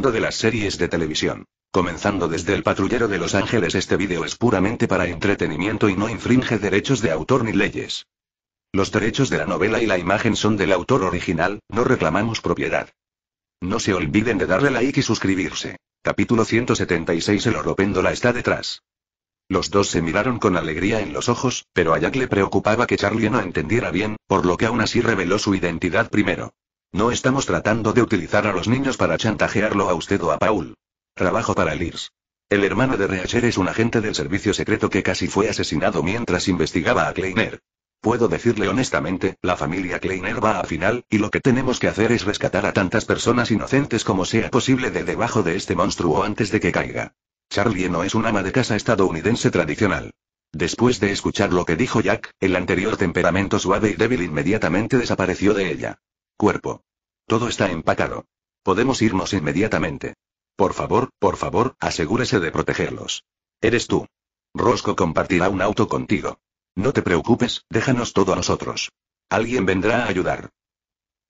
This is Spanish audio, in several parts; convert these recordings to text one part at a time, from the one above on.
de las series de televisión. Comenzando desde El Patrullero de Los Ángeles, este vídeo es puramente para entretenimiento y no infringe derechos de autor ni leyes. Los derechos de la novela y la imagen son del autor original, no reclamamos propiedad. No se olviden de darle like y suscribirse. Capítulo 176 El oropéndola está detrás. Los dos se miraron con alegría en los ojos, pero a Jack le preocupaba que Charlie no entendiera bien, por lo que aún así reveló su identidad primero. No estamos tratando de utilizar a los niños para chantajearlo a usted o a Paul. Trabajo para el IRS. El hermano de Reacher es un agente del servicio secreto que casi fue asesinado mientras investigaba a Kleiner. Puedo decirle honestamente, la familia Kleiner va a final, y lo que tenemos que hacer es rescatar a tantas personas inocentes como sea posible de debajo de este monstruo antes de que caiga. Charlie no es un ama de casa estadounidense tradicional. Después de escuchar lo que dijo Jack, el anterior temperamento suave y débil inmediatamente desapareció de ella cuerpo. Todo está empacado. Podemos irnos inmediatamente. Por favor, por favor, asegúrese de protegerlos. Eres tú. Rosco compartirá un auto contigo. No te preocupes, déjanos todo a nosotros. Alguien vendrá a ayudar.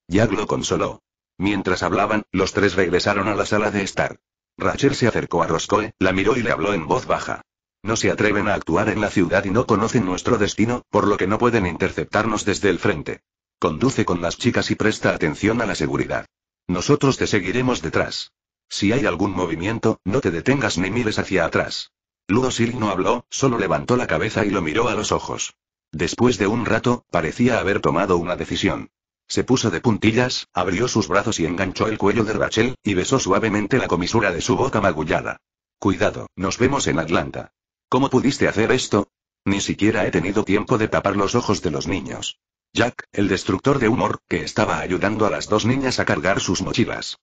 Jack lo consoló. Mientras hablaban, los tres regresaron a la sala de estar. Rachel se acercó a Roscoe, eh, la miró y le habló en voz baja. No se atreven a actuar en la ciudad y no conocen nuestro destino, por lo que no pueden interceptarnos desde el frente. Conduce con las chicas y presta atención a la seguridad. Nosotros te seguiremos detrás. Si hay algún movimiento, no te detengas ni mires hacia atrás. Ludosil no habló, solo levantó la cabeza y lo miró a los ojos. Después de un rato, parecía haber tomado una decisión. Se puso de puntillas, abrió sus brazos y enganchó el cuello de Rachel, y besó suavemente la comisura de su boca magullada. Cuidado, nos vemos en Atlanta. ¿Cómo pudiste hacer esto? Ni siquiera he tenido tiempo de tapar los ojos de los niños. Jack, el destructor de humor, que estaba ayudando a las dos niñas a cargar sus mochilas.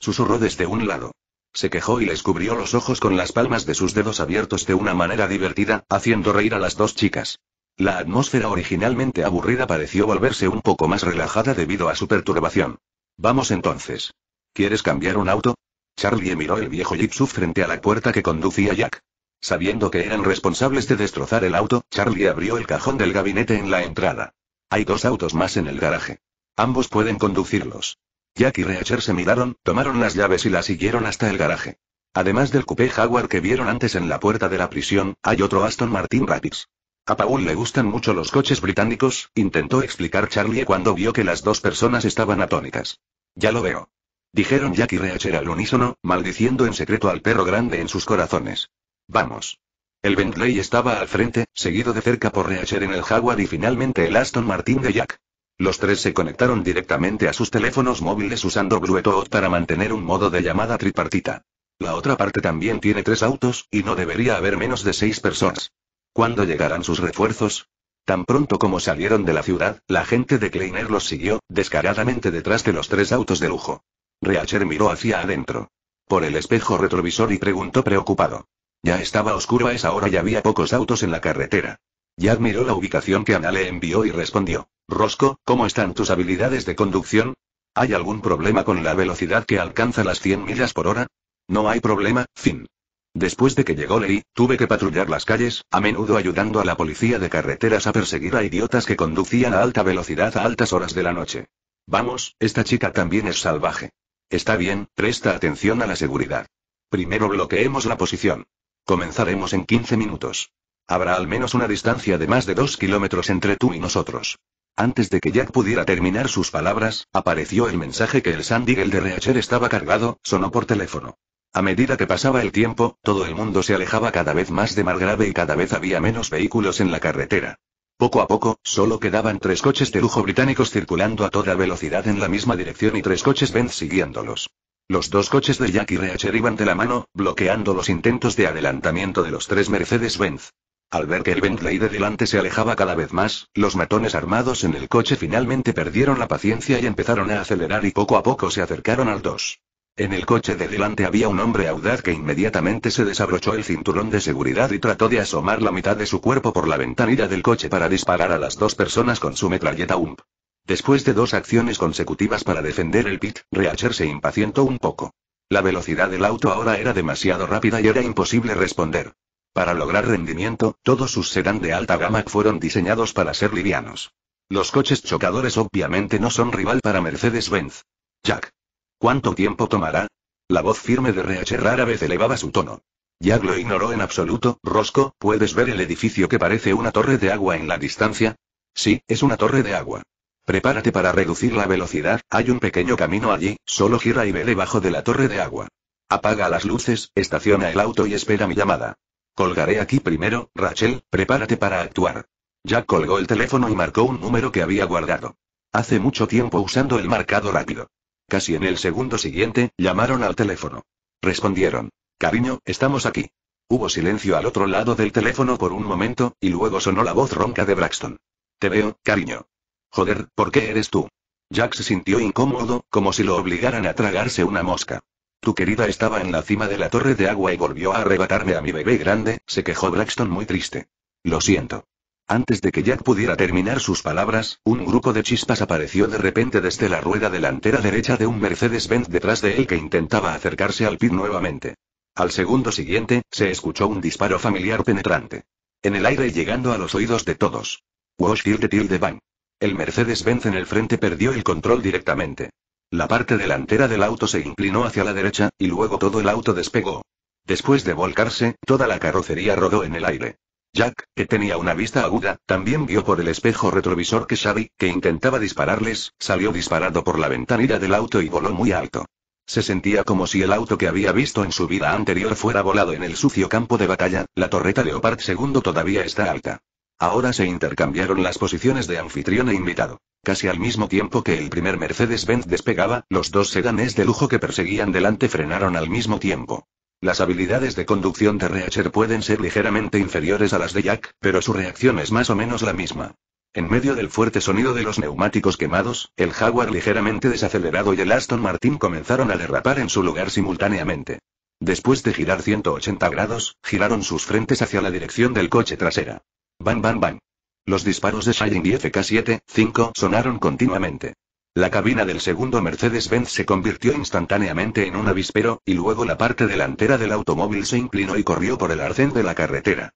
Susurró desde un lado. Se quejó y les cubrió los ojos con las palmas de sus dedos abiertos de una manera divertida, haciendo reír a las dos chicas. La atmósfera originalmente aburrida pareció volverse un poco más relajada debido a su perturbación. Vamos entonces. ¿Quieres cambiar un auto? Charlie miró el viejo Jitsu frente a la puerta que conducía Jack. Sabiendo que eran responsables de destrozar el auto, Charlie abrió el cajón del gabinete en la entrada. Hay dos autos más en el garaje. Ambos pueden conducirlos. Jack y Reacher se miraron, tomaron las llaves y la siguieron hasta el garaje. Además del coupé Jaguar que vieron antes en la puerta de la prisión, hay otro Aston Martin Rapids. A Paul le gustan mucho los coches británicos, intentó explicar Charlie cuando vio que las dos personas estaban atónicas. Ya lo veo. Dijeron Jack y Reacher al unísono, maldiciendo en secreto al perro grande en sus corazones. Vamos. El Bentley estaba al frente, seguido de cerca por Reacher en el Jaguar y finalmente el Aston Martin de Jack. Los tres se conectaron directamente a sus teléfonos móviles usando Bluetooth para mantener un modo de llamada tripartita. La otra parte también tiene tres autos, y no debería haber menos de seis personas. ¿Cuándo llegarán sus refuerzos? Tan pronto como salieron de la ciudad, la gente de Kleiner los siguió, descaradamente detrás de los tres autos de lujo. Reacher miró hacia adentro. Por el espejo retrovisor y preguntó preocupado. Ya estaba oscuro a esa hora y había pocos autos en la carretera. Ya miró la ubicación que Ana le envió y respondió, Rosco, ¿cómo están tus habilidades de conducción? ¿Hay algún problema con la velocidad que alcanza las 100 millas por hora? No hay problema, fin. Después de que llegó Lee, tuve que patrullar las calles, a menudo ayudando a la policía de carreteras a perseguir a idiotas que conducían a alta velocidad a altas horas de la noche. Vamos, esta chica también es salvaje. Está bien, presta atención a la seguridad. Primero bloqueemos la posición. Comenzaremos en 15 minutos. Habrá al menos una distancia de más de dos kilómetros entre tú y nosotros. Antes de que Jack pudiera terminar sus palabras, apareció el mensaje que el Sandigel de Reacher estaba cargado, sonó por teléfono. A medida que pasaba el tiempo, todo el mundo se alejaba cada vez más de Margrave y cada vez había menos vehículos en la carretera. Poco a poco, solo quedaban tres coches de lujo británicos circulando a toda velocidad en la misma dirección y tres coches Benz siguiéndolos. Los dos coches de Jack y Reacher iban de la mano, bloqueando los intentos de adelantamiento de los tres Mercedes-Benz. Al ver que el Bentley de delante se alejaba cada vez más, los matones armados en el coche finalmente perdieron la paciencia y empezaron a acelerar y poco a poco se acercaron al dos. En el coche de delante había un hombre audaz que inmediatamente se desabrochó el cinturón de seguridad y trató de asomar la mitad de su cuerpo por la ventanilla del coche para disparar a las dos personas con su metralleta UMP. Después de dos acciones consecutivas para defender el pit, Reacher se impacientó un poco. La velocidad del auto ahora era demasiado rápida y era imposible responder. Para lograr rendimiento, todos sus sedán de alta gama fueron diseñados para ser livianos. Los coches chocadores obviamente no son rival para Mercedes-Benz. Jack. ¿Cuánto tiempo tomará? La voz firme de Reacher rara vez elevaba su tono. Jack lo ignoró en absoluto. Rosco, ¿puedes ver el edificio que parece una torre de agua en la distancia? Sí, es una torre de agua. Prepárate para reducir la velocidad, hay un pequeño camino allí, solo gira y ve debajo de la torre de agua. Apaga las luces, estaciona el auto y espera mi llamada. Colgaré aquí primero, Rachel, prepárate para actuar. Jack colgó el teléfono y marcó un número que había guardado. Hace mucho tiempo usando el marcado rápido. Casi en el segundo siguiente, llamaron al teléfono. Respondieron. Cariño, estamos aquí. Hubo silencio al otro lado del teléfono por un momento, y luego sonó la voz ronca de Braxton. Te veo, cariño. Joder, ¿por qué eres tú? Jack se sintió incómodo, como si lo obligaran a tragarse una mosca. Tu querida estaba en la cima de la torre de agua y volvió a arrebatarme a mi bebé grande, se quejó Braxton muy triste. Lo siento. Antes de que Jack pudiera terminar sus palabras, un grupo de chispas apareció de repente desde la rueda delantera derecha de un Mercedes-Benz detrás de él que intentaba acercarse al pit nuevamente. Al segundo siguiente, se escuchó un disparo familiar penetrante. En el aire llegando a los oídos de todos. Wash tilde tilde bang. El Mercedes-Benz en el frente perdió el control directamente. La parte delantera del auto se inclinó hacia la derecha, y luego todo el auto despegó. Después de volcarse, toda la carrocería rodó en el aire. Jack, que tenía una vista aguda, también vio por el espejo retrovisor que Xavi, que intentaba dispararles, salió disparado por la ventanilla del auto y voló muy alto. Se sentía como si el auto que había visto en su vida anterior fuera volado en el sucio campo de batalla, la torreta Leopard II todavía está alta. Ahora se intercambiaron las posiciones de anfitrión e invitado. Casi al mismo tiempo que el primer Mercedes-Benz despegaba, los dos sedanes de lujo que perseguían delante frenaron al mismo tiempo. Las habilidades de conducción de Reacher pueden ser ligeramente inferiores a las de Jack, pero su reacción es más o menos la misma. En medio del fuerte sonido de los neumáticos quemados, el Jaguar ligeramente desacelerado y el Aston Martin comenzaron a derrapar en su lugar simultáneamente. Después de girar 180 grados, giraron sus frentes hacia la dirección del coche trasera. Bam bam bam. Los disparos de Shining y FK-7-5 sonaron continuamente. La cabina del segundo Mercedes-Benz se convirtió instantáneamente en un avispero, y luego la parte delantera del automóvil se inclinó y corrió por el arcén de la carretera.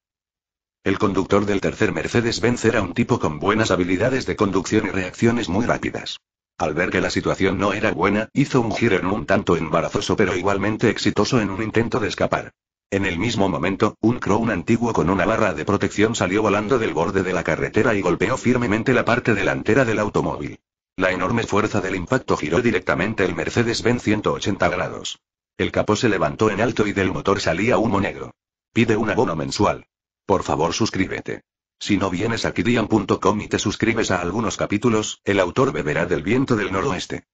El conductor del tercer Mercedes-Benz era un tipo con buenas habilidades de conducción y reacciones muy rápidas. Al ver que la situación no era buena, hizo un giro en un tanto embarazoso pero igualmente exitoso en un intento de escapar. En el mismo momento, un crown antiguo con una barra de protección salió volando del borde de la carretera y golpeó firmemente la parte delantera del automóvil. La enorme fuerza del impacto giró directamente el Mercedes-Benz 180 grados. El capó se levantó en alto y del motor salía humo negro. Pide un abono mensual. Por favor, suscríbete. Si no vienes a kidian.com y te suscribes a algunos capítulos, el autor beberá del viento del noroeste.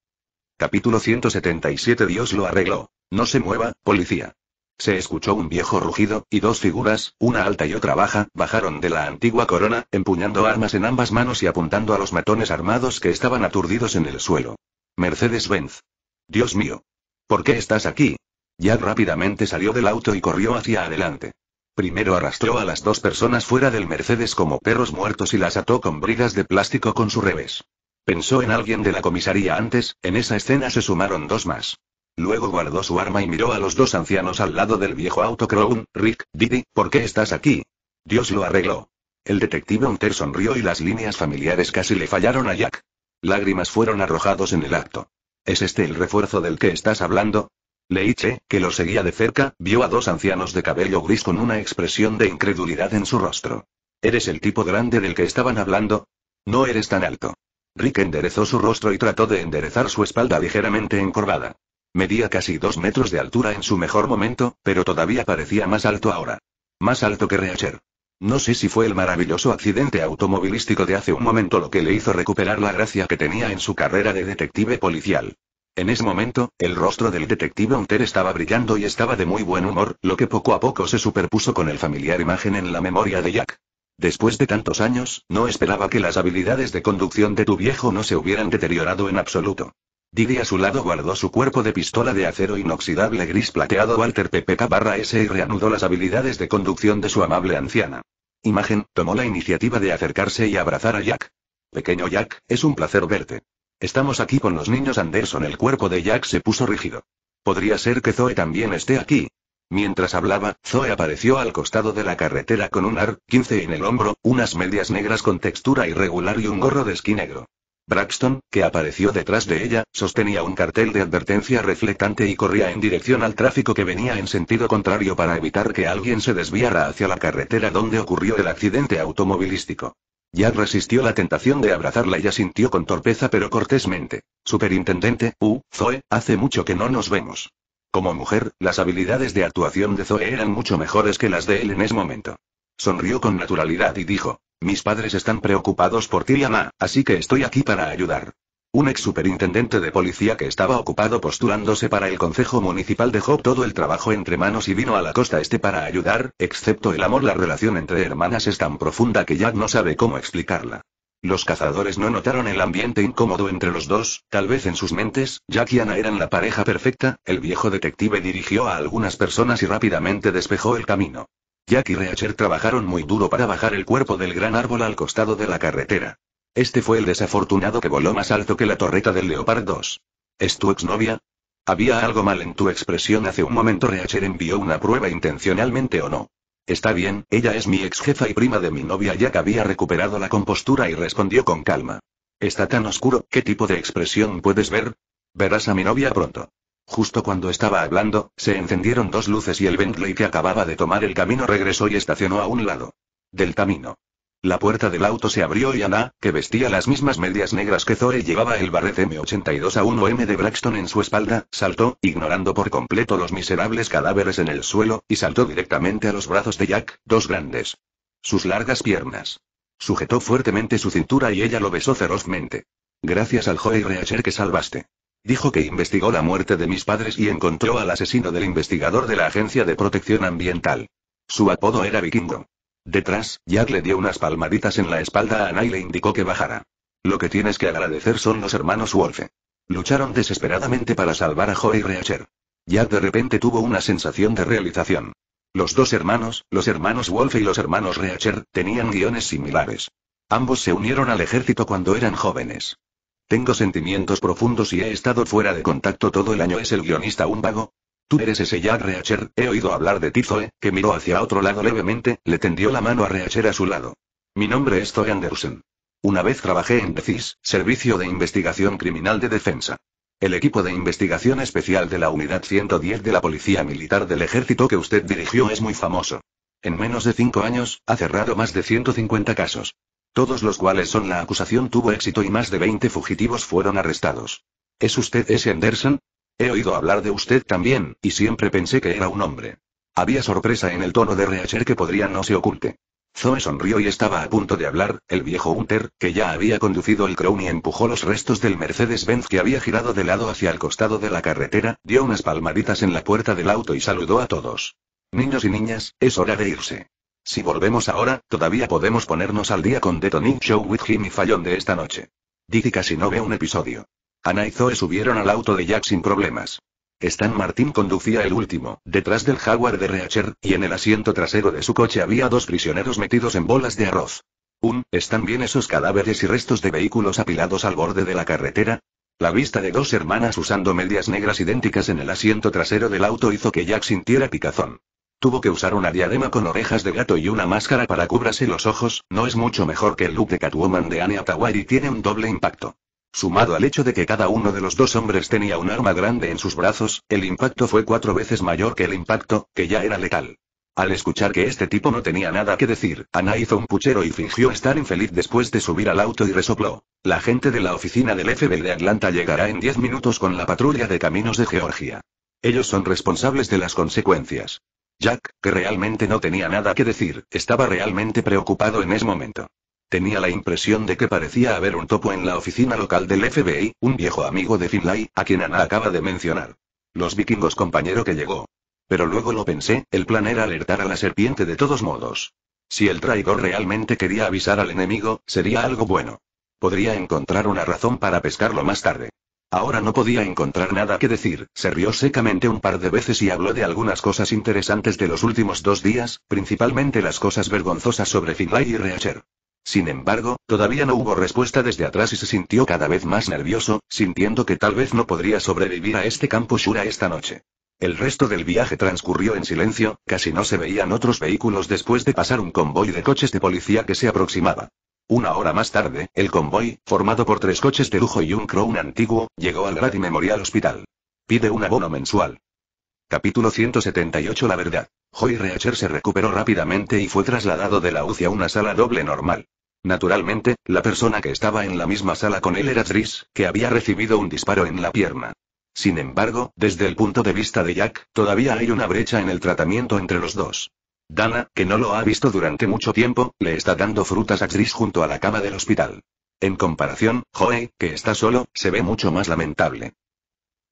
Capítulo 177 Dios lo arregló. No se mueva, policía. Se escuchó un viejo rugido, y dos figuras, una alta y otra baja, bajaron de la antigua corona, empuñando armas en ambas manos y apuntando a los matones armados que estaban aturdidos en el suelo. Mercedes Benz. Dios mío. ¿Por qué estás aquí? Jack rápidamente salió del auto y corrió hacia adelante. Primero arrastró a las dos personas fuera del Mercedes como perros muertos y las ató con bridas de plástico con su revés. Pensó en alguien de la comisaría antes, en esa escena se sumaron dos más. Luego guardó su arma y miró a los dos ancianos al lado del viejo auto Rick, Didi, ¿por qué estás aquí? Dios lo arregló. El detective Hunter sonrió y las líneas familiares casi le fallaron a Jack. Lágrimas fueron arrojados en el acto. ¿Es este el refuerzo del que estás hablando? Leiche, que lo seguía de cerca, vio a dos ancianos de cabello gris con una expresión de incredulidad en su rostro. ¿Eres el tipo grande del que estaban hablando? No eres tan alto. Rick enderezó su rostro y trató de enderezar su espalda ligeramente encorvada. Medía casi dos metros de altura en su mejor momento, pero todavía parecía más alto ahora. Más alto que Reacher. No sé si fue el maravilloso accidente automovilístico de hace un momento lo que le hizo recuperar la gracia que tenía en su carrera de detective policial. En ese momento, el rostro del detective Hunter estaba brillando y estaba de muy buen humor, lo que poco a poco se superpuso con el familiar imagen en la memoria de Jack. Después de tantos años, no esperaba que las habilidades de conducción de tu viejo no se hubieran deteriorado en absoluto. Didi a su lado guardó su cuerpo de pistola de acero inoxidable gris plateado Walter PPK barra S y reanudó las habilidades de conducción de su amable anciana. Imagen, tomó la iniciativa de acercarse y abrazar a Jack. Pequeño Jack, es un placer verte. Estamos aquí con los niños Anderson. El cuerpo de Jack se puso rígido. Podría ser que Zoe también esté aquí. Mientras hablaba, Zoe apareció al costado de la carretera con un AR-15 en el hombro, unas medias negras con textura irregular y un gorro de esquí negro. Braxton, que apareció detrás de ella, sostenía un cartel de advertencia reflectante y corría en dirección al tráfico que venía en sentido contrario para evitar que alguien se desviara hacia la carretera donde ocurrió el accidente automovilístico. Jack resistió la tentación de abrazarla y asintió con torpeza pero cortésmente. Superintendente, U, uh, Zoe, hace mucho que no nos vemos. Como mujer, las habilidades de actuación de Zoe eran mucho mejores que las de él en ese momento. Sonrió con naturalidad y dijo, mis padres están preocupados por ti Ana, así que estoy aquí para ayudar. Un ex superintendente de policía que estaba ocupado postulándose para el Consejo Municipal dejó todo el trabajo entre manos y vino a la costa este para ayudar, excepto el amor. La relación entre hermanas es tan profunda que Jack no sabe cómo explicarla. Los cazadores no notaron el ambiente incómodo entre los dos, tal vez en sus mentes, Jack y Ana eran la pareja perfecta, el viejo detective dirigió a algunas personas y rápidamente despejó el camino. Jack y Reacher trabajaron muy duro para bajar el cuerpo del gran árbol al costado de la carretera. Este fue el desafortunado que voló más alto que la torreta del Leopard 2. ¿Es tu exnovia? Había algo mal en tu expresión hace un momento. Reacher envió una prueba intencionalmente o no. Está bien, ella es mi ex jefa y prima de mi novia. Jack había recuperado la compostura y respondió con calma. Está tan oscuro, ¿qué tipo de expresión puedes ver? Verás a mi novia pronto. Justo cuando estaba hablando, se encendieron dos luces y el Bentley que acababa de tomar el camino regresó y estacionó a un lado. Del camino. La puerta del auto se abrió y Ana, que vestía las mismas medias negras que Zoe llevaba el Barret M82 a 1M de Braxton en su espalda, saltó, ignorando por completo los miserables cadáveres en el suelo, y saltó directamente a los brazos de Jack, dos grandes. Sus largas piernas. Sujetó fuertemente su cintura y ella lo besó ferozmente. Gracias al Joey Reacher que salvaste. Dijo que investigó la muerte de mis padres y encontró al asesino del investigador de la Agencia de Protección Ambiental. Su apodo era Vikingo. Detrás, Jack le dio unas palmaditas en la espalda a Ana y le indicó que bajara. Lo que tienes que agradecer son los hermanos Wolfe. Lucharon desesperadamente para salvar a Joe y Reacher. Jack de repente tuvo una sensación de realización. Los dos hermanos, los hermanos Wolfe y los hermanos Reacher, tenían guiones similares. Ambos se unieron al ejército cuando eran jóvenes. Tengo sentimientos profundos y he estado fuera de contacto todo el año. ¿Es el guionista un vago? Tú eres ese Jack Reacher, he oído hablar de ti Zoe, que miró hacia otro lado levemente, le tendió la mano a Reacher a su lado. Mi nombre es Zoe Anderson. Una vez trabajé en DECIS, Servicio de Investigación Criminal de Defensa. El equipo de investigación especial de la Unidad 110 de la Policía Militar del Ejército que usted dirigió es muy famoso. En menos de cinco años, ha cerrado más de 150 casos. Todos los cuales son la acusación tuvo éxito y más de 20 fugitivos fueron arrestados. ¿Es usted ese Anderson? He oído hablar de usted también, y siempre pensé que era un hombre. Había sorpresa en el tono de Reacher que podría no se oculte. Zoe sonrió y estaba a punto de hablar, el viejo Hunter, que ya había conducido el Crown y empujó los restos del Mercedes-Benz que había girado de lado hacia el costado de la carretera, dio unas palmaditas en la puerta del auto y saludó a todos. Niños y niñas, es hora de irse. Si volvemos ahora, todavía podemos ponernos al día con The Show with Jimmy Fallon de esta noche. Didi casi no ve un episodio. Ana y Zoe subieron al auto de Jack sin problemas. Stan Martin conducía el último, detrás del Jaguar de Reacher, y en el asiento trasero de su coche había dos prisioneros metidos en bolas de arroz. Un, ¿están bien esos cadáveres y restos de vehículos apilados al borde de la carretera? La vista de dos hermanas usando medias negras idénticas en el asiento trasero del auto hizo que Jack sintiera picazón. Tuvo que usar una diadema con orejas de gato y una máscara para cúbrase los ojos, no es mucho mejor que el look de Catwoman de Hathaway y tiene un doble impacto. Sumado al hecho de que cada uno de los dos hombres tenía un arma grande en sus brazos, el impacto fue cuatro veces mayor que el impacto, que ya era letal. Al escuchar que este tipo no tenía nada que decir, Ana hizo un puchero y fingió estar infeliz después de subir al auto y resopló. La gente de la oficina del FBI de Atlanta llegará en 10 minutos con la patrulla de caminos de Georgia. Ellos son responsables de las consecuencias. Jack, que realmente no tenía nada que decir, estaba realmente preocupado en ese momento. Tenía la impresión de que parecía haber un topo en la oficina local del FBI, un viejo amigo de Finlay, a quien Ana acaba de mencionar. Los vikingos compañero que llegó. Pero luego lo pensé, el plan era alertar a la serpiente de todos modos. Si el traidor realmente quería avisar al enemigo, sería algo bueno. Podría encontrar una razón para pescarlo más tarde. Ahora no podía encontrar nada que decir, se rió secamente un par de veces y habló de algunas cosas interesantes de los últimos dos días, principalmente las cosas vergonzosas sobre Finlay y Reacher. Sin embargo, todavía no hubo respuesta desde atrás y se sintió cada vez más nervioso, sintiendo que tal vez no podría sobrevivir a este campo Shura esta noche. El resto del viaje transcurrió en silencio, casi no se veían otros vehículos después de pasar un convoy de coches de policía que se aproximaba. Una hora más tarde, el convoy, formado por tres coches de lujo y un crown antiguo, llegó al Grady Memorial Hospital. Pide un abono mensual. Capítulo 178 La verdad. Joy Reacher se recuperó rápidamente y fue trasladado de la UCI a una sala doble normal. Naturalmente, la persona que estaba en la misma sala con él era Tris, que había recibido un disparo en la pierna. Sin embargo, desde el punto de vista de Jack, todavía hay una brecha en el tratamiento entre los dos. Dana, que no lo ha visto durante mucho tiempo, le está dando frutas a Chris junto a la cama del hospital. En comparación, Joey, que está solo, se ve mucho más lamentable.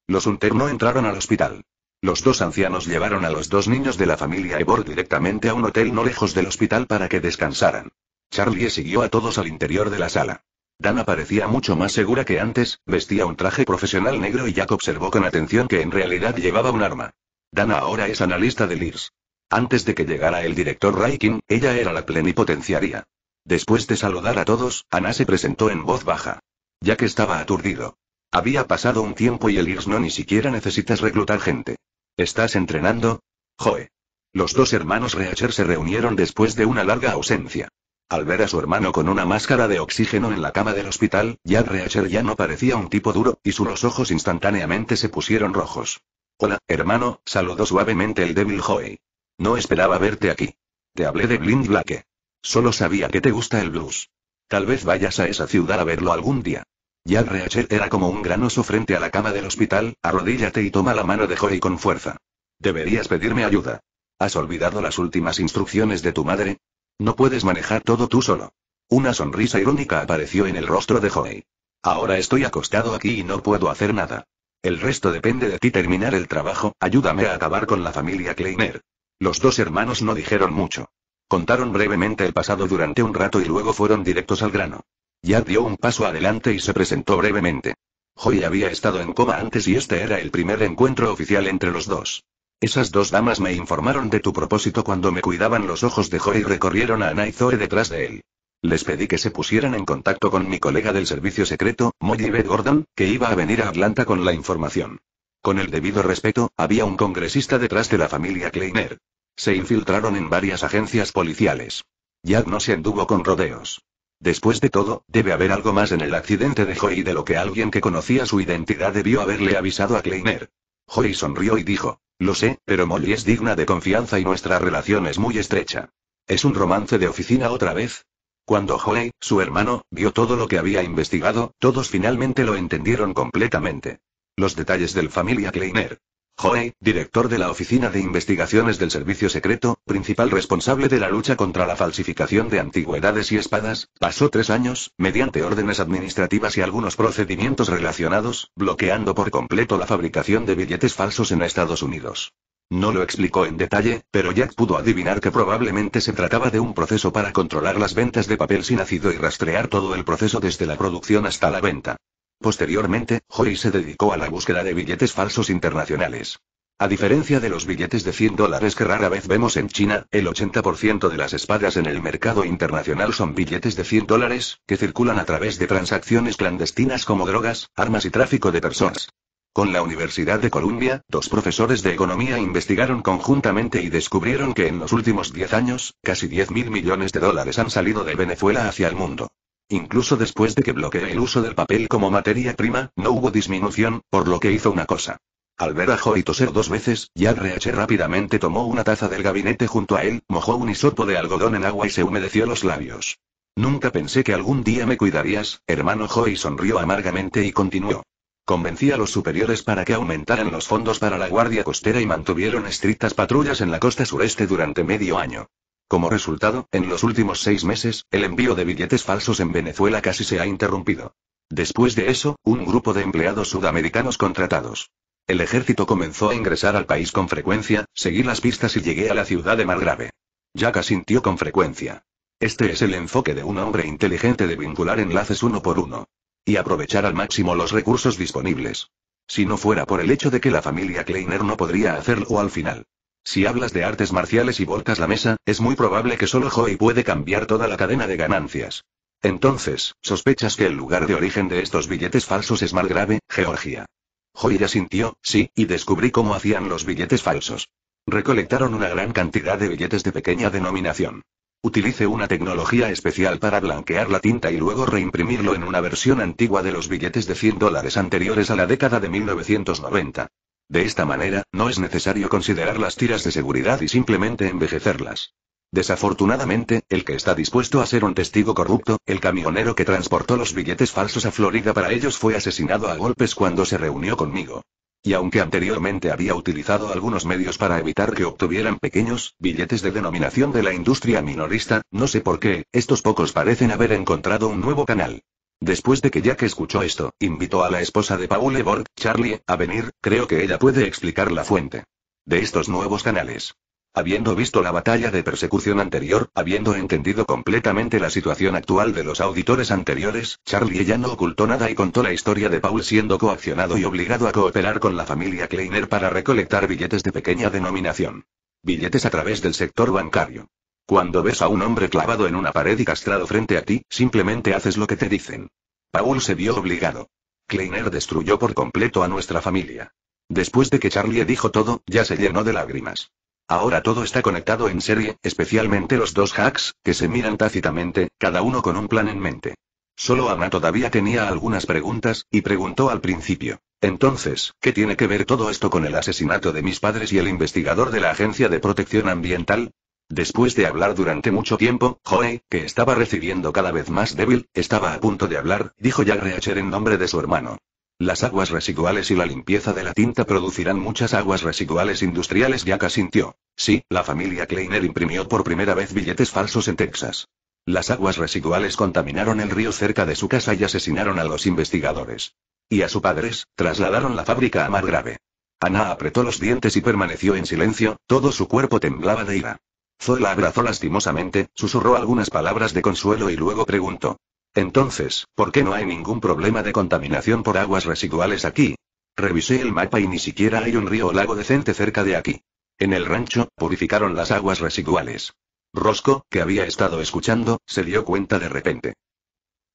Los Hunter no entraron al hospital. Los dos ancianos llevaron a los dos niños de la familia Ebor directamente a un hotel no lejos del hospital para que descansaran. Charlie siguió a todos al interior de la sala. Dana parecía mucho más segura que antes, vestía un traje profesional negro y Jack observó con atención que en realidad llevaba un arma. Dana ahora es analista de LIRS. Antes de que llegara el director Raikin, ella era la plenipotenciaria. Después de saludar a todos, Ana se presentó en voz baja. Ya que estaba aturdido. Había pasado un tiempo y el IRS no ni siquiera necesitas reclutar gente. ¿Estás entrenando? Joe. Los dos hermanos Reacher se reunieron después de una larga ausencia. Al ver a su hermano con una máscara de oxígeno en la cama del hospital, Jack Reacher ya no parecía un tipo duro, y sus ojos instantáneamente se pusieron rojos. Hola, hermano, saludó suavemente el débil Joe. No esperaba verte aquí. Te hablé de Blind Black. Solo sabía que te gusta el blues. Tal vez vayas a esa ciudad a verlo algún día. Jack Reacher era como un gran oso frente a la cama del hospital, arrodíllate y toma la mano de Joey con fuerza. Deberías pedirme ayuda. ¿Has olvidado las últimas instrucciones de tu madre? No puedes manejar todo tú solo. Una sonrisa irónica apareció en el rostro de Joey. Ahora estoy acostado aquí y no puedo hacer nada. El resto depende de ti terminar el trabajo, ayúdame a acabar con la familia Kleiner. Los dos hermanos no dijeron mucho. Contaron brevemente el pasado durante un rato y luego fueron directos al grano. Ya dio un paso adelante y se presentó brevemente. Joy había estado en coma antes y este era el primer encuentro oficial entre los dos. Esas dos damas me informaron de tu propósito cuando me cuidaban los ojos de Joy y recorrieron a Ana y Zoe detrás de él. Les pedí que se pusieran en contacto con mi colega del servicio secreto, Molly Gordon, que iba a venir a Atlanta con la información. Con el debido respeto, había un congresista detrás de la familia Kleiner. Se infiltraron en varias agencias policiales. Jack no se anduvo con rodeos. Después de todo, debe haber algo más en el accidente de Joy de lo que alguien que conocía su identidad debió haberle avisado a Kleiner. Joy sonrió y dijo, lo sé, pero Molly es digna de confianza y nuestra relación es muy estrecha. ¿Es un romance de oficina otra vez? Cuando Joy, su hermano, vio todo lo que había investigado, todos finalmente lo entendieron completamente. Los detalles del familia Kleiner, Joey, director de la Oficina de Investigaciones del Servicio Secreto, principal responsable de la lucha contra la falsificación de antigüedades y espadas, pasó tres años, mediante órdenes administrativas y algunos procedimientos relacionados, bloqueando por completo la fabricación de billetes falsos en Estados Unidos. No lo explicó en detalle, pero Jack pudo adivinar que probablemente se trataba de un proceso para controlar las ventas de papel sin ácido y rastrear todo el proceso desde la producción hasta la venta. Posteriormente, hoy se dedicó a la búsqueda de billetes falsos internacionales. A diferencia de los billetes de 100 dólares que rara vez vemos en China, el 80% de las espadas en el mercado internacional son billetes de 100 dólares, que circulan a través de transacciones clandestinas como drogas, armas y tráfico de personas. Con la Universidad de Columbia, dos profesores de economía investigaron conjuntamente y descubrieron que en los últimos 10 años, casi 10 mil millones de dólares han salido de Venezuela hacia el mundo. Incluso después de que bloqueé el uso del papel como materia prima, no hubo disminución, por lo que hizo una cosa. Al ver a Joy toser dos veces, rehacer rápidamente tomó una taza del gabinete junto a él, mojó un hisopo de algodón en agua y se humedeció los labios. Nunca pensé que algún día me cuidarías, hermano Joy sonrió amargamente y continuó. Convencí a los superiores para que aumentaran los fondos para la Guardia Costera y mantuvieron estrictas patrullas en la costa sureste durante medio año. Como resultado, en los últimos seis meses, el envío de billetes falsos en Venezuela casi se ha interrumpido. Después de eso, un grupo de empleados sudamericanos contratados. El ejército comenzó a ingresar al país con frecuencia, seguí las pistas y llegué a la ciudad de Margrave. Jack asintió con frecuencia. Este es el enfoque de un hombre inteligente de vincular enlaces uno por uno. Y aprovechar al máximo los recursos disponibles. Si no fuera por el hecho de que la familia Kleiner no podría hacerlo al final. Si hablas de artes marciales y volcas la mesa, es muy probable que solo Joy puede cambiar toda la cadena de ganancias. Entonces, sospechas que el lugar de origen de estos billetes falsos es Malgrave, Georgia. Joy ya sintió, sí, y descubrí cómo hacían los billetes falsos. Recolectaron una gran cantidad de billetes de pequeña denominación. Utilice una tecnología especial para blanquear la tinta y luego reimprimirlo en una versión antigua de los billetes de 100 dólares anteriores a la década de 1990. De esta manera, no es necesario considerar las tiras de seguridad y simplemente envejecerlas. Desafortunadamente, el que está dispuesto a ser un testigo corrupto, el camionero que transportó los billetes falsos a Florida para ellos fue asesinado a golpes cuando se reunió conmigo. Y aunque anteriormente había utilizado algunos medios para evitar que obtuvieran pequeños billetes de denominación de la industria minorista, no sé por qué, estos pocos parecen haber encontrado un nuevo canal. Después de que Jack escuchó esto, invitó a la esposa de Paul Eborg, Charlie, a venir, creo que ella puede explicar la fuente de estos nuevos canales. Habiendo visto la batalla de persecución anterior, habiendo entendido completamente la situación actual de los auditores anteriores, Charlie ya no ocultó nada y contó la historia de Paul siendo coaccionado y obligado a cooperar con la familia Kleiner para recolectar billetes de pequeña denominación. Billetes a través del sector bancario. Cuando ves a un hombre clavado en una pared y castrado frente a ti, simplemente haces lo que te dicen. Paul se vio obligado. Kleiner destruyó por completo a nuestra familia. Después de que Charlie dijo todo, ya se llenó de lágrimas. Ahora todo está conectado en serie, especialmente los dos hacks, que se miran tácitamente, cada uno con un plan en mente. Solo Ana todavía tenía algunas preguntas, y preguntó al principio. Entonces, ¿qué tiene que ver todo esto con el asesinato de mis padres y el investigador de la Agencia de Protección Ambiental? Después de hablar durante mucho tiempo, Joe, que estaba recibiendo cada vez más débil, estaba a punto de hablar, dijo Jack en nombre de su hermano. Las aguas residuales y la limpieza de la tinta producirán muchas aguas residuales industriales. Jack asintió. Sí, la familia Kleiner imprimió por primera vez billetes falsos en Texas. Las aguas residuales contaminaron el río cerca de su casa y asesinaron a los investigadores. Y a su padres, trasladaron la fábrica a Margrave. Ana apretó los dientes y permaneció en silencio, todo su cuerpo temblaba de ira. Zoe la abrazó lastimosamente, susurró algunas palabras de consuelo y luego preguntó. Entonces, ¿por qué no hay ningún problema de contaminación por aguas residuales aquí? Revisé el mapa y ni siquiera hay un río o lago decente cerca de aquí. En el rancho, purificaron las aguas residuales. Rosco, que había estado escuchando, se dio cuenta de repente.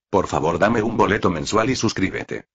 Por favor, dame un boleto mensual y suscríbete.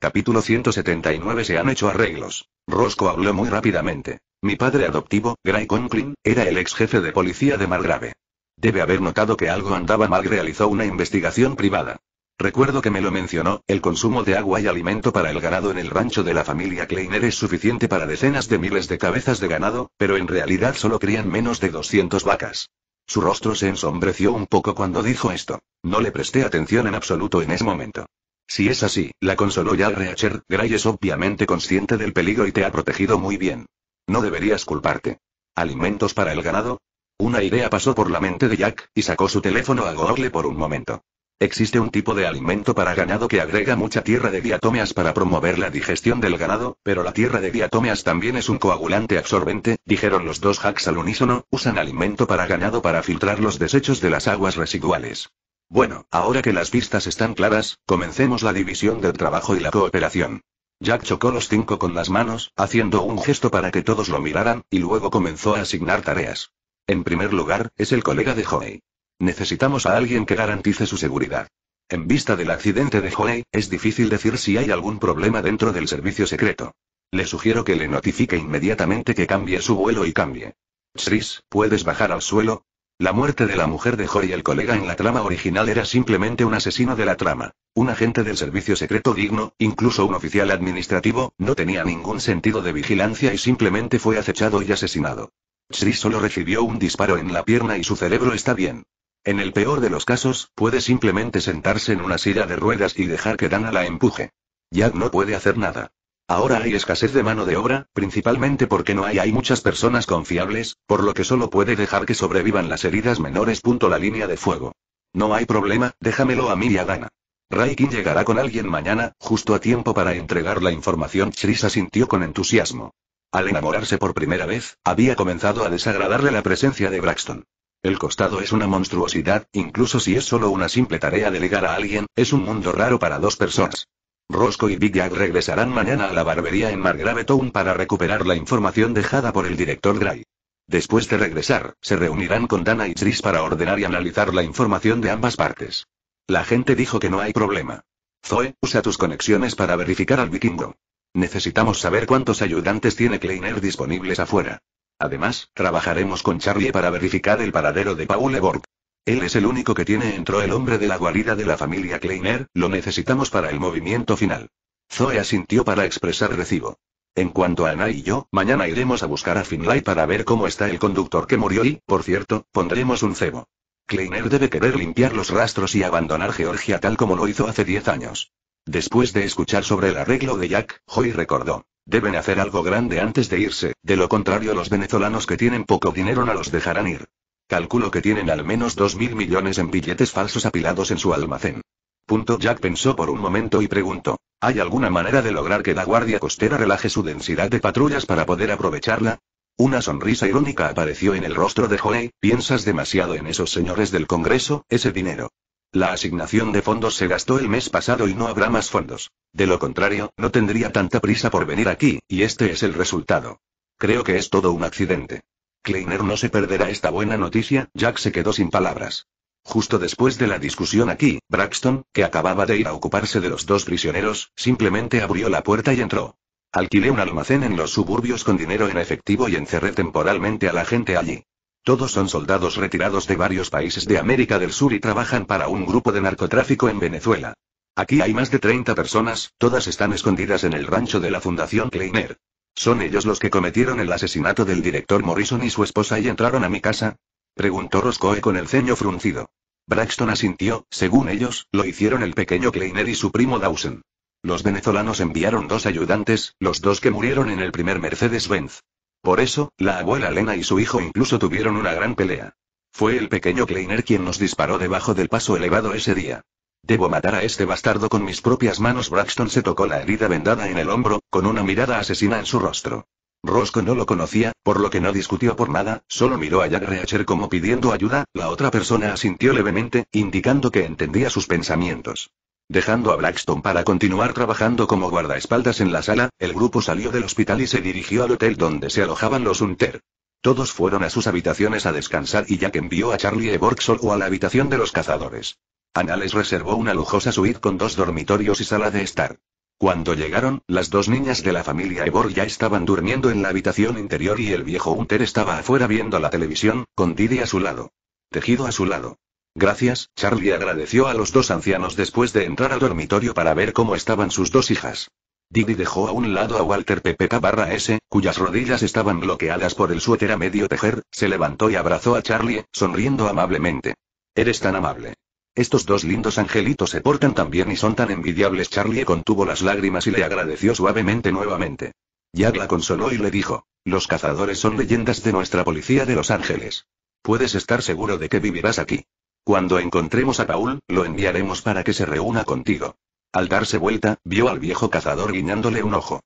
Capítulo 179 Se han hecho arreglos. Rosco habló muy rápidamente. Mi padre adoptivo, Gray Conklin, era el ex jefe de policía de Margrave. Debe haber notado que algo andaba mal, y realizó una investigación privada. Recuerdo que me lo mencionó, el consumo de agua y alimento para el ganado en el rancho de la familia Kleiner es suficiente para decenas de miles de cabezas de ganado, pero en realidad solo crían menos de 200 vacas. Su rostro se ensombreció un poco cuando dijo esto. No le presté atención en absoluto en ese momento. Si es así, la consoló ya Reacher, Gray es obviamente consciente del peligro y te ha protegido muy bien. No deberías culparte. ¿Alimentos para el ganado? Una idea pasó por la mente de Jack, y sacó su teléfono a Google por un momento. Existe un tipo de alimento para ganado que agrega mucha tierra de diatomeas para promover la digestión del ganado, pero la tierra de diatomeas también es un coagulante absorbente, dijeron los dos hacks al unísono, usan alimento para ganado para filtrar los desechos de las aguas residuales. Bueno, ahora que las pistas están claras, comencemos la división del trabajo y la cooperación. Jack chocó los cinco con las manos, haciendo un gesto para que todos lo miraran, y luego comenzó a asignar tareas. En primer lugar, es el colega de Joey. Necesitamos a alguien que garantice su seguridad. En vista del accidente de Joey, es difícil decir si hay algún problema dentro del servicio secreto. Le sugiero que le notifique inmediatamente que cambie su vuelo y cambie. Chris, ¿puedes bajar al suelo? La muerte de la mujer de Joy el colega en la trama original era simplemente un asesino de la trama. Un agente del servicio secreto digno, incluso un oficial administrativo, no tenía ningún sentido de vigilancia y simplemente fue acechado y asesinado. Chris solo recibió un disparo en la pierna y su cerebro está bien. En el peor de los casos, puede simplemente sentarse en una silla de ruedas y dejar que Dana la empuje. Jack no puede hacer nada. Ahora hay escasez de mano de obra, principalmente porque no hay, hay muchas personas confiables, por lo que solo puede dejar que sobrevivan las heridas menores. Punto la línea de fuego. No hay problema, déjamelo a mí y a Dana. Raikin llegará con alguien mañana, justo a tiempo para entregar la información. Chris sintió con entusiasmo. Al enamorarse por primera vez, había comenzado a desagradarle la presencia de Braxton. El costado es una monstruosidad, incluso si es solo una simple tarea delegar a alguien, es un mundo raro para dos personas. Rosco y Big Jack regresarán mañana a la barbería en Margrave Town para recuperar la información dejada por el director Gray. Después de regresar, se reunirán con Dana y Tris para ordenar y analizar la información de ambas partes. La gente dijo que no hay problema. Zoe, usa tus conexiones para verificar al vikingo. Necesitamos saber cuántos ayudantes tiene Kleiner disponibles afuera. Además, trabajaremos con Charlie para verificar el paradero de Paul Borg. Él es el único que tiene. Entró el hombre de la guarida de la familia Kleiner, lo necesitamos para el movimiento final. Zoe asintió para expresar recibo. En cuanto a Ana y yo, mañana iremos a buscar a Finlay para ver cómo está el conductor que murió y, por cierto, pondremos un cebo. Kleiner debe querer limpiar los rastros y abandonar Georgia tal como lo hizo hace 10 años. Después de escuchar sobre el arreglo de Jack, Hoy recordó. Deben hacer algo grande antes de irse, de lo contrario los venezolanos que tienen poco dinero no los dejarán ir. Calculo que tienen al menos 2.000 mil millones en billetes falsos apilados en su almacén. Punto Jack pensó por un momento y preguntó. ¿Hay alguna manera de lograr que la Guardia Costera relaje su densidad de patrullas para poder aprovecharla? Una sonrisa irónica apareció en el rostro de Joey, piensas demasiado en esos señores del Congreso, ese dinero. La asignación de fondos se gastó el mes pasado y no habrá más fondos. De lo contrario, no tendría tanta prisa por venir aquí, y este es el resultado. Creo que es todo un accidente. Kleiner no se perderá esta buena noticia, Jack se quedó sin palabras. Justo después de la discusión aquí, Braxton, que acababa de ir a ocuparse de los dos prisioneros, simplemente abrió la puerta y entró. Alquilé un almacén en los suburbios con dinero en efectivo y encerré temporalmente a la gente allí. Todos son soldados retirados de varios países de América del Sur y trabajan para un grupo de narcotráfico en Venezuela. Aquí hay más de 30 personas, todas están escondidas en el rancho de la Fundación Kleiner. ¿Son ellos los que cometieron el asesinato del director Morrison y su esposa y entraron a mi casa? Preguntó Roscoe con el ceño fruncido. Braxton asintió, según ellos, lo hicieron el pequeño Kleiner y su primo Dawson. Los venezolanos enviaron dos ayudantes, los dos que murieron en el primer Mercedes-Benz. Por eso, la abuela Lena y su hijo incluso tuvieron una gran pelea. Fue el pequeño Kleiner quien nos disparó debajo del paso elevado ese día. Debo matar a este bastardo con mis propias manos. Braxton se tocó la herida vendada en el hombro, con una mirada asesina en su rostro. Rosco no lo conocía, por lo que no discutió por nada, solo miró a Jack Reacher como pidiendo ayuda, la otra persona asintió levemente, indicando que entendía sus pensamientos. Dejando a Braxton para continuar trabajando como guardaespaldas en la sala, el grupo salió del hospital y se dirigió al hotel donde se alojaban los Hunter. Todos fueron a sus habitaciones a descansar y Jack envió a Charlie e o o a la habitación de los cazadores. Ana les reservó una lujosa suite con dos dormitorios y sala de estar. Cuando llegaron, las dos niñas de la familia Ebor ya estaban durmiendo en la habitación interior y el viejo Hunter estaba afuera viendo la televisión, con Didi a su lado. Tejido a su lado. Gracias, Charlie agradeció a los dos ancianos después de entrar al dormitorio para ver cómo estaban sus dos hijas. Didi dejó a un lado a Walter PPK barra S, cuyas rodillas estaban bloqueadas por el suéter a medio tejer, se levantó y abrazó a Charlie, sonriendo amablemente. Eres tan amable. Estos dos lindos angelitos se portan tan bien y son tan envidiables. Charlie contuvo las lágrimas y le agradeció suavemente nuevamente. Jack la consoló y le dijo, los cazadores son leyendas de nuestra policía de Los Ángeles. Puedes estar seguro de que vivirás aquí. Cuando encontremos a Paul, lo enviaremos para que se reúna contigo. Al darse vuelta, vio al viejo cazador guiñándole un ojo.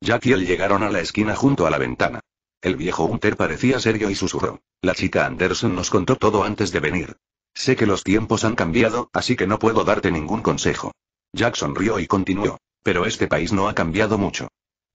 Jack y él llegaron a la esquina junto a la ventana. El viejo Hunter parecía serio y susurró. La chica Anderson nos contó todo antes de venir. Sé que los tiempos han cambiado, así que no puedo darte ningún consejo. Jack sonrió y continuó. Pero este país no ha cambiado mucho.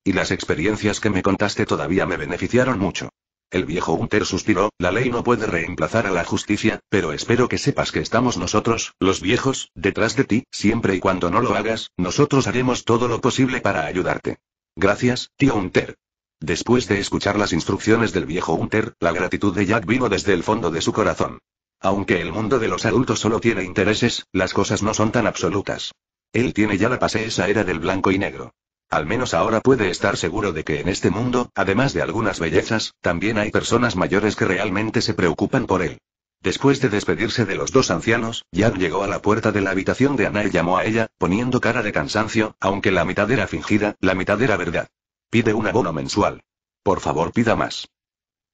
Y las experiencias que me contaste todavía me beneficiaron mucho. El viejo Hunter suspiró, la ley no puede reemplazar a la justicia, pero espero que sepas que estamos nosotros, los viejos, detrás de ti, siempre y cuando no lo hagas, nosotros haremos todo lo posible para ayudarte. Gracias, tío Hunter. Después de escuchar las instrucciones del viejo Hunter, la gratitud de Jack vino desde el fondo de su corazón. Aunque el mundo de los adultos solo tiene intereses, las cosas no son tan absolutas. Él tiene ya la pase esa era del blanco y negro. Al menos ahora puede estar seguro de que en este mundo, además de algunas bellezas, también hay personas mayores que realmente se preocupan por él. Después de despedirse de los dos ancianos, Jan llegó a la puerta de la habitación de Ana y llamó a ella, poniendo cara de cansancio, aunque la mitad era fingida, la mitad era verdad. Pide un abono mensual. Por favor, pida más.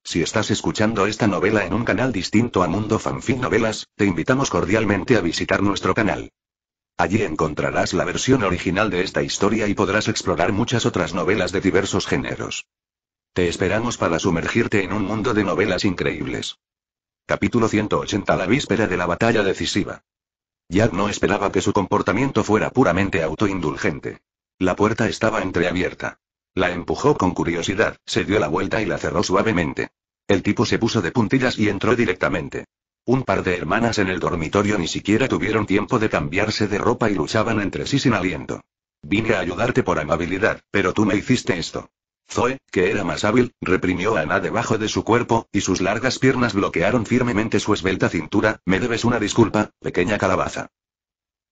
Si estás escuchando esta novela en un canal distinto a Mundo Fanfic Novelas, te invitamos cordialmente a visitar nuestro canal. Allí encontrarás la versión original de esta historia y podrás explorar muchas otras novelas de diversos géneros. Te esperamos para sumergirte en un mundo de novelas increíbles. Capítulo 180 La víspera de la batalla decisiva. Jack no esperaba que su comportamiento fuera puramente autoindulgente. La puerta estaba entreabierta. La empujó con curiosidad, se dio la vuelta y la cerró suavemente. El tipo se puso de puntillas y entró directamente. Un par de hermanas en el dormitorio ni siquiera tuvieron tiempo de cambiarse de ropa y luchaban entre sí sin aliento. Vine a ayudarte por amabilidad, pero tú me hiciste esto. Zoe, que era más hábil, reprimió a Ana debajo de su cuerpo, y sus largas piernas bloquearon firmemente su esbelta cintura. Me debes una disculpa, pequeña calabaza.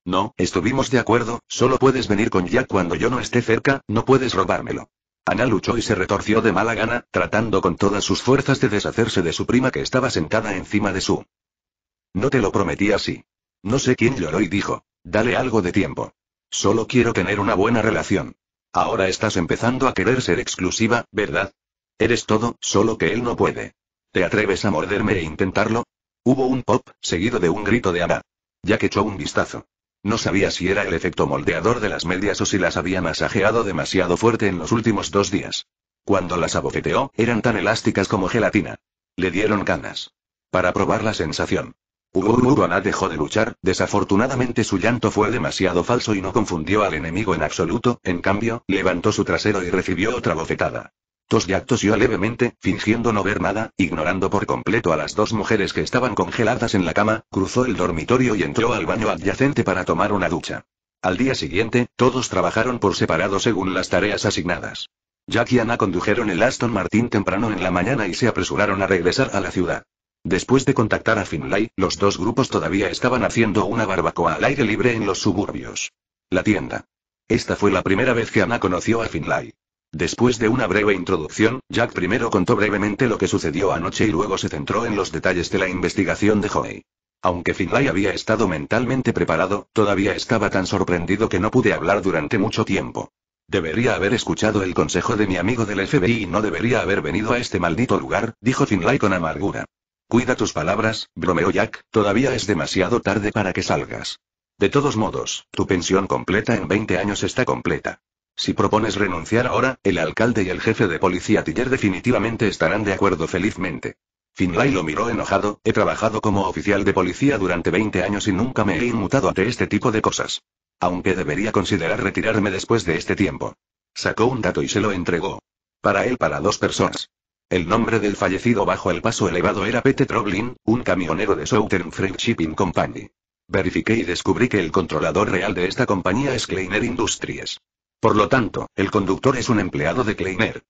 No, estuvimos de acuerdo, solo puedes venir con Jack cuando yo no esté cerca, no puedes robármelo. Ana luchó y se retorció de mala gana, tratando con todas sus fuerzas de deshacerse de su prima que estaba sentada encima de su. No te lo prometí así. No sé quién lloró y dijo, dale algo de tiempo. Solo quiero tener una buena relación. Ahora estás empezando a querer ser exclusiva, ¿verdad? Eres todo, solo que él no puede. ¿Te atreves a morderme e intentarlo? Hubo un pop, seguido de un grito de Ana. Jack echó un vistazo. No sabía si era el efecto moldeador de las medias o si las había masajeado demasiado fuerte en los últimos dos días. Cuando las abofeteó, eran tan elásticas como gelatina. Le dieron ganas. Para probar la sensación. Uguruana dejó de luchar, desafortunadamente su llanto fue demasiado falso y no confundió al enemigo en absoluto, en cambio, levantó su trasero y recibió otra bofetada tosió levemente, fingiendo no ver nada, ignorando por completo a las dos mujeres que estaban congeladas en la cama, cruzó el dormitorio y entró al baño adyacente para tomar una ducha. Al día siguiente, todos trabajaron por separado según las tareas asignadas. Jack y Ana condujeron el Aston Martin temprano en la mañana y se apresuraron a regresar a la ciudad. Después de contactar a Finlay, los dos grupos todavía estaban haciendo una barbacoa al aire libre en los suburbios. La tienda. Esta fue la primera vez que Ana conoció a Finlay. Después de una breve introducción, Jack primero contó brevemente lo que sucedió anoche y luego se centró en los detalles de la investigación de Joey. Aunque Finlay había estado mentalmente preparado, todavía estaba tan sorprendido que no pude hablar durante mucho tiempo. Debería haber escuchado el consejo de mi amigo del FBI y no debería haber venido a este maldito lugar, dijo Finlay con amargura. Cuida tus palabras, bromeó Jack, todavía es demasiado tarde para que salgas. De todos modos, tu pensión completa en 20 años está completa. Si propones renunciar ahora, el alcalde y el jefe de policía Tiller definitivamente estarán de acuerdo felizmente. Finlay lo miró enojado, he trabajado como oficial de policía durante 20 años y nunca me he inmutado ante este tipo de cosas. Aunque debería considerar retirarme después de este tiempo. Sacó un dato y se lo entregó. Para él para dos personas. El nombre del fallecido bajo el paso elevado era Pete Troblin, un camionero de Southern Freight Shipping Company. Verifiqué y descubrí que el controlador real de esta compañía es Kleiner Industries. Por lo tanto, el conductor es un empleado de Kleiner.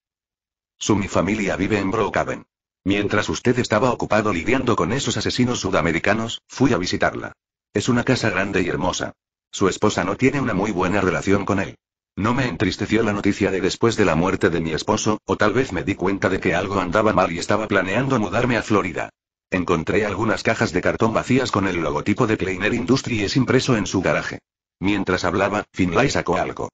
Su mi familia vive en Brookhaven. Mientras usted estaba ocupado lidiando con esos asesinos sudamericanos, fui a visitarla. Es una casa grande y hermosa. Su esposa no tiene una muy buena relación con él. No me entristeció la noticia de después de la muerte de mi esposo, o tal vez me di cuenta de que algo andaba mal y estaba planeando mudarme a Florida. Encontré algunas cajas de cartón vacías con el logotipo de Kleiner Industries impreso en su garaje. Mientras hablaba, Finlay sacó algo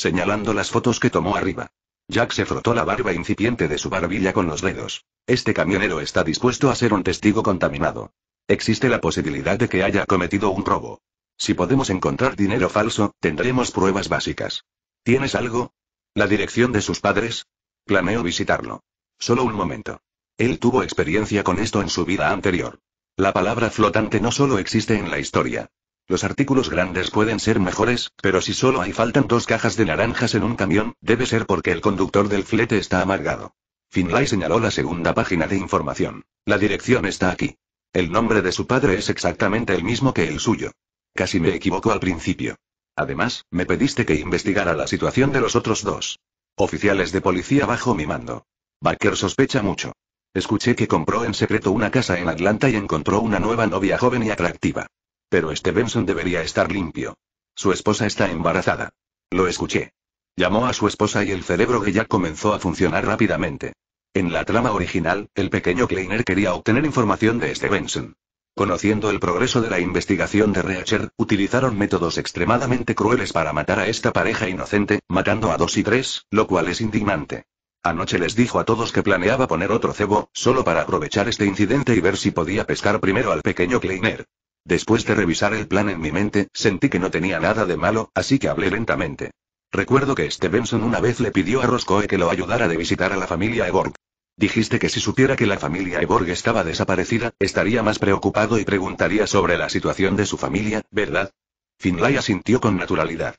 señalando las fotos que tomó arriba. Jack se frotó la barba incipiente de su barbilla con los dedos. Este camionero está dispuesto a ser un testigo contaminado. Existe la posibilidad de que haya cometido un robo. Si podemos encontrar dinero falso, tendremos pruebas básicas. ¿Tienes algo? ¿La dirección de sus padres? Planeo visitarlo. Solo un momento. Él tuvo experiencia con esto en su vida anterior. La palabra flotante no solo existe en la historia. Los artículos grandes pueden ser mejores, pero si solo hay faltan dos cajas de naranjas en un camión, debe ser porque el conductor del flete está amargado. Finlay señaló la segunda página de información. La dirección está aquí. El nombre de su padre es exactamente el mismo que el suyo. Casi me equivoco al principio. Además, me pediste que investigara la situación de los otros dos. Oficiales de policía bajo mi mando. Baker sospecha mucho. Escuché que compró en secreto una casa en Atlanta y encontró una nueva novia joven y atractiva. Pero este Benson debería estar limpio. Su esposa está embarazada. Lo escuché. Llamó a su esposa y el cerebro de Jack comenzó a funcionar rápidamente. En la trama original, el pequeño Kleiner quería obtener información de este Benson. Conociendo el progreso de la investigación de Reacher, utilizaron métodos extremadamente crueles para matar a esta pareja inocente, matando a dos y tres, lo cual es indignante. Anoche les dijo a todos que planeaba poner otro cebo, solo para aprovechar este incidente y ver si podía pescar primero al pequeño Kleiner. Después de revisar el plan en mi mente, sentí que no tenía nada de malo, así que hablé lentamente. Recuerdo que Stevenson una vez le pidió a Roscoe que lo ayudara de visitar a la familia Eborg. Dijiste que si supiera que la familia Eborg estaba desaparecida, estaría más preocupado y preguntaría sobre la situación de su familia, ¿verdad? Finlay asintió con naturalidad.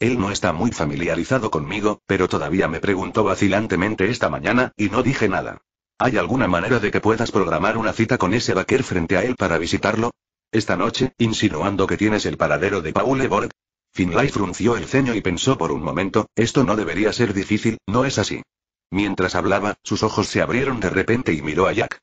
Él no está muy familiarizado conmigo, pero todavía me preguntó vacilantemente esta mañana, y no dije nada. ¿Hay alguna manera de que puedas programar una cita con ese vaquer frente a él para visitarlo? Esta noche, insinuando que tienes el paradero de Paul Eborg. Finlay frunció el ceño y pensó por un momento, esto no debería ser difícil, no es así. Mientras hablaba, sus ojos se abrieron de repente y miró a Jack.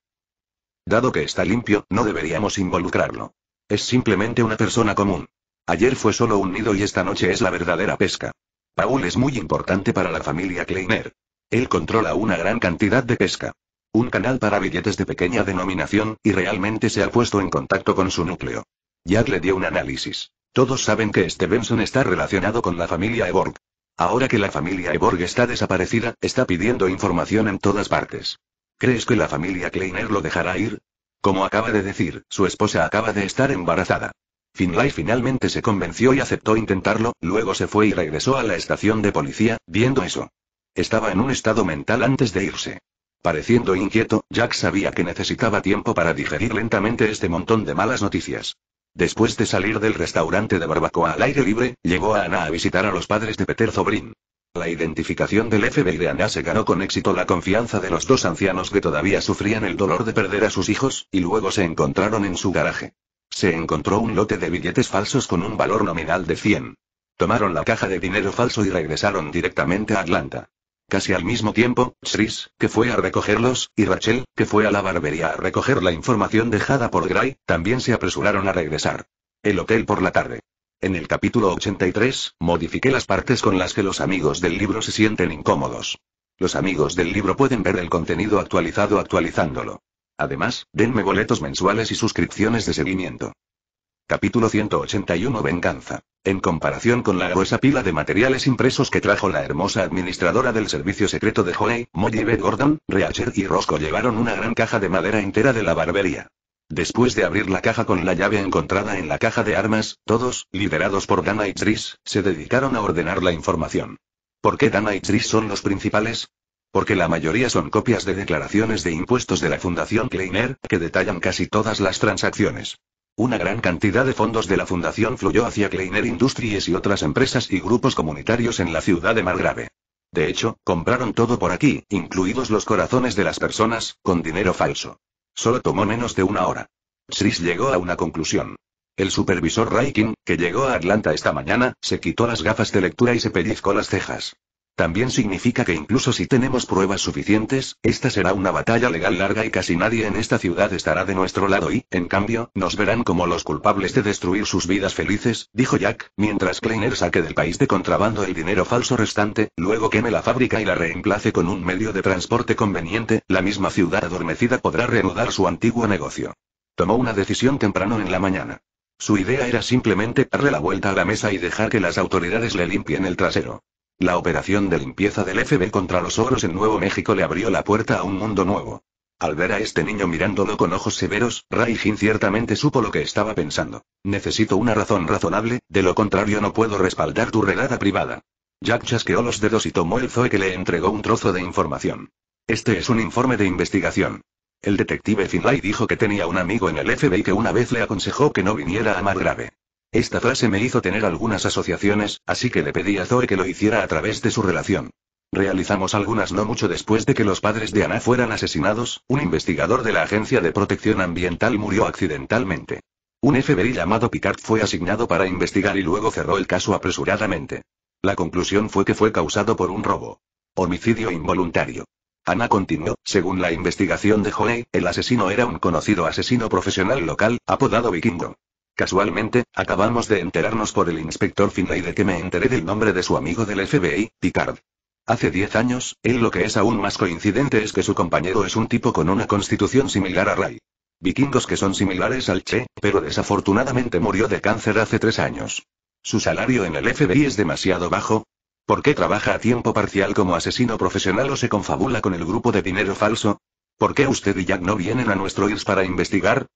Dado que está limpio, no deberíamos involucrarlo. Es simplemente una persona común. Ayer fue solo un nido y esta noche es la verdadera pesca. Paul es muy importante para la familia Kleiner. Él controla una gran cantidad de pesca. Un canal para billetes de pequeña denominación, y realmente se ha puesto en contacto con su núcleo. Jack le dio un análisis. Todos saben que Stevenson está relacionado con la familia Eborg. Ahora que la familia Eborg está desaparecida, está pidiendo información en todas partes. ¿Crees que la familia Kleiner lo dejará ir? Como acaba de decir, su esposa acaba de estar embarazada. Finlay finalmente se convenció y aceptó intentarlo, luego se fue y regresó a la estación de policía, viendo eso. Estaba en un estado mental antes de irse. Pareciendo inquieto, Jack sabía que necesitaba tiempo para digerir lentamente este montón de malas noticias. Después de salir del restaurante de barbacoa al aire libre, llegó a Ana a visitar a los padres de Peter Zobrin. La identificación del FBI de Ana se ganó con éxito la confianza de los dos ancianos que todavía sufrían el dolor de perder a sus hijos, y luego se encontraron en su garaje. Se encontró un lote de billetes falsos con un valor nominal de 100. Tomaron la caja de dinero falso y regresaron directamente a Atlanta. Casi al mismo tiempo, Chris, que fue a recogerlos, y Rachel, que fue a la barbería a recoger la información dejada por Gray, también se apresuraron a regresar. El hotel por la tarde. En el capítulo 83, modifiqué las partes con las que los amigos del libro se sienten incómodos. Los amigos del libro pueden ver el contenido actualizado actualizándolo. Además, denme boletos mensuales y suscripciones de seguimiento. Capítulo 181 Venganza. En comparación con la gruesa pila de materiales impresos que trajo la hermosa administradora del servicio secreto de Joey Molly B. Gordon, Reacher y Roscoe llevaron una gran caja de madera entera de la barbería. Después de abrir la caja con la llave encontrada en la caja de armas, todos, liderados por Dana y Tris, se dedicaron a ordenar la información. ¿Por qué Dana y Tris son los principales? porque la mayoría son copias de declaraciones de impuestos de la Fundación Kleiner, que detallan casi todas las transacciones. Una gran cantidad de fondos de la fundación fluyó hacia Kleiner Industries y otras empresas y grupos comunitarios en la ciudad de Margrave. De hecho, compraron todo por aquí, incluidos los corazones de las personas, con dinero falso. Solo tomó menos de una hora. Sris llegó a una conclusión. El supervisor Raikin, que llegó a Atlanta esta mañana, se quitó las gafas de lectura y se pellizcó las cejas. También significa que incluso si tenemos pruebas suficientes, esta será una batalla legal larga y casi nadie en esta ciudad estará de nuestro lado y, en cambio, nos verán como los culpables de destruir sus vidas felices, dijo Jack, mientras Kleiner saque del país de contrabando el dinero falso restante, luego queme la fábrica y la reemplace con un medio de transporte conveniente, la misma ciudad adormecida podrá reanudar su antiguo negocio. Tomó una decisión temprano en la mañana. Su idea era simplemente darle la vuelta a la mesa y dejar que las autoridades le limpien el trasero. La operación de limpieza del FB contra los oros en Nuevo México le abrió la puerta a un mundo nuevo. Al ver a este niño mirándolo con ojos severos, Raijin ciertamente supo lo que estaba pensando. Necesito una razón razonable, de lo contrario no puedo respaldar tu redada privada. Jack chasqueó los dedos y tomó el Zoe que le entregó un trozo de información. Este es un informe de investigación. El detective Finlay dijo que tenía un amigo en el FBI que una vez le aconsejó que no viniera a grave. Esta frase me hizo tener algunas asociaciones, así que le pedí a Zoe que lo hiciera a través de su relación. Realizamos algunas no mucho después de que los padres de Ana fueran asesinados, un investigador de la Agencia de Protección Ambiental murió accidentalmente. Un FBI llamado Picard fue asignado para investigar y luego cerró el caso apresuradamente. La conclusión fue que fue causado por un robo. Homicidio involuntario. Ana continuó, según la investigación de Joey, el asesino era un conocido asesino profesional local, apodado Vikingo. Casualmente, acabamos de enterarnos por el inspector Finlay de que me enteré del nombre de su amigo del FBI, Picard. Hace 10 años, él lo que es aún más coincidente es que su compañero es un tipo con una constitución similar a Ray. Vikingos que son similares al Che, pero desafortunadamente murió de cáncer hace 3 años. Su salario en el FBI es demasiado bajo. ¿Por qué trabaja a tiempo parcial como asesino profesional o se confabula con el grupo de dinero falso? ¿Por qué usted y Jack no vienen a nuestro IRS para investigar?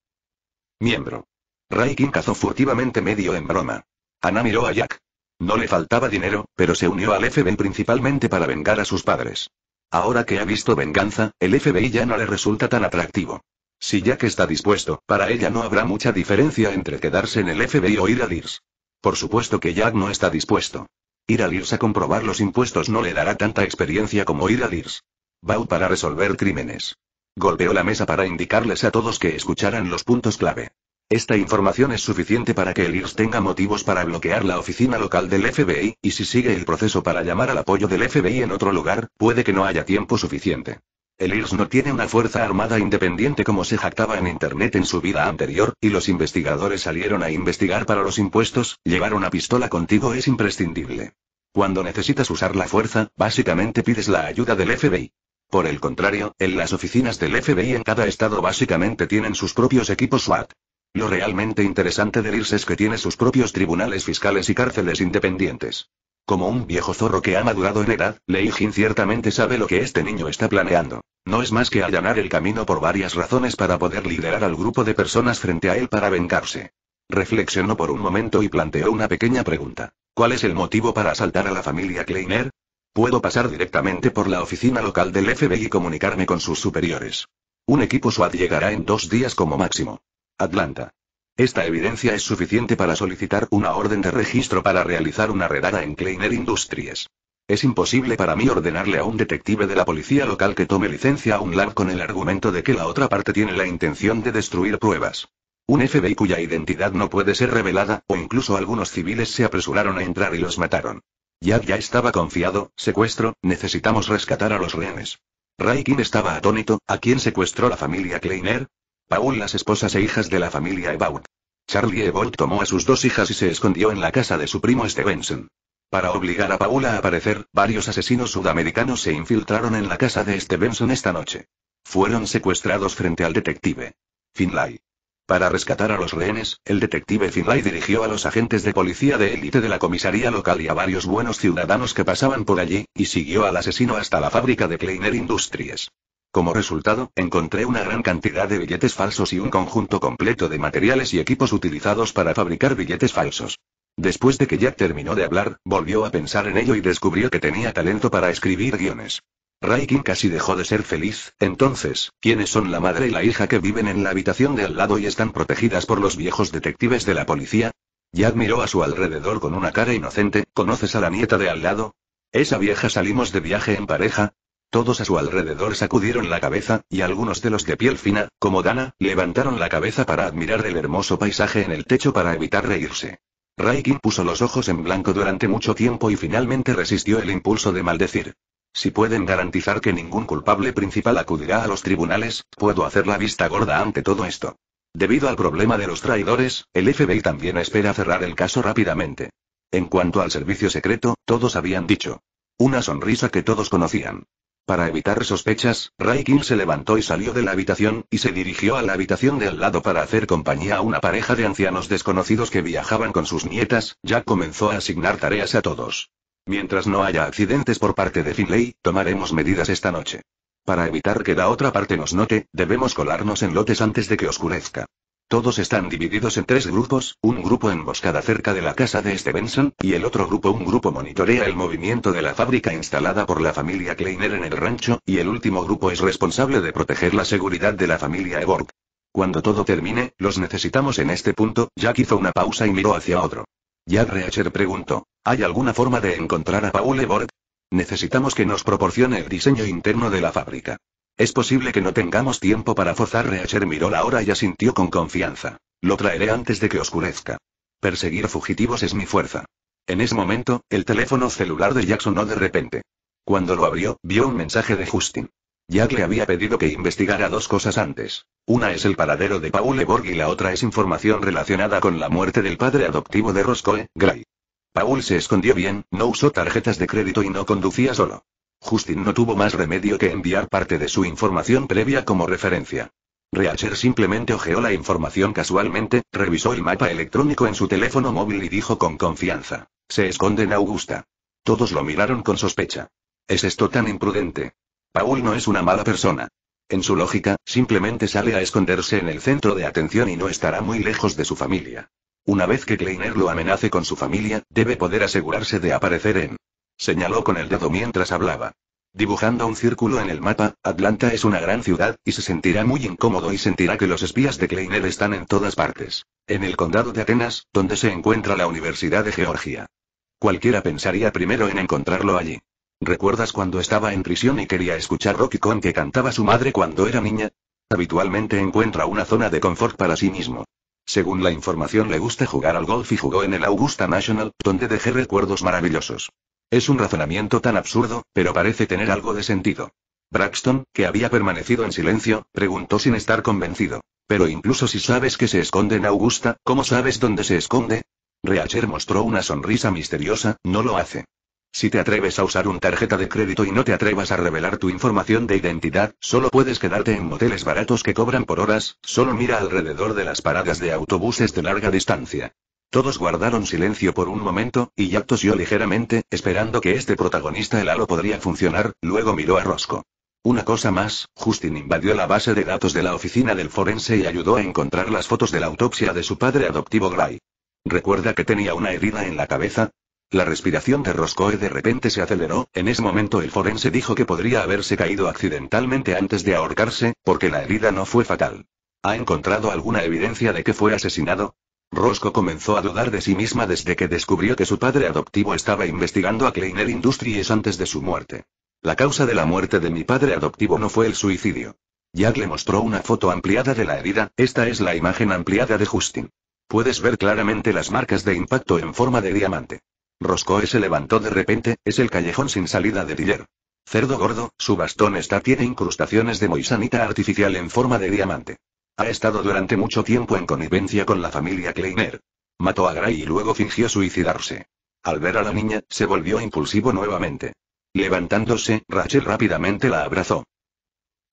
Miembro. Raikin cazó furtivamente medio en broma. Ana miró a Jack. No le faltaba dinero, pero se unió al FBI principalmente para vengar a sus padres. Ahora que ha visto venganza, el FBI ya no le resulta tan atractivo. Si Jack está dispuesto, para ella no habrá mucha diferencia entre quedarse en el FBI o ir a Lears. Por supuesto que Jack no está dispuesto. Ir a Lears a comprobar los impuestos no le dará tanta experiencia como ir a Lears. Bau para resolver crímenes. Golpeó la mesa para indicarles a todos que escucharan los puntos clave. Esta información es suficiente para que el IRS tenga motivos para bloquear la oficina local del FBI, y si sigue el proceso para llamar al apoyo del FBI en otro lugar, puede que no haya tiempo suficiente. El IRS no tiene una fuerza armada independiente como se jactaba en Internet en su vida anterior, y los investigadores salieron a investigar para los impuestos, llevar una pistola contigo es imprescindible. Cuando necesitas usar la fuerza, básicamente pides la ayuda del FBI. Por el contrario, en las oficinas del FBI en cada estado básicamente tienen sus propios equipos SWAT. Lo realmente interesante de Lirs es que tiene sus propios tribunales fiscales y cárceles independientes. Como un viejo zorro que ha madurado en edad, Leijin ciertamente sabe lo que este niño está planeando. No es más que allanar el camino por varias razones para poder liderar al grupo de personas frente a él para vengarse. Reflexionó por un momento y planteó una pequeña pregunta. ¿Cuál es el motivo para asaltar a la familia Kleiner? Puedo pasar directamente por la oficina local del FBI y comunicarme con sus superiores. Un equipo SWAT llegará en dos días como máximo. Atlanta. Esta evidencia es suficiente para solicitar una orden de registro para realizar una redada en Kleiner Industries. Es imposible para mí ordenarle a un detective de la policía local que tome licencia a un lab con el argumento de que la otra parte tiene la intención de destruir pruebas. Un FBI cuya identidad no puede ser revelada, o incluso algunos civiles se apresuraron a entrar y los mataron. Jack ya estaba confiado, secuestro, necesitamos rescatar a los rehenes. Raikin estaba atónito, ¿a quién secuestró la familia Kleiner? Paul las esposas e hijas de la familia Ebaut. Charlie Ebaut tomó a sus dos hijas y se escondió en la casa de su primo Stevenson. Para obligar a Paul a aparecer, varios asesinos sudamericanos se infiltraron en la casa de Stevenson esta noche. Fueron secuestrados frente al detective. Finlay. Para rescatar a los rehenes, el detective Finlay dirigió a los agentes de policía de élite de la comisaría local y a varios buenos ciudadanos que pasaban por allí, y siguió al asesino hasta la fábrica de Kleiner Industries. Como resultado, encontré una gran cantidad de billetes falsos y un conjunto completo de materiales y equipos utilizados para fabricar billetes falsos. Después de que Jack terminó de hablar, volvió a pensar en ello y descubrió que tenía talento para escribir guiones. Raikin casi dejó de ser feliz, entonces, ¿quiénes son la madre y la hija que viven en la habitación de al lado y están protegidas por los viejos detectives de la policía? Jack miró a su alrededor con una cara inocente, ¿conoces a la nieta de al lado? Esa vieja salimos de viaje en pareja, todos a su alrededor sacudieron la cabeza, y algunos de los de piel fina, como Dana, levantaron la cabeza para admirar el hermoso paisaje en el techo para evitar reírse. Raikin puso los ojos en blanco durante mucho tiempo y finalmente resistió el impulso de maldecir. Si pueden garantizar que ningún culpable principal acudirá a los tribunales, puedo hacer la vista gorda ante todo esto. Debido al problema de los traidores, el FBI también espera cerrar el caso rápidamente. En cuanto al servicio secreto, todos habían dicho. Una sonrisa que todos conocían. Para evitar sospechas, Raikin se levantó y salió de la habitación, y se dirigió a la habitación de al lado para hacer compañía a una pareja de ancianos desconocidos que viajaban con sus nietas, ya comenzó a asignar tareas a todos. Mientras no haya accidentes por parte de Finlay, tomaremos medidas esta noche. Para evitar que la otra parte nos note, debemos colarnos en lotes antes de que oscurezca. Todos están divididos en tres grupos, un grupo emboscada cerca de la casa de Stevenson, y el otro grupo un grupo monitorea el movimiento de la fábrica instalada por la familia Kleiner en el rancho, y el último grupo es responsable de proteger la seguridad de la familia Eborg. Cuando todo termine, los necesitamos en este punto, Jack hizo una pausa y miró hacia otro. Jack Reacher preguntó, ¿hay alguna forma de encontrar a Paul Eborg? Necesitamos que nos proporcione el diseño interno de la fábrica. Es posible que no tengamos tiempo para forzar. Reacher miró la hora y asintió con confianza. Lo traeré antes de que oscurezca. Perseguir fugitivos es mi fuerza. En ese momento, el teléfono celular de Jackson, sonó de repente. Cuando lo abrió, vio un mensaje de Justin. Jack le había pedido que investigara dos cosas antes. Una es el paradero de Paul Eborg y la otra es información relacionada con la muerte del padre adoptivo de Roscoe, Gray. Paul se escondió bien, no usó tarjetas de crédito y no conducía solo. Justin no tuvo más remedio que enviar parte de su información previa como referencia. Reacher simplemente hojeó la información casualmente, revisó el mapa electrónico en su teléfono móvil y dijo con confianza. Se esconde en Augusta. Todos lo miraron con sospecha. ¿Es esto tan imprudente? Paul no es una mala persona. En su lógica, simplemente sale a esconderse en el centro de atención y no estará muy lejos de su familia. Una vez que Kleiner lo amenace con su familia, debe poder asegurarse de aparecer en señaló con el dedo mientras hablaba. Dibujando un círculo en el mapa, Atlanta es una gran ciudad, y se sentirá muy incómodo y sentirá que los espías de Kleiner están en todas partes. En el condado de Atenas, donde se encuentra la Universidad de Georgia. Cualquiera pensaría primero en encontrarlo allí. ¿Recuerdas cuando estaba en prisión y quería escuchar Rocky Con que cantaba su madre cuando era niña? Habitualmente encuentra una zona de confort para sí mismo. Según la información le gusta jugar al golf y jugó en el Augusta National, donde dejé recuerdos maravillosos. Es un razonamiento tan absurdo, pero parece tener algo de sentido. Braxton, que había permanecido en silencio, preguntó sin estar convencido. Pero incluso si sabes que se esconde en Augusta, ¿cómo sabes dónde se esconde? Reacher mostró una sonrisa misteriosa, no lo hace. Si te atreves a usar una tarjeta de crédito y no te atrevas a revelar tu información de identidad, solo puedes quedarte en moteles baratos que cobran por horas, solo mira alrededor de las paradas de autobuses de larga distancia. Todos guardaron silencio por un momento, y Jack tosió ligeramente, esperando que este protagonista el halo podría funcionar, luego miró a Rosco. Una cosa más, Justin invadió la base de datos de la oficina del forense y ayudó a encontrar las fotos de la autopsia de su padre adoptivo Gray. ¿Recuerda que tenía una herida en la cabeza? La respiración de Roscoe de repente se aceleró, en ese momento el forense dijo que podría haberse caído accidentalmente antes de ahorcarse, porque la herida no fue fatal. ¿Ha encontrado alguna evidencia de que fue asesinado? Rosco comenzó a dudar de sí misma desde que descubrió que su padre adoptivo estaba investigando a Kleiner Industries antes de su muerte. La causa de la muerte de mi padre adoptivo no fue el suicidio. Jack le mostró una foto ampliada de la herida, esta es la imagen ampliada de Justin. Puedes ver claramente las marcas de impacto en forma de diamante. Roscoe se levantó de repente, es el callejón sin salida de Diller. Cerdo gordo, su bastón está tiene incrustaciones de moisanita artificial en forma de diamante. Ha estado durante mucho tiempo en connivencia con la familia Kleiner. Mató a Gray y luego fingió suicidarse. Al ver a la niña, se volvió impulsivo nuevamente. Levantándose, Rachel rápidamente la abrazó.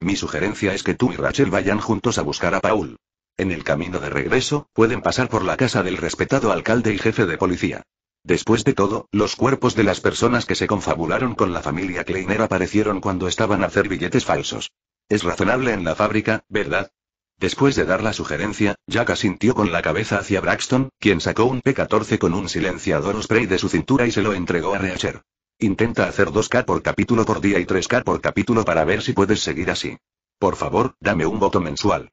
Mi sugerencia es que tú y Rachel vayan juntos a buscar a Paul. En el camino de regreso, pueden pasar por la casa del respetado alcalde y jefe de policía. Después de todo, los cuerpos de las personas que se confabularon con la familia Kleiner aparecieron cuando estaban a hacer billetes falsos. Es razonable en la fábrica, ¿verdad? Después de dar la sugerencia, Jack asintió con la cabeza hacia Braxton, quien sacó un P-14 con un silenciador spray de su cintura y se lo entregó a Reacher. Intenta hacer 2K por capítulo por día y 3K por capítulo para ver si puedes seguir así. Por favor, dame un voto mensual.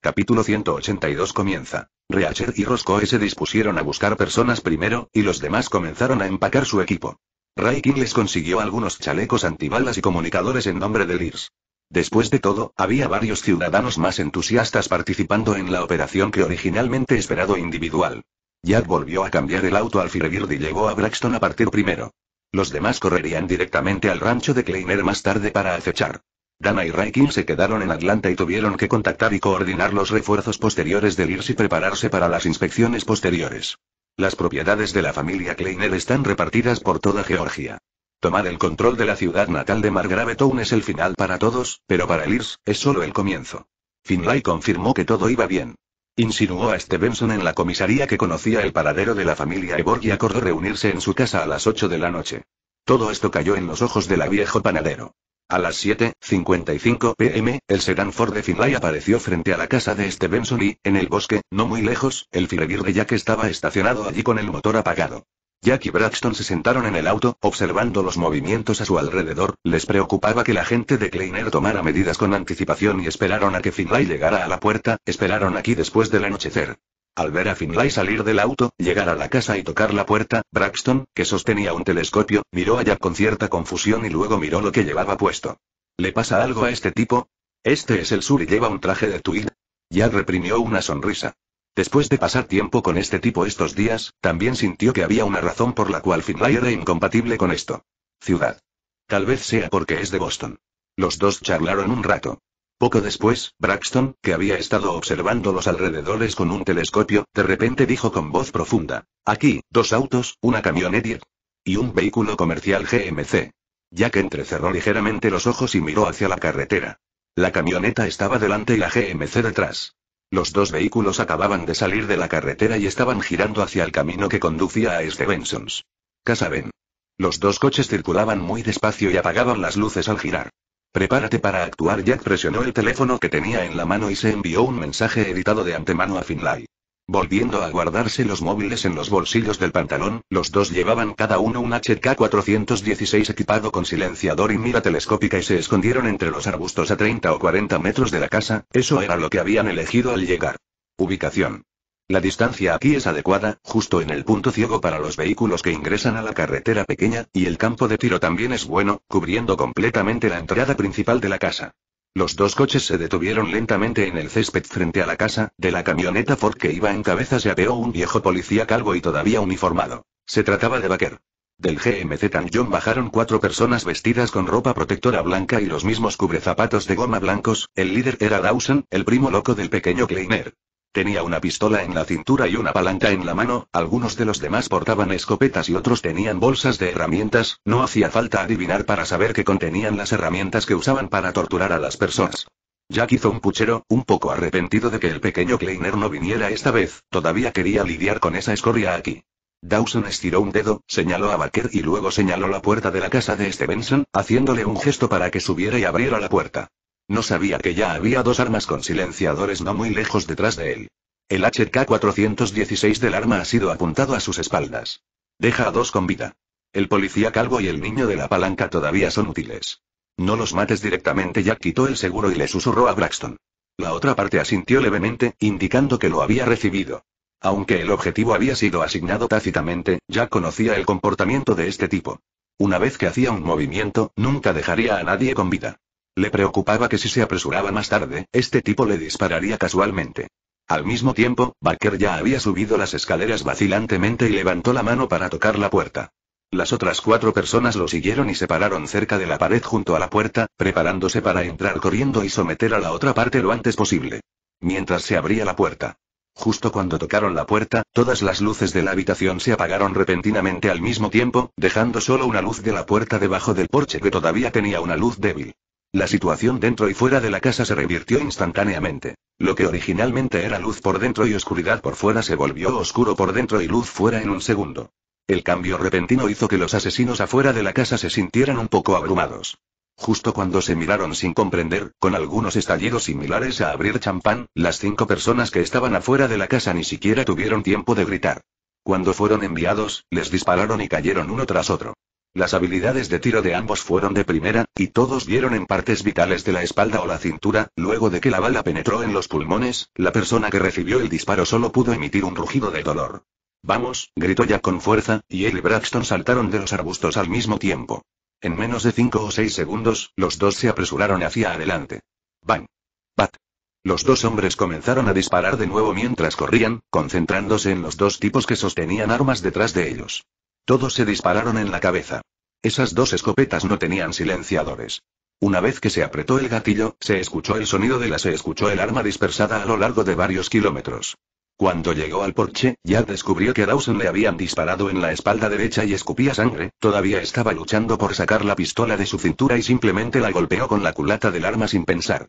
Capítulo 182 comienza. Reacher y Roscoe se dispusieron a buscar personas primero, y los demás comenzaron a empacar su equipo. Raikin les consiguió algunos chalecos antibalas y comunicadores en nombre de Lears. Después de todo, había varios ciudadanos más entusiastas participando en la operación que originalmente esperado individual. Jack volvió a cambiar el auto al Firebird y llegó a Braxton a partir primero. Los demás correrían directamente al rancho de Kleiner más tarde para acechar. Dana y Raikin se quedaron en Atlanta y tuvieron que contactar y coordinar los refuerzos posteriores del IRS y prepararse para las inspecciones posteriores. Las propiedades de la familia Kleiner están repartidas por toda Georgia. Tomar el control de la ciudad natal de Margrave Town es el final para todos, pero para Lirs, es solo el comienzo. Finlay confirmó que todo iba bien. Insinuó a Stevenson en la comisaría que conocía el paradero de la familia Eborg y acordó reunirse en su casa a las 8 de la noche. Todo esto cayó en los ojos de la viejo panadero. A las 7.55 pm, el sedán Ford de Finlay apareció frente a la casa de Stevenson y, en el bosque, no muy lejos, el Firebird ya que estaba estacionado allí con el motor apagado. Jack y Braxton se sentaron en el auto, observando los movimientos a su alrededor, les preocupaba que la gente de Kleiner tomara medidas con anticipación y esperaron a que Finlay llegara a la puerta, esperaron aquí después del anochecer. Al ver a Finlay salir del auto, llegar a la casa y tocar la puerta, Braxton, que sostenía un telescopio, miró a Jack con cierta confusión y luego miró lo que llevaba puesto. ¿Le pasa algo a este tipo? Este es el sur y lleva un traje de tweed. Jack reprimió una sonrisa. Después de pasar tiempo con este tipo estos días, también sintió que había una razón por la cual Finlay era incompatible con esto. Ciudad. Tal vez sea porque es de Boston. Los dos charlaron un rato. Poco después, Braxton, que había estado observando los alrededores con un telescopio, de repente dijo con voz profunda, Aquí, dos autos, una camioneta y un vehículo comercial GMC. Jack entrecerró ligeramente los ojos y miró hacia la carretera. La camioneta estaba delante y la GMC detrás. Los dos vehículos acababan de salir de la carretera y estaban girando hacia el camino que conducía a Stevenson's. Casa Ben. Los dos coches circulaban muy despacio y apagaban las luces al girar. Prepárate para actuar. Jack presionó el teléfono que tenía en la mano y se envió un mensaje editado de antemano a Finlay. Volviendo a guardarse los móviles en los bolsillos del pantalón, los dos llevaban cada uno un HK-416 equipado con silenciador y mira telescópica y se escondieron entre los arbustos a 30 o 40 metros de la casa, eso era lo que habían elegido al llegar. Ubicación. La distancia aquí es adecuada, justo en el punto ciego para los vehículos que ingresan a la carretera pequeña, y el campo de tiro también es bueno, cubriendo completamente la entrada principal de la casa. Los dos coches se detuvieron lentamente en el césped frente a la casa, de la camioneta Ford que iba en cabeza se apeó un viejo policía calvo y todavía uniformado. Se trataba de Baker. Del GMC Tan bajaron cuatro personas vestidas con ropa protectora blanca y los mismos cubrezapatos de goma blancos, el líder era Dawson, el primo loco del pequeño Kleiner. Tenía una pistola en la cintura y una palanca en la mano, algunos de los demás portaban escopetas y otros tenían bolsas de herramientas, no hacía falta adivinar para saber que contenían las herramientas que usaban para torturar a las personas. Jack hizo un puchero, un poco arrepentido de que el pequeño Kleiner no viniera esta vez, todavía quería lidiar con esa escoria aquí. Dawson estiró un dedo, señaló a Baker y luego señaló la puerta de la casa de Stevenson, haciéndole un gesto para que subiera y abriera la puerta. No sabía que ya había dos armas con silenciadores no muy lejos detrás de él. El HK-416 del arma ha sido apuntado a sus espaldas. Deja a dos con vida. El policía calvo y el niño de la palanca todavía son útiles. No los mates directamente, Jack quitó el seguro y le susurró a Braxton. La otra parte asintió levemente, indicando que lo había recibido. Aunque el objetivo había sido asignado tácitamente, Jack conocía el comportamiento de este tipo. Una vez que hacía un movimiento, nunca dejaría a nadie con vida. Le preocupaba que si se apresuraba más tarde, este tipo le dispararía casualmente. Al mismo tiempo, Barker ya había subido las escaleras vacilantemente y levantó la mano para tocar la puerta. Las otras cuatro personas lo siguieron y se pararon cerca de la pared junto a la puerta, preparándose para entrar corriendo y someter a la otra parte lo antes posible. Mientras se abría la puerta. Justo cuando tocaron la puerta, todas las luces de la habitación se apagaron repentinamente al mismo tiempo, dejando solo una luz de la puerta debajo del porche que todavía tenía una luz débil. La situación dentro y fuera de la casa se revirtió instantáneamente. Lo que originalmente era luz por dentro y oscuridad por fuera se volvió oscuro por dentro y luz fuera en un segundo. El cambio repentino hizo que los asesinos afuera de la casa se sintieran un poco abrumados. Justo cuando se miraron sin comprender, con algunos estallidos similares a abrir champán, las cinco personas que estaban afuera de la casa ni siquiera tuvieron tiempo de gritar. Cuando fueron enviados, les dispararon y cayeron uno tras otro. Las habilidades de tiro de ambos fueron de primera, y todos vieron en partes vitales de la espalda o la cintura, luego de que la bala penetró en los pulmones, la persona que recibió el disparo solo pudo emitir un rugido de dolor. Vamos, gritó ya con fuerza, y él y Braxton saltaron de los arbustos al mismo tiempo. En menos de cinco o seis segundos, los dos se apresuraron hacia adelante. Bang. ¡Bat!». Los dos hombres comenzaron a disparar de nuevo mientras corrían, concentrándose en los dos tipos que sostenían armas detrás de ellos. Todos se dispararon en la cabeza. Esas dos escopetas no tenían silenciadores. Una vez que se apretó el gatillo, se escuchó el sonido de la se escuchó el arma dispersada a lo largo de varios kilómetros. Cuando llegó al porche, ya descubrió que Dawson le habían disparado en la espalda derecha y escupía sangre, todavía estaba luchando por sacar la pistola de su cintura y simplemente la golpeó con la culata del arma sin pensar.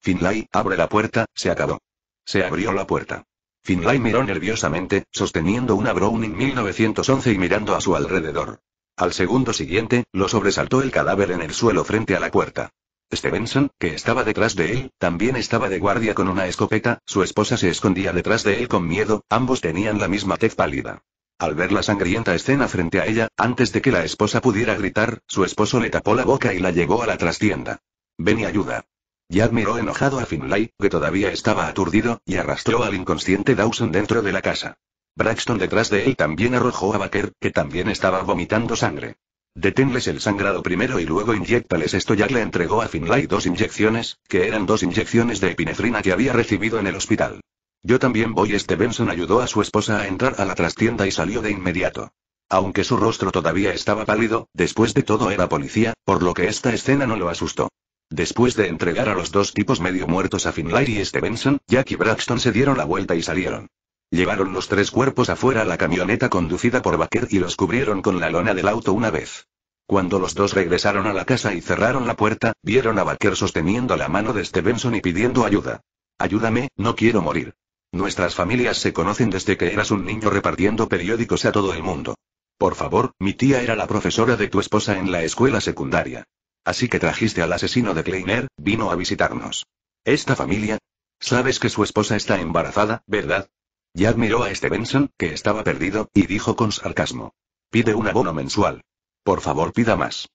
Finlay, abre la puerta, se acabó. Se abrió la puerta. Finlay miró nerviosamente, sosteniendo una Browning 1911 y mirando a su alrededor. Al segundo siguiente, lo sobresaltó el cadáver en el suelo frente a la puerta. Stevenson, que estaba detrás de él, también estaba de guardia con una escopeta, su esposa se escondía detrás de él con miedo, ambos tenían la misma tez pálida. Al ver la sangrienta escena frente a ella, antes de que la esposa pudiera gritar, su esposo le tapó la boca y la llevó a la trastienda. Ven y ayuda. Jack miró enojado a Finlay, que todavía estaba aturdido, y arrastró al inconsciente Dawson dentro de la casa. Braxton detrás de él también arrojó a Baker, que también estaba vomitando sangre. Deténles el sangrado primero y luego inyectales esto. Jack le entregó a Finlay dos inyecciones, que eran dos inyecciones de epinefrina que había recibido en el hospital. Yo también voy. Este Benson ayudó a su esposa a entrar a la trastienda y salió de inmediato. Aunque su rostro todavía estaba pálido, después de todo era policía, por lo que esta escena no lo asustó. Después de entregar a los dos tipos medio muertos a Finlay y Stevenson, Jack y Braxton se dieron la vuelta y salieron. Llevaron los tres cuerpos afuera a la camioneta conducida por Baker y los cubrieron con la lona del auto una vez. Cuando los dos regresaron a la casa y cerraron la puerta, vieron a Baker sosteniendo la mano de Stevenson y pidiendo ayuda. Ayúdame, no quiero morir. Nuestras familias se conocen desde que eras un niño repartiendo periódicos a todo el mundo. Por favor, mi tía era la profesora de tu esposa en la escuela secundaria. Así que trajiste al asesino de Kleiner, vino a visitarnos. ¿Esta familia? Sabes que su esposa está embarazada, ¿verdad? Jack miró a Stevenson, que estaba perdido, y dijo con sarcasmo. Pide un abono mensual. Por favor, pida más.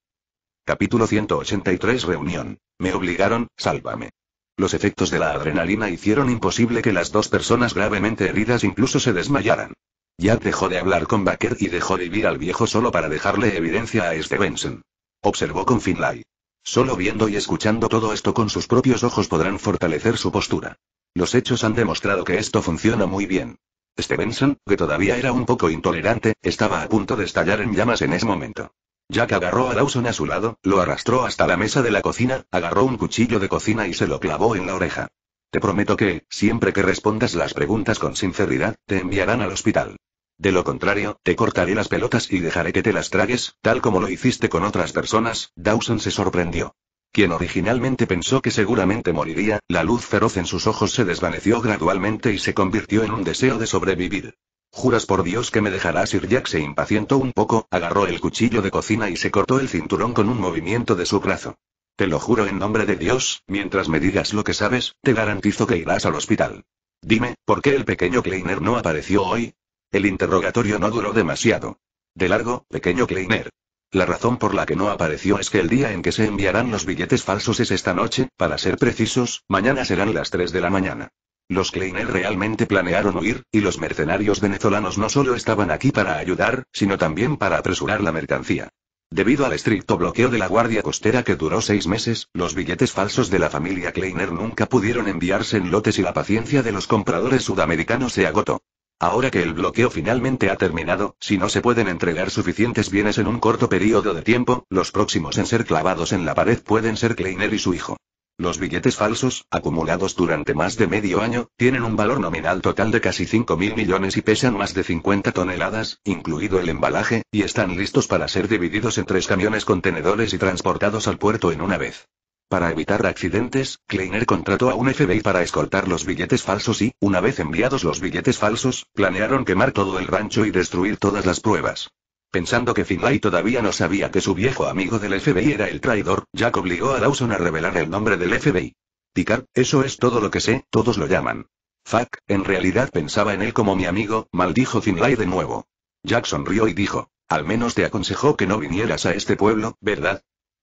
Capítulo 183 Reunión. Me obligaron, sálvame. Los efectos de la adrenalina hicieron imposible que las dos personas gravemente heridas incluso se desmayaran. Jack dejó de hablar con Baker y dejó de vivir al viejo solo para dejarle evidencia a Stevenson observó con Finlay. Solo viendo y escuchando todo esto con sus propios ojos podrán fortalecer su postura. Los hechos han demostrado que esto funciona muy bien. Stevenson, que todavía era un poco intolerante, estaba a punto de estallar en llamas en ese momento. Jack agarró a Lawson a su lado, lo arrastró hasta la mesa de la cocina, agarró un cuchillo de cocina y se lo clavó en la oreja. Te prometo que, siempre que respondas las preguntas con sinceridad, te enviarán al hospital. De lo contrario, te cortaré las pelotas y dejaré que te las tragues, tal como lo hiciste con otras personas. Dawson se sorprendió. Quien originalmente pensó que seguramente moriría, la luz feroz en sus ojos se desvaneció gradualmente y se convirtió en un deseo de sobrevivir. ¿Juras por Dios que me dejarás ir? Jack se impacientó un poco, agarró el cuchillo de cocina y se cortó el cinturón con un movimiento de su brazo. Te lo juro en nombre de Dios, mientras me digas lo que sabes, te garantizo que irás al hospital. Dime, ¿por qué el pequeño Kleiner no apareció hoy? El interrogatorio no duró demasiado. De largo, pequeño Kleiner. La razón por la que no apareció es que el día en que se enviarán los billetes falsos es esta noche, para ser precisos, mañana serán las 3 de la mañana. Los Kleiner realmente planearon huir, y los mercenarios venezolanos no solo estaban aquí para ayudar, sino también para apresurar la mercancía. Debido al estricto bloqueo de la Guardia Costera que duró seis meses, los billetes falsos de la familia Kleiner nunca pudieron enviarse en lotes y la paciencia de los compradores sudamericanos se agotó. Ahora que el bloqueo finalmente ha terminado, si no se pueden entregar suficientes bienes en un corto periodo de tiempo, los próximos en ser clavados en la pared pueden ser Kleiner y su hijo. Los billetes falsos, acumulados durante más de medio año, tienen un valor nominal total de casi 5.000 millones y pesan más de 50 toneladas, incluido el embalaje, y están listos para ser divididos en tres camiones contenedores y transportados al puerto en una vez. Para evitar accidentes, Kleiner contrató a un FBI para escoltar los billetes falsos y, una vez enviados los billetes falsos, planearon quemar todo el rancho y destruir todas las pruebas. Pensando que Finlay todavía no sabía que su viejo amigo del FBI era el traidor, Jack obligó a Dawson a revelar el nombre del FBI. Ticar, eso es todo lo que sé, todos lo llaman. Fuck, en realidad pensaba en él como mi amigo, maldijo Finlay de nuevo. Jack sonrió y dijo, al menos te aconsejó que no vinieras a este pueblo, ¿verdad?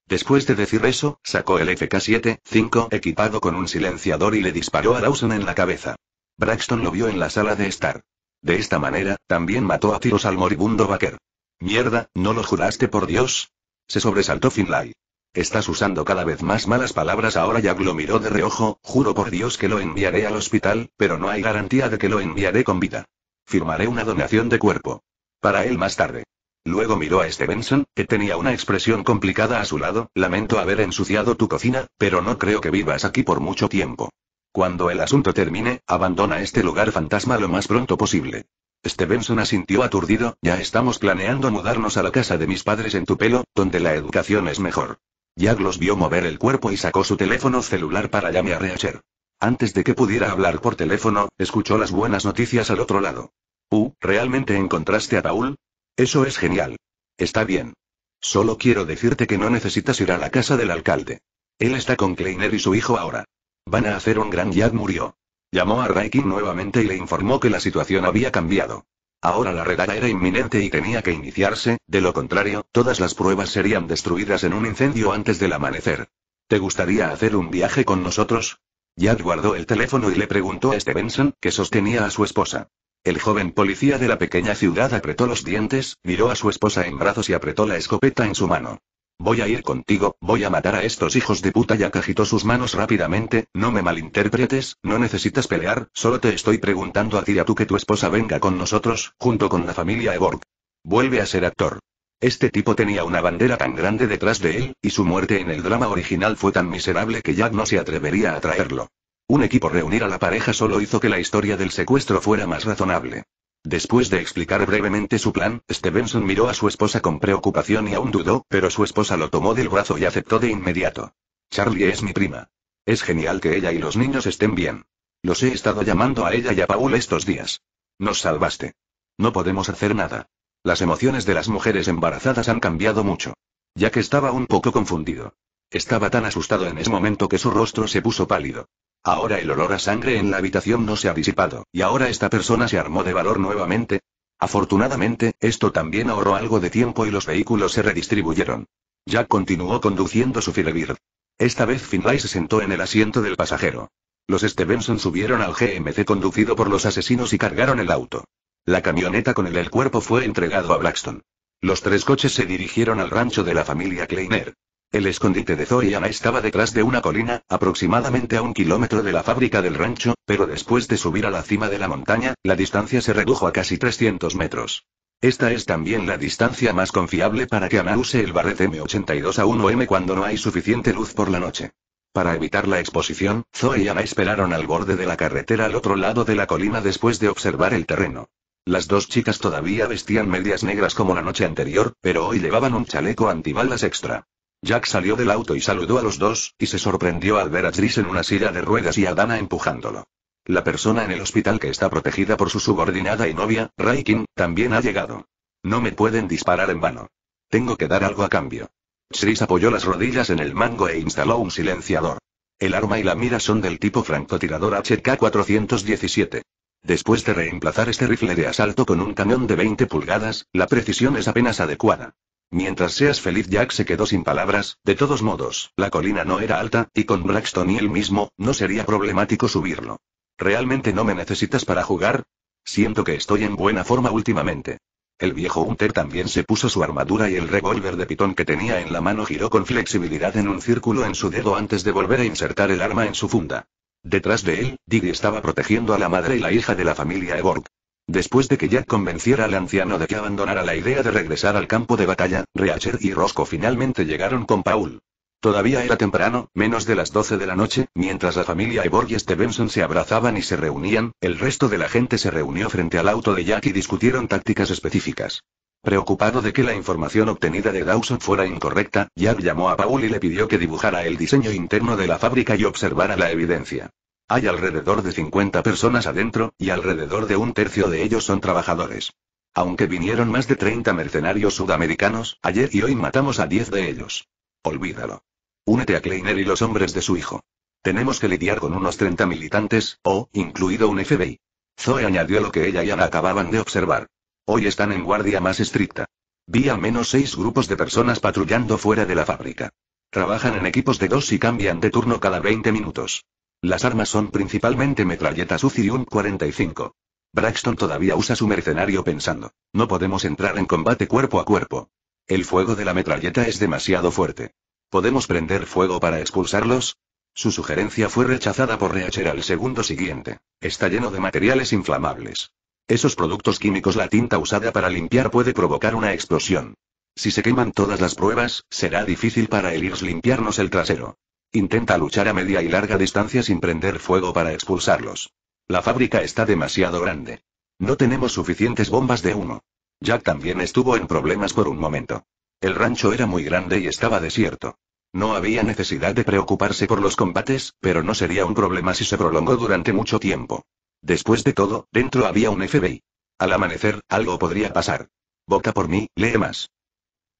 Después de decir eso, sacó el FK-7-5 equipado con un silenciador y le disparó a Lawson en la cabeza. Braxton lo vio en la sala de estar. De esta manera, también mató a tiros al moribundo Baker. Mierda, ¿no lo juraste por Dios? Se sobresaltó Finlay. Estás usando cada vez más malas palabras ahora ya lo miró de reojo, juro por Dios que lo enviaré al hospital, pero no hay garantía de que lo enviaré con vida. Firmaré una donación de cuerpo. Para él más tarde. Luego miró a Stevenson, que tenía una expresión complicada a su lado, lamento haber ensuciado tu cocina, pero no creo que vivas aquí por mucho tiempo. Cuando el asunto termine, abandona este lugar fantasma lo más pronto posible. Stevenson asintió aturdido, ya estamos planeando mudarnos a la casa de mis padres en tu pelo, donde la educación es mejor. Jaglos los vio mover el cuerpo y sacó su teléfono celular para llamar a Reacher. Antes de que pudiera hablar por teléfono, escuchó las buenas noticias al otro lado. Uh, ¿realmente encontraste a Paul? Eso es genial. Está bien. Solo quiero decirte que no necesitas ir a la casa del alcalde. Él está con Kleiner y su hijo ahora. Van a hacer un gran Yad murió. Llamó a Raikin nuevamente y le informó que la situación había cambiado. Ahora la redada era inminente y tenía que iniciarse, de lo contrario, todas las pruebas serían destruidas en un incendio antes del amanecer. ¿Te gustaría hacer un viaje con nosotros? Yad guardó el teléfono y le preguntó a Stevenson, que sostenía a su esposa. El joven policía de la pequeña ciudad apretó los dientes, miró a su esposa en brazos y apretó la escopeta en su mano. Voy a ir contigo, voy a matar a estos hijos de puta. Jack agitó sus manos rápidamente, no me malinterpretes, no necesitas pelear, solo te estoy preguntando a ti y a tú que tu esposa venga con nosotros, junto con la familia Eborg. Vuelve a ser actor. Este tipo tenía una bandera tan grande detrás de él, y su muerte en el drama original fue tan miserable que Jack no se atrevería a traerlo. Un equipo reunir a la pareja solo hizo que la historia del secuestro fuera más razonable. Después de explicar brevemente su plan, Stevenson miró a su esposa con preocupación y aún dudó, pero su esposa lo tomó del brazo y aceptó de inmediato. Charlie es mi prima. Es genial que ella y los niños estén bien. Los he estado llamando a ella y a Paul estos días. Nos salvaste. No podemos hacer nada. Las emociones de las mujeres embarazadas han cambiado mucho. Ya que estaba un poco confundido. Estaba tan asustado en ese momento que su rostro se puso pálido. Ahora el olor a sangre en la habitación no se ha disipado, y ahora esta persona se armó de valor nuevamente. Afortunadamente, esto también ahorró algo de tiempo y los vehículos se redistribuyeron. Jack continuó conduciendo su Firebird. Esta vez Finlay se sentó en el asiento del pasajero. Los Stevenson subieron al GMC conducido por los asesinos y cargaron el auto. La camioneta con el, cuerpo fue entregado a Blackstone. Los tres coches se dirigieron al rancho de la familia Kleiner. El escondite de Zoe y Ana estaba detrás de una colina, aproximadamente a un kilómetro de la fábrica del rancho, pero después de subir a la cima de la montaña, la distancia se redujo a casi 300 metros. Esta es también la distancia más confiable para que Ana use el barret M82 a 1M cuando no hay suficiente luz por la noche. Para evitar la exposición, Zoe y Ana esperaron al borde de la carretera al otro lado de la colina después de observar el terreno. Las dos chicas todavía vestían medias negras como la noche anterior, pero hoy llevaban un chaleco antibalas extra. Jack salió del auto y saludó a los dos, y se sorprendió al ver a Chris en una silla de ruedas y a Dana empujándolo. La persona en el hospital que está protegida por su subordinada y novia, Raikin, también ha llegado. No me pueden disparar en vano. Tengo que dar algo a cambio. Chris apoyó las rodillas en el mango e instaló un silenciador. El arma y la mira son del tipo francotirador HK-417. Después de reemplazar este rifle de asalto con un cañón de 20 pulgadas, la precisión es apenas adecuada. Mientras seas feliz, Jack se quedó sin palabras, de todos modos, la colina no era alta, y con Braxton y él mismo, no sería problemático subirlo. ¿Realmente no me necesitas para jugar? Siento que estoy en buena forma últimamente. El viejo Hunter también se puso su armadura y el revólver de pitón que tenía en la mano giró con flexibilidad en un círculo en su dedo antes de volver a insertar el arma en su funda. Detrás de él, Didi estaba protegiendo a la madre y la hija de la familia Eborg. Después de que Jack convenciera al anciano de que abandonara la idea de regresar al campo de batalla, Reacher y Rosco finalmente llegaron con Paul. Todavía era temprano, menos de las 12 de la noche, mientras la familia Eborg y Stevenson se abrazaban y se reunían, el resto de la gente se reunió frente al auto de Jack y discutieron tácticas específicas. Preocupado de que la información obtenida de Dawson fuera incorrecta, Jack llamó a Paul y le pidió que dibujara el diseño interno de la fábrica y observara la evidencia. Hay alrededor de 50 personas adentro, y alrededor de un tercio de ellos son trabajadores. Aunque vinieron más de 30 mercenarios sudamericanos, ayer y hoy matamos a 10 de ellos. Olvídalo. Únete a Kleiner y los hombres de su hijo. Tenemos que lidiar con unos 30 militantes, o, incluido un FBI. Zoe añadió lo que ella y Ana acababan de observar. Hoy están en guardia más estricta. Vi al menos seis grupos de personas patrullando fuera de la fábrica. Trabajan en equipos de dos y cambian de turno cada 20 minutos. Las armas son principalmente metralletas UCI y 45. Braxton todavía usa su mercenario pensando, no podemos entrar en combate cuerpo a cuerpo. El fuego de la metralleta es demasiado fuerte. ¿Podemos prender fuego para expulsarlos? Su sugerencia fue rechazada por Reacher al segundo siguiente. Está lleno de materiales inflamables. Esos productos químicos la tinta usada para limpiar puede provocar una explosión. Si se queman todas las pruebas, será difícil para el IRS limpiarnos el trasero. Intenta luchar a media y larga distancia sin prender fuego para expulsarlos. La fábrica está demasiado grande. No tenemos suficientes bombas de humo. Jack también estuvo en problemas por un momento. El rancho era muy grande y estaba desierto. No había necesidad de preocuparse por los combates, pero no sería un problema si se prolongó durante mucho tiempo. Después de todo, dentro había un FBI. Al amanecer, algo podría pasar. Vota por mí, lee más.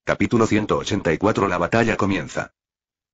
Capítulo 184 La batalla comienza.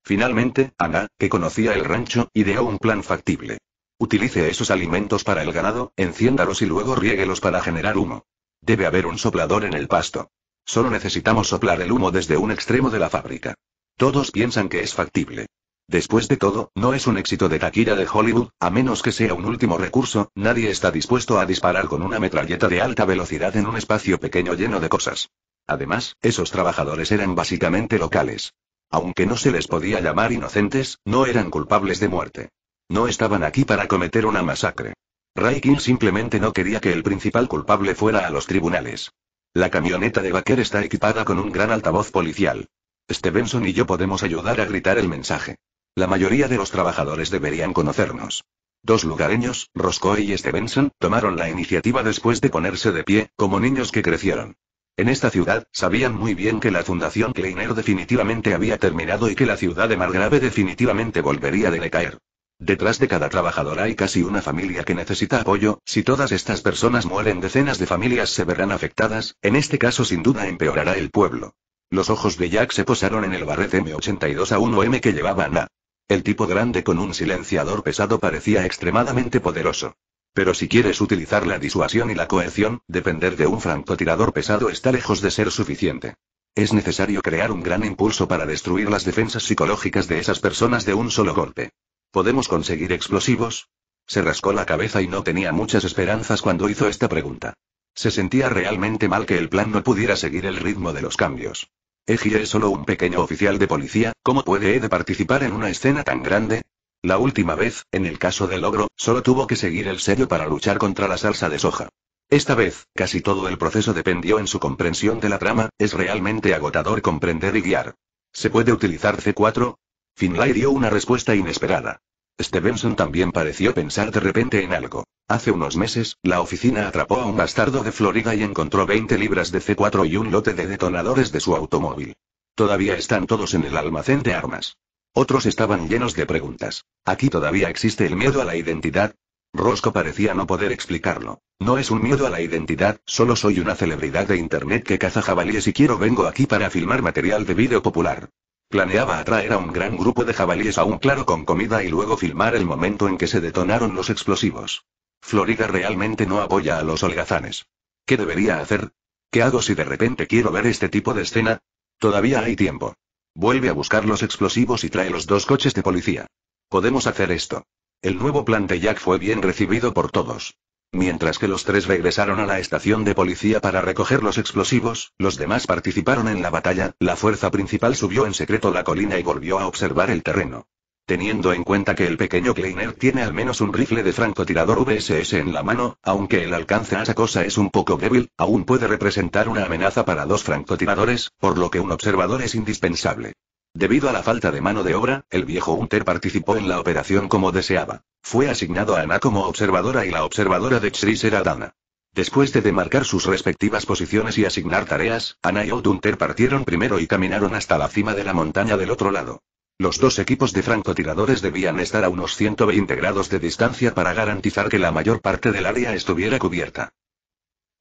Finalmente, Ana, que conocía el rancho, ideó un plan factible. Utilice esos alimentos para el ganado, enciéndalos y luego riéguelos para generar humo. Debe haber un soplador en el pasto. Solo necesitamos soplar el humo desde un extremo de la fábrica. Todos piensan que es factible. Después de todo, no es un éxito de taquilla de Hollywood, a menos que sea un último recurso, nadie está dispuesto a disparar con una metralleta de alta velocidad en un espacio pequeño lleno de cosas. Además, esos trabajadores eran básicamente locales. Aunque no se les podía llamar inocentes, no eran culpables de muerte. No estaban aquí para cometer una masacre. Raikin simplemente no quería que el principal culpable fuera a los tribunales. La camioneta de Baker está equipada con un gran altavoz policial. Stevenson y yo podemos ayudar a gritar el mensaje. La mayoría de los trabajadores deberían conocernos. Dos lugareños, Roscoe y Stevenson, tomaron la iniciativa después de ponerse de pie, como niños que crecieron. En esta ciudad, sabían muy bien que la Fundación Kleiner definitivamente había terminado y que la ciudad de Margrave definitivamente volvería a decaer. Detrás de cada trabajador hay casi una familia que necesita apoyo, si todas estas personas mueren decenas de familias se verán afectadas, en este caso sin duda empeorará el pueblo. Los ojos de Jack se posaron en el barret M82A1M que llevaba Ana. El tipo grande con un silenciador pesado parecía extremadamente poderoso. Pero si quieres utilizar la disuasión y la coerción, depender de un francotirador pesado está lejos de ser suficiente. Es necesario crear un gran impulso para destruir las defensas psicológicas de esas personas de un solo golpe. ¿Podemos conseguir explosivos? Se rascó la cabeza y no tenía muchas esperanzas cuando hizo esta pregunta. Se sentía realmente mal que el plan no pudiera seguir el ritmo de los cambios. Eji es solo un pequeño oficial de policía, ¿cómo puede de participar en una escena tan grande? La última vez, en el caso del ogro, solo tuvo que seguir el sello para luchar contra la salsa de soja. Esta vez, casi todo el proceso dependió en su comprensión de la trama, es realmente agotador comprender y guiar. ¿Se puede utilizar C4? Finlay dio una respuesta inesperada. Stevenson también pareció pensar de repente en algo. Hace unos meses, la oficina atrapó a un bastardo de Florida y encontró 20 libras de C4 y un lote de detonadores de su automóvil. Todavía están todos en el almacén de armas. Otros estaban llenos de preguntas. ¿Aquí todavía existe el miedo a la identidad? Rosco parecía no poder explicarlo. No es un miedo a la identidad, solo soy una celebridad de internet que caza jabalíes y quiero vengo aquí para filmar material de vídeo popular. Planeaba atraer a un gran grupo de jabalíes a un claro con comida y luego filmar el momento en que se detonaron los explosivos. Florida realmente no apoya a los holgazanes. ¿Qué debería hacer? ¿Qué hago si de repente quiero ver este tipo de escena? Todavía hay tiempo. Vuelve a buscar los explosivos y trae los dos coches de policía. Podemos hacer esto. El nuevo plan de Jack fue bien recibido por todos. Mientras que los tres regresaron a la estación de policía para recoger los explosivos, los demás participaron en la batalla, la fuerza principal subió en secreto la colina y volvió a observar el terreno. Teniendo en cuenta que el pequeño Kleiner tiene al menos un rifle de francotirador VSS en la mano, aunque el alcance a esa cosa es un poco débil, aún puede representar una amenaza para dos francotiradores, por lo que un observador es indispensable. Debido a la falta de mano de obra, el viejo Hunter participó en la operación como deseaba. Fue asignado a Ana como observadora y la observadora de Chris era Dana. Después de demarcar sus respectivas posiciones y asignar tareas, Ana y Old partieron primero y caminaron hasta la cima de la montaña del otro lado. Los dos equipos de francotiradores debían estar a unos 120 grados de distancia para garantizar que la mayor parte del área estuviera cubierta.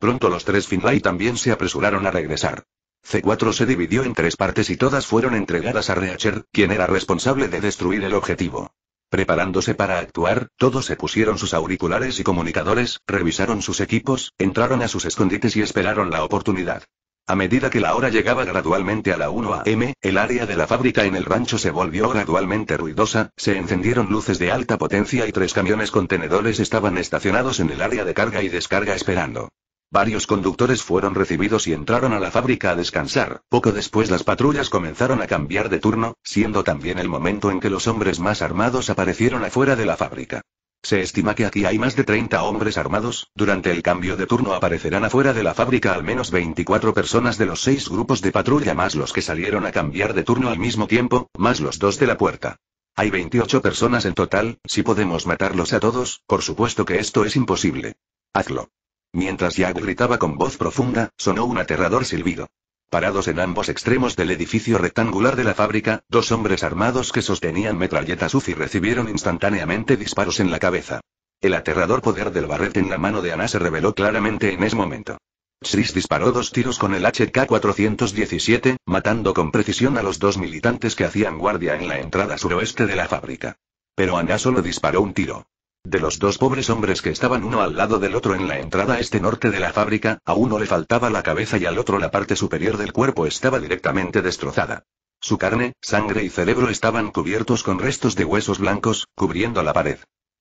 Pronto los tres Finlay también se apresuraron a regresar. C4 se dividió en tres partes y todas fueron entregadas a Reacher, quien era responsable de destruir el objetivo. Preparándose para actuar, todos se pusieron sus auriculares y comunicadores, revisaron sus equipos, entraron a sus escondites y esperaron la oportunidad. A medida que la hora llegaba gradualmente a la 1 a.m., el área de la fábrica en el rancho se volvió gradualmente ruidosa, se encendieron luces de alta potencia y tres camiones contenedores estaban estacionados en el área de carga y descarga esperando. Varios conductores fueron recibidos y entraron a la fábrica a descansar. Poco después las patrullas comenzaron a cambiar de turno, siendo también el momento en que los hombres más armados aparecieron afuera de la fábrica. Se estima que aquí hay más de 30 hombres armados, durante el cambio de turno aparecerán afuera de la fábrica al menos 24 personas de los seis grupos de patrulla más los que salieron a cambiar de turno al mismo tiempo, más los dos de la puerta. Hay 28 personas en total, si podemos matarlos a todos, por supuesto que esto es imposible. Hazlo. Mientras Jack gritaba con voz profunda, sonó un aterrador silbido. Parados en ambos extremos del edificio rectangular de la fábrica, dos hombres armados que sostenían metralletas sufi recibieron instantáneamente disparos en la cabeza. El aterrador poder del barret en la mano de Ana se reveló claramente en ese momento. Chris disparó dos tiros con el HK-417, matando con precisión a los dos militantes que hacían guardia en la entrada suroeste de la fábrica. Pero Ana solo disparó un tiro. De los dos pobres hombres que estaban uno al lado del otro en la entrada este norte de la fábrica, a uno le faltaba la cabeza y al otro la parte superior del cuerpo estaba directamente destrozada. Su carne, sangre y cerebro estaban cubiertos con restos de huesos blancos, cubriendo la pared.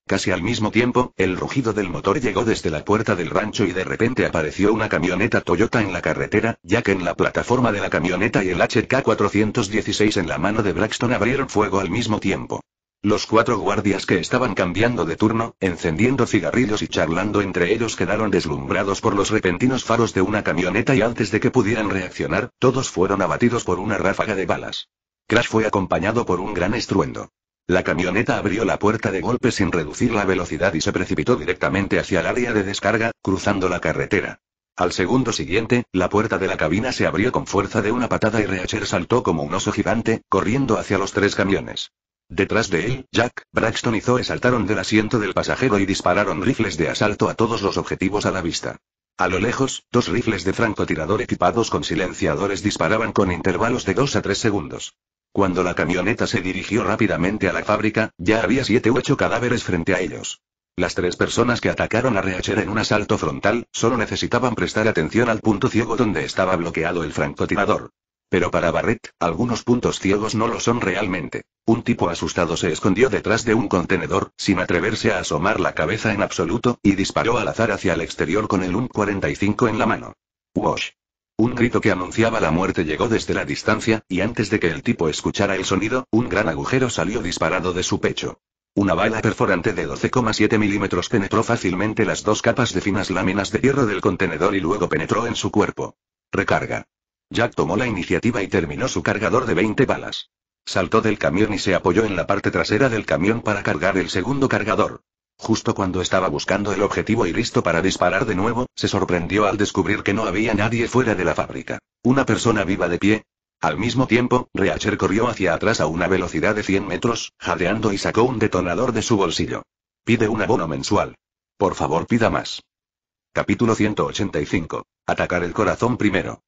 Casi al mismo tiempo, el rugido del motor llegó desde la puerta del rancho y de repente apareció una camioneta Toyota en la carretera, ya que en la plataforma de la camioneta y el HK-416 en la mano de Braxton abrieron fuego al mismo tiempo. Los cuatro guardias que estaban cambiando de turno, encendiendo cigarrillos y charlando entre ellos quedaron deslumbrados por los repentinos faros de una camioneta y antes de que pudieran reaccionar, todos fueron abatidos por una ráfaga de balas. Crash fue acompañado por un gran estruendo. La camioneta abrió la puerta de golpe sin reducir la velocidad y se precipitó directamente hacia el área de descarga, cruzando la carretera. Al segundo siguiente, la puerta de la cabina se abrió con fuerza de una patada y Reacher saltó como un oso gigante, corriendo hacia los tres camiones. Detrás de él, Jack, Braxton y Zoe saltaron del asiento del pasajero y dispararon rifles de asalto a todos los objetivos a la vista. A lo lejos, dos rifles de francotirador equipados con silenciadores disparaban con intervalos de 2 a 3 segundos. Cuando la camioneta se dirigió rápidamente a la fábrica, ya había siete u ocho cadáveres frente a ellos. Las tres personas que atacaron a Reacher en un asalto frontal, solo necesitaban prestar atención al punto ciego donde estaba bloqueado el francotirador. Pero para Barrett, algunos puntos ciegos no lo son realmente. Un tipo asustado se escondió detrás de un contenedor, sin atreverse a asomar la cabeza en absoluto, y disparó al azar hacia el exterior con el UN-45 en la mano. ¡Wash! Un grito que anunciaba la muerte llegó desde la distancia, y antes de que el tipo escuchara el sonido, un gran agujero salió disparado de su pecho. Una bala perforante de 12,7 milímetros penetró fácilmente las dos capas de finas láminas de hierro del contenedor y luego penetró en su cuerpo. Recarga. Jack tomó la iniciativa y terminó su cargador de 20 balas. Saltó del camión y se apoyó en la parte trasera del camión para cargar el segundo cargador. Justo cuando estaba buscando el objetivo y listo para disparar de nuevo, se sorprendió al descubrir que no había nadie fuera de la fábrica. Una persona viva de pie. Al mismo tiempo, Reacher corrió hacia atrás a una velocidad de 100 metros, jadeando y sacó un detonador de su bolsillo. Pide un abono mensual. Por favor, pida más. Capítulo 185. Atacar el corazón primero.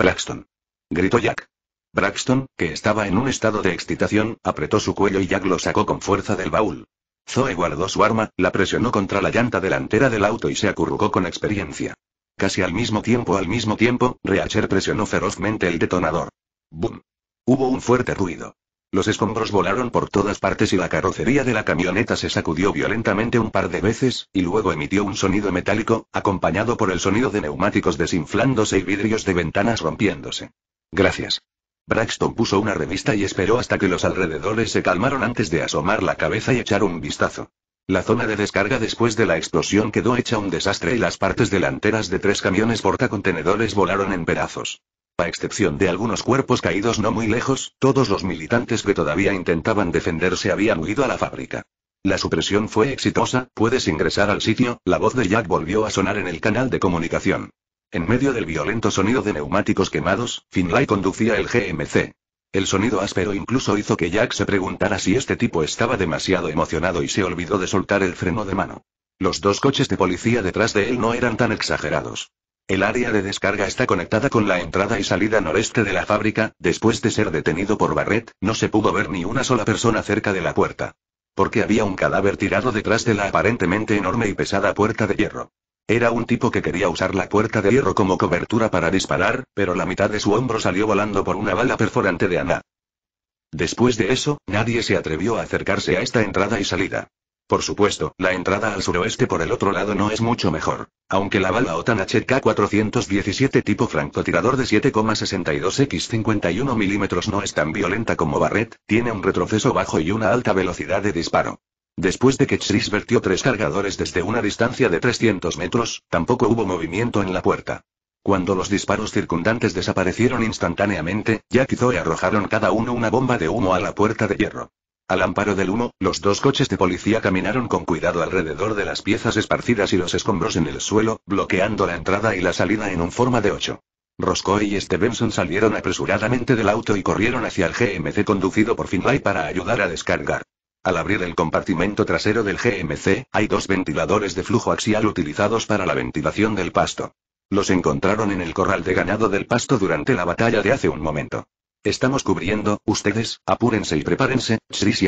Braxton. Gritó Jack. Braxton, que estaba en un estado de excitación, apretó su cuello y Jack lo sacó con fuerza del baúl. Zoe guardó su arma, la presionó contra la llanta delantera del auto y se acurrucó con experiencia. Casi al mismo tiempo, al mismo tiempo, Reacher presionó ferozmente el detonador. ¡Bum! Hubo un fuerte ruido. Los escombros volaron por todas partes y la carrocería de la camioneta se sacudió violentamente un par de veces, y luego emitió un sonido metálico, acompañado por el sonido de neumáticos desinflándose y vidrios de ventanas rompiéndose. Gracias. Braxton puso una revista y esperó hasta que los alrededores se calmaron antes de asomar la cabeza y echar un vistazo. La zona de descarga después de la explosión quedó hecha un desastre y las partes delanteras de tres camiones portacontenedores volaron en pedazos. A excepción de algunos cuerpos caídos no muy lejos, todos los militantes que todavía intentaban defenderse habían huido a la fábrica. La supresión fue exitosa, puedes ingresar al sitio, la voz de Jack volvió a sonar en el canal de comunicación. En medio del violento sonido de neumáticos quemados, Finlay conducía el GMC. El sonido áspero incluso hizo que Jack se preguntara si este tipo estaba demasiado emocionado y se olvidó de soltar el freno de mano. Los dos coches de policía detrás de él no eran tan exagerados. El área de descarga está conectada con la entrada y salida noreste de la fábrica, después de ser detenido por Barrett, no se pudo ver ni una sola persona cerca de la puerta. Porque había un cadáver tirado detrás de la aparentemente enorme y pesada puerta de hierro. Era un tipo que quería usar la puerta de hierro como cobertura para disparar, pero la mitad de su hombro salió volando por una bala perforante de Ana. Después de eso, nadie se atrevió a acercarse a esta entrada y salida. Por supuesto, la entrada al suroeste por el otro lado no es mucho mejor. Aunque la bala OTAN HK-417 tipo francotirador de 7,62 x 51 milímetros no es tan violenta como Barrett, tiene un retroceso bajo y una alta velocidad de disparo. Después de que Chris vertió tres cargadores desde una distancia de 300 metros, tampoco hubo movimiento en la puerta. Cuando los disparos circundantes desaparecieron instantáneamente, Jack y arrojaron cada uno una bomba de humo a la puerta de hierro. Al amparo del humo, los dos coches de policía caminaron con cuidado alrededor de las piezas esparcidas y los escombros en el suelo, bloqueando la entrada y la salida en un forma de ocho. Roscoe y Stevenson salieron apresuradamente del auto y corrieron hacia el GMC conducido por Finlay para ayudar a descargar. Al abrir el compartimento trasero del GMC, hay dos ventiladores de flujo axial utilizados para la ventilación del pasto. Los encontraron en el corral de ganado del pasto durante la batalla de hace un momento. Estamos cubriendo, ustedes, apúrense y prepárense,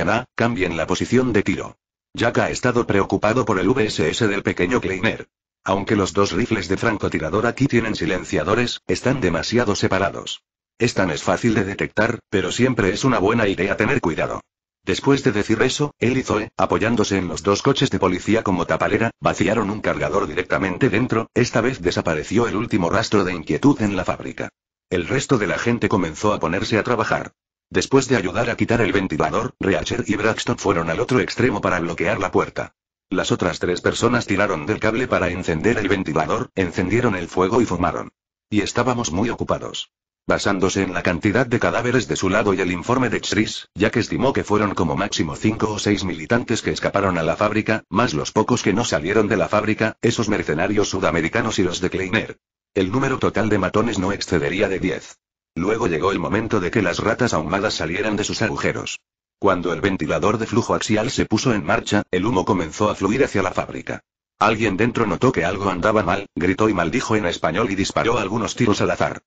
Ana, cambien la posición de tiro. Jack ha estado preocupado por el VSS del pequeño Kleiner. Aunque los dos rifles de francotirador aquí tienen silenciadores, están demasiado separados. Es tan es fácil de detectar, pero siempre es una buena idea tener cuidado. Después de decir eso, él y Zoe, apoyándose en los dos coches de policía como tapalera, vaciaron un cargador directamente dentro, esta vez desapareció el último rastro de inquietud en la fábrica. El resto de la gente comenzó a ponerse a trabajar. Después de ayudar a quitar el ventilador, Reacher y Braxton fueron al otro extremo para bloquear la puerta. Las otras tres personas tiraron del cable para encender el ventilador, encendieron el fuego y fumaron. Y estábamos muy ocupados. Basándose en la cantidad de cadáveres de su lado y el informe de Chris, que estimó que fueron como máximo cinco o seis militantes que escaparon a la fábrica, más los pocos que no salieron de la fábrica, esos mercenarios sudamericanos y los de Kleiner. El número total de matones no excedería de 10. Luego llegó el momento de que las ratas ahumadas salieran de sus agujeros. Cuando el ventilador de flujo axial se puso en marcha, el humo comenzó a fluir hacia la fábrica. Alguien dentro notó que algo andaba mal, gritó y maldijo en español y disparó algunos tiros al azar.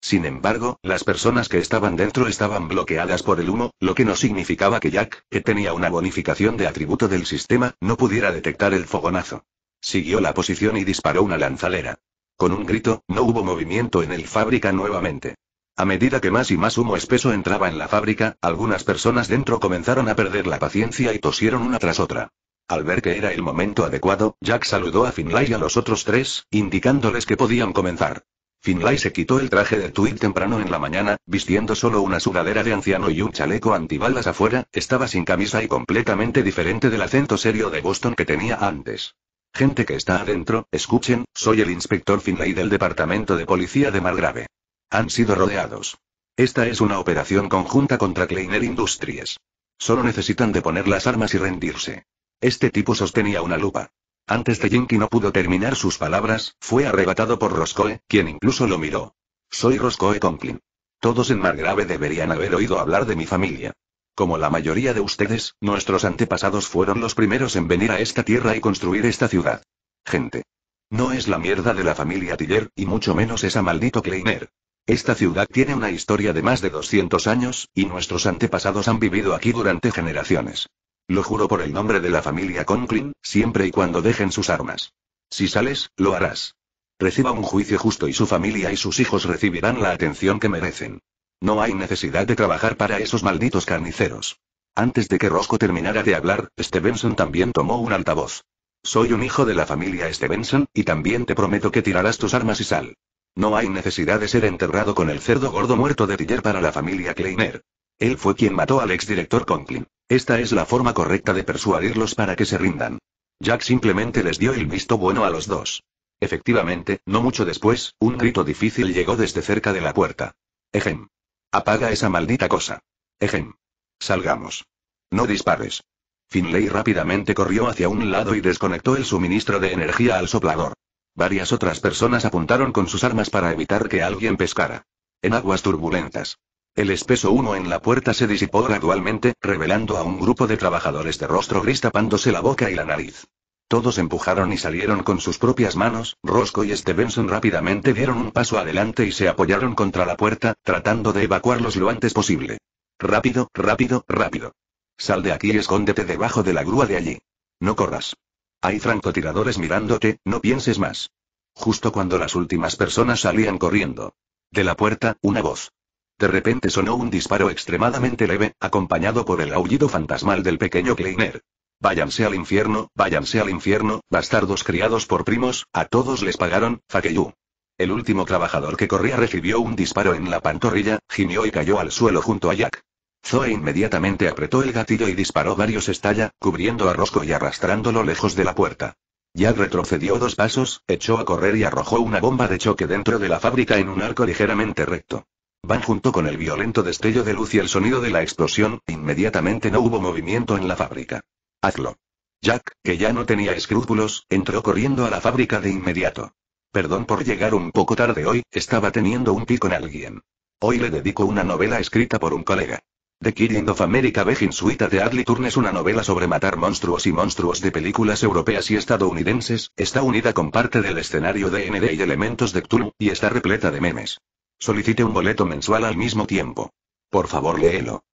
Sin embargo, las personas que estaban dentro estaban bloqueadas por el humo, lo que no significaba que Jack, que tenía una bonificación de atributo del sistema, no pudiera detectar el fogonazo. Siguió la posición y disparó una lanzalera. Con un grito, no hubo movimiento en el fábrica nuevamente. A medida que más y más humo espeso entraba en la fábrica, algunas personas dentro comenzaron a perder la paciencia y tosieron una tras otra. Al ver que era el momento adecuado, Jack saludó a Finlay y a los otros tres, indicándoles que podían comenzar. Finlay se quitó el traje de tweed temprano en la mañana, vistiendo solo una sudadera de anciano y un chaleco antibalas afuera, estaba sin camisa y completamente diferente del acento serio de Boston que tenía antes. Gente que está adentro, escuchen, soy el inspector Finlay del Departamento de Policía de Margrave. Han sido rodeados. Esta es una operación conjunta contra Kleiner Industries. Solo necesitan deponer las armas y rendirse. Este tipo sostenía una lupa. Antes de Jenky no pudo terminar sus palabras, fue arrebatado por Roscoe, quien incluso lo miró. Soy Roscoe Conklin. Todos en Margrave deberían haber oído hablar de mi familia. Como la mayoría de ustedes, nuestros antepasados fueron los primeros en venir a esta tierra y construir esta ciudad. Gente. No es la mierda de la familia Tiller, y mucho menos esa maldito Kleiner. Esta ciudad tiene una historia de más de 200 años, y nuestros antepasados han vivido aquí durante generaciones. Lo juro por el nombre de la familia Conklin, siempre y cuando dejen sus armas. Si sales, lo harás. Reciba un juicio justo y su familia y sus hijos recibirán la atención que merecen. No hay necesidad de trabajar para esos malditos carniceros. Antes de que Rosco terminara de hablar, Stevenson también tomó un altavoz. Soy un hijo de la familia Stevenson, y también te prometo que tirarás tus armas y sal. No hay necesidad de ser enterrado con el cerdo gordo muerto de Tiller para la familia Kleiner. Él fue quien mató al exdirector Conklin. Esta es la forma correcta de persuadirlos para que se rindan. Jack simplemente les dio el visto bueno a los dos. Efectivamente, no mucho después, un grito difícil llegó desde cerca de la puerta. Ejem. Apaga esa maldita cosa. Ejem. Salgamos. No dispares. Finley rápidamente corrió hacia un lado y desconectó el suministro de energía al soplador. Varias otras personas apuntaron con sus armas para evitar que alguien pescara. En aguas turbulentas. El espeso humo en la puerta se disipó gradualmente, revelando a un grupo de trabajadores de rostro gris tapándose la boca y la nariz. Todos empujaron y salieron con sus propias manos, Rosco y Stevenson rápidamente dieron un paso adelante y se apoyaron contra la puerta, tratando de evacuarlos lo antes posible. Rápido, rápido, rápido. Sal de aquí y escóndete debajo de la grúa de allí. No corras. Hay francotiradores mirándote, no pienses más. Justo cuando las últimas personas salían corriendo. De la puerta, una voz. De repente sonó un disparo extremadamente leve, acompañado por el aullido fantasmal del pequeño Kleiner. Váyanse al infierno, váyanse al infierno, bastardos criados por primos, a todos les pagaron, faqueyú. El último trabajador que corría recibió un disparo en la pantorrilla, gimió y cayó al suelo junto a Jack. Zoe inmediatamente apretó el gatillo y disparó varios estalla, cubriendo a Rosco y arrastrándolo lejos de la puerta. Jack retrocedió dos pasos, echó a correr y arrojó una bomba de choque dentro de la fábrica en un arco ligeramente recto. Van junto con el violento destello de luz y el sonido de la explosión, inmediatamente no hubo movimiento en la fábrica. Hazlo. Jack, que ya no tenía escrúpulos, entró corriendo a la fábrica de inmediato. Perdón por llegar un poco tarde hoy, estaba teniendo un pico con alguien. Hoy le dedico una novela escrita por un colega. The Killing of America Begin Suita de Adley Turn es una novela sobre matar monstruos y monstruos de películas europeas y estadounidenses, está unida con parte del escenario de ND y elementos de Cthulhu, y está repleta de memes. Solicite un boleto mensual al mismo tiempo. Por favor léelo.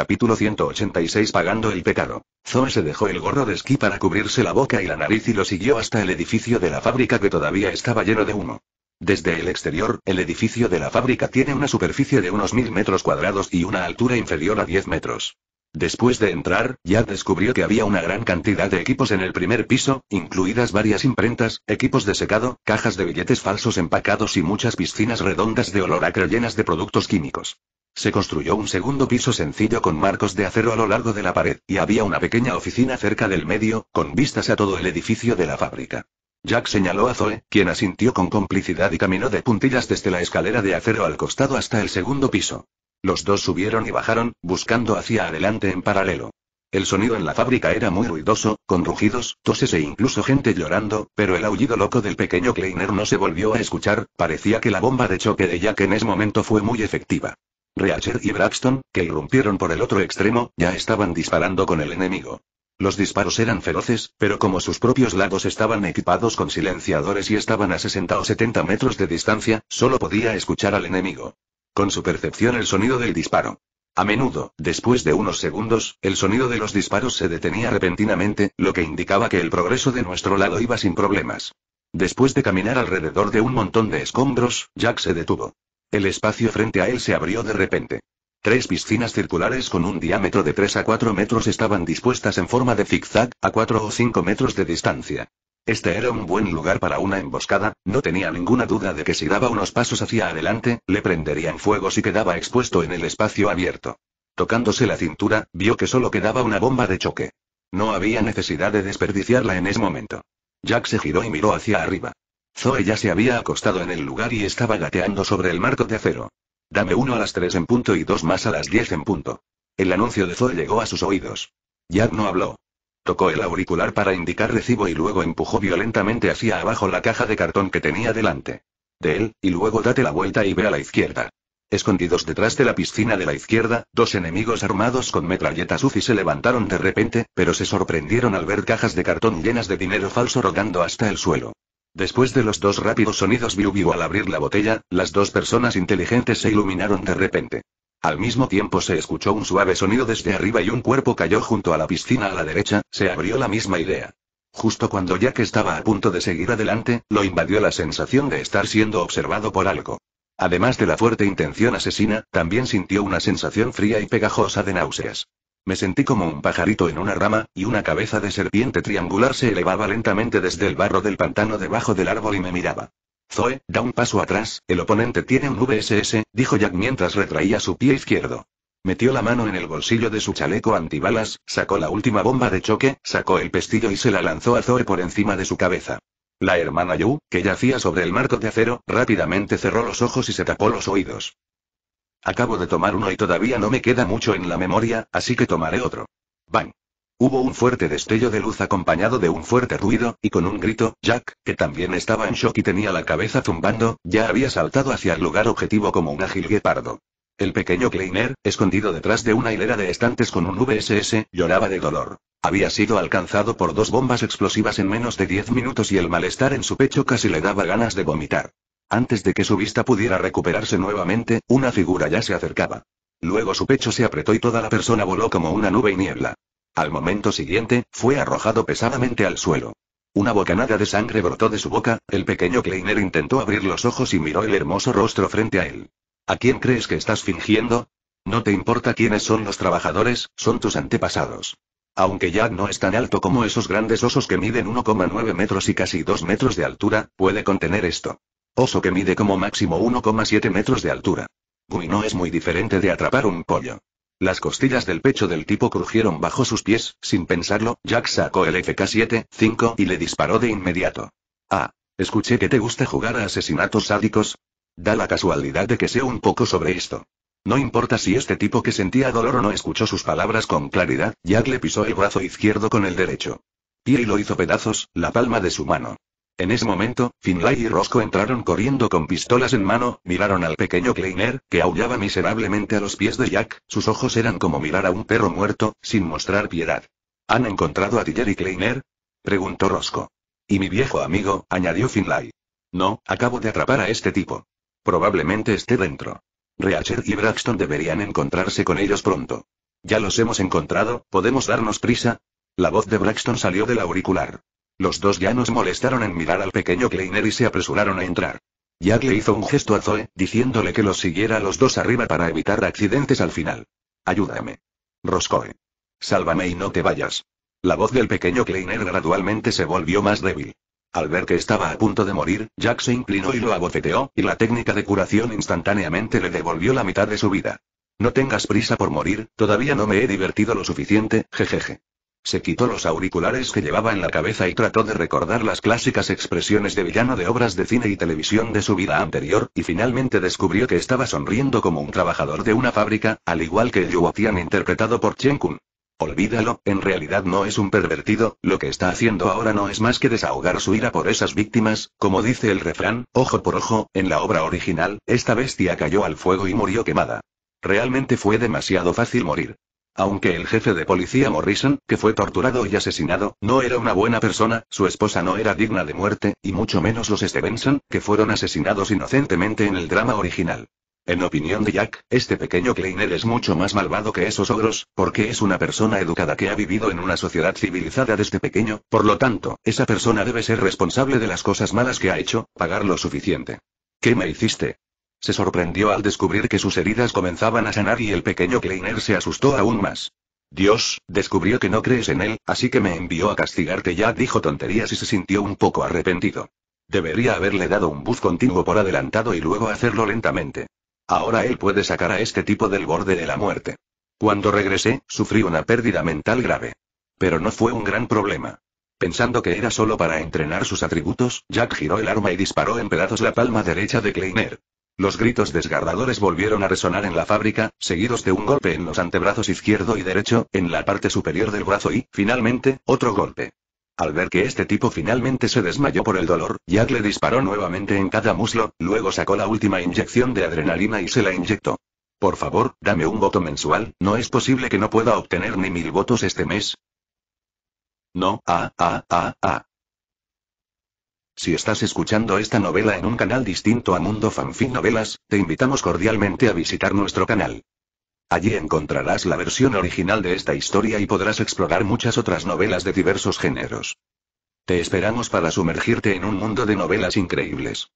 Capítulo 186 Pagando el pecado. Zoe se dejó el gorro de esquí para cubrirse la boca y la nariz y lo siguió hasta el edificio de la fábrica que todavía estaba lleno de humo. Desde el exterior, el edificio de la fábrica tiene una superficie de unos mil metros cuadrados y una altura inferior a 10 metros. Después de entrar, Jack descubrió que había una gran cantidad de equipos en el primer piso, incluidas varias imprentas, equipos de secado, cajas de billetes falsos empacados y muchas piscinas redondas de olor acre llenas de productos químicos. Se construyó un segundo piso sencillo con marcos de acero a lo largo de la pared, y había una pequeña oficina cerca del medio, con vistas a todo el edificio de la fábrica. Jack señaló a Zoe, quien asintió con complicidad y caminó de puntillas desde la escalera de acero al costado hasta el segundo piso. Los dos subieron y bajaron, buscando hacia adelante en paralelo. El sonido en la fábrica era muy ruidoso, con rugidos, toses e incluso gente llorando, pero el aullido loco del pequeño Kleiner no se volvió a escuchar, parecía que la bomba de choque de Jack en ese momento fue muy efectiva. Reacher y Braxton, que irrumpieron por el otro extremo, ya estaban disparando con el enemigo. Los disparos eran feroces, pero como sus propios lados estaban equipados con silenciadores y estaban a 60 o 70 metros de distancia, solo podía escuchar al enemigo con su percepción el sonido del disparo. A menudo, después de unos segundos, el sonido de los disparos se detenía repentinamente, lo que indicaba que el progreso de nuestro lado iba sin problemas. Después de caminar alrededor de un montón de escombros, Jack se detuvo. El espacio frente a él se abrió de repente. Tres piscinas circulares con un diámetro de 3 a 4 metros estaban dispuestas en forma de zigzag, a 4 o 5 metros de distancia. Este era un buen lugar para una emboscada, no tenía ninguna duda de que si daba unos pasos hacia adelante, le prenderían fuego si quedaba expuesto en el espacio abierto. Tocándose la cintura, vio que solo quedaba una bomba de choque. No había necesidad de desperdiciarla en ese momento. Jack se giró y miró hacia arriba. Zoe ya se había acostado en el lugar y estaba gateando sobre el marco de acero. Dame uno a las tres en punto y dos más a las diez en punto. El anuncio de Zoe llegó a sus oídos. Jack no habló. Tocó el auricular para indicar recibo y luego empujó violentamente hacia abajo la caja de cartón que tenía delante. De él, y luego date la vuelta y ve a la izquierda. Escondidos detrás de la piscina de la izquierda, dos enemigos armados con metralletas UCI se levantaron de repente, pero se sorprendieron al ver cajas de cartón llenas de dinero falso rodando hasta el suelo. Después de los dos rápidos sonidos biu al abrir la botella, las dos personas inteligentes se iluminaron de repente. Al mismo tiempo se escuchó un suave sonido desde arriba y un cuerpo cayó junto a la piscina a la derecha, se abrió la misma idea. Justo cuando Jack estaba a punto de seguir adelante, lo invadió la sensación de estar siendo observado por algo. Además de la fuerte intención asesina, también sintió una sensación fría y pegajosa de náuseas. Me sentí como un pajarito en una rama, y una cabeza de serpiente triangular se elevaba lentamente desde el barro del pantano debajo del árbol y me miraba. Zoe, da un paso atrás, el oponente tiene un VSS, dijo Jack mientras retraía su pie izquierdo. Metió la mano en el bolsillo de su chaleco antibalas, sacó la última bomba de choque, sacó el pestillo y se la lanzó a Zoe por encima de su cabeza. La hermana Yu, que yacía sobre el marco de acero, rápidamente cerró los ojos y se tapó los oídos. Acabo de tomar uno y todavía no me queda mucho en la memoria, así que tomaré otro. Bang. Hubo un fuerte destello de luz acompañado de un fuerte ruido, y con un grito, Jack, que también estaba en shock y tenía la cabeza zumbando, ya había saltado hacia el lugar objetivo como un ágil guepardo. El pequeño Kleiner, escondido detrás de una hilera de estantes con un VSS, lloraba de dolor. Había sido alcanzado por dos bombas explosivas en menos de diez minutos y el malestar en su pecho casi le daba ganas de vomitar. Antes de que su vista pudiera recuperarse nuevamente, una figura ya se acercaba. Luego su pecho se apretó y toda la persona voló como una nube y niebla. Al momento siguiente, fue arrojado pesadamente al suelo. Una bocanada de sangre brotó de su boca, el pequeño Kleiner intentó abrir los ojos y miró el hermoso rostro frente a él. ¿A quién crees que estás fingiendo? No te importa quiénes son los trabajadores, son tus antepasados. Aunque ya no es tan alto como esos grandes osos que miden 1,9 metros y casi 2 metros de altura, puede contener esto. Oso que mide como máximo 1,7 metros de altura. Gui no es muy diferente de atrapar un pollo. Las costillas del pecho del tipo crujieron bajo sus pies, sin pensarlo, Jack sacó el FK-7-5 y le disparó de inmediato. Ah. Escuché que te gusta jugar a asesinatos sádicos. Da la casualidad de que sea un poco sobre esto. No importa si este tipo que sentía dolor o no escuchó sus palabras con claridad, Jack le pisó el brazo izquierdo con el derecho. Pie y lo hizo pedazos, la palma de su mano. En ese momento, Finlay y Rosco entraron corriendo con pistolas en mano, miraron al pequeño Kleiner, que aullaba miserablemente a los pies de Jack, sus ojos eran como mirar a un perro muerto, sin mostrar piedad. ¿Han encontrado a Tiller y Kleiner? preguntó Rosco. Y mi viejo amigo, añadió Finlay. No, acabo de atrapar a este tipo. Probablemente esté dentro. Reacher y Braxton deberían encontrarse con ellos pronto. Ya los hemos encontrado, ¿podemos darnos prisa? La voz de Braxton salió del auricular. Los dos ya nos molestaron en mirar al pequeño Kleiner y se apresuraron a entrar. Jack le hizo un gesto a Zoe, diciéndole que los siguiera los dos arriba para evitar accidentes al final. Ayúdame. Roscoe. Sálvame y no te vayas. La voz del pequeño Kleiner gradualmente se volvió más débil. Al ver que estaba a punto de morir, Jack se inclinó y lo abofeteó, y la técnica de curación instantáneamente le devolvió la mitad de su vida. No tengas prisa por morir, todavía no me he divertido lo suficiente, jejeje. Se quitó los auriculares que llevaba en la cabeza y trató de recordar las clásicas expresiones de villano de obras de cine y televisión de su vida anterior, y finalmente descubrió que estaba sonriendo como un trabajador de una fábrica, al igual que el Yuotian interpretado por Chen Kun. Olvídalo, en realidad no es un pervertido, lo que está haciendo ahora no es más que desahogar su ira por esas víctimas, como dice el refrán, ojo por ojo, en la obra original, esta bestia cayó al fuego y murió quemada. Realmente fue demasiado fácil morir. Aunque el jefe de policía Morrison, que fue torturado y asesinado, no era una buena persona, su esposa no era digna de muerte, y mucho menos los Stevenson, que fueron asesinados inocentemente en el drama original. En opinión de Jack, este pequeño Kleiner es mucho más malvado que esos ogros, porque es una persona educada que ha vivido en una sociedad civilizada desde pequeño, por lo tanto, esa persona debe ser responsable de las cosas malas que ha hecho, pagar lo suficiente. ¿Qué me hiciste? Se sorprendió al descubrir que sus heridas comenzaban a sanar y el pequeño Kleiner se asustó aún más. Dios, descubrió que no crees en él, así que me envió a castigarte ya, dijo tonterías y se sintió un poco arrepentido. Debería haberle dado un bus continuo por adelantado y luego hacerlo lentamente. Ahora él puede sacar a este tipo del borde de la muerte. Cuando regresé, sufrí una pérdida mental grave. Pero no fue un gran problema. Pensando que era solo para entrenar sus atributos, Jack giró el arma y disparó en pedazos la palma derecha de Kleiner. Los gritos desgarradores volvieron a resonar en la fábrica, seguidos de un golpe en los antebrazos izquierdo y derecho, en la parte superior del brazo y, finalmente, otro golpe. Al ver que este tipo finalmente se desmayó por el dolor, Jack le disparó nuevamente en cada muslo, luego sacó la última inyección de adrenalina y se la inyectó. Por favor, dame un voto mensual, no es posible que no pueda obtener ni mil votos este mes. No, ah, ah, ah, ah. Si estás escuchando esta novela en un canal distinto a Mundo Fanfic Novelas, te invitamos cordialmente a visitar nuestro canal. Allí encontrarás la versión original de esta historia y podrás explorar muchas otras novelas de diversos géneros. Te esperamos para sumergirte en un mundo de novelas increíbles.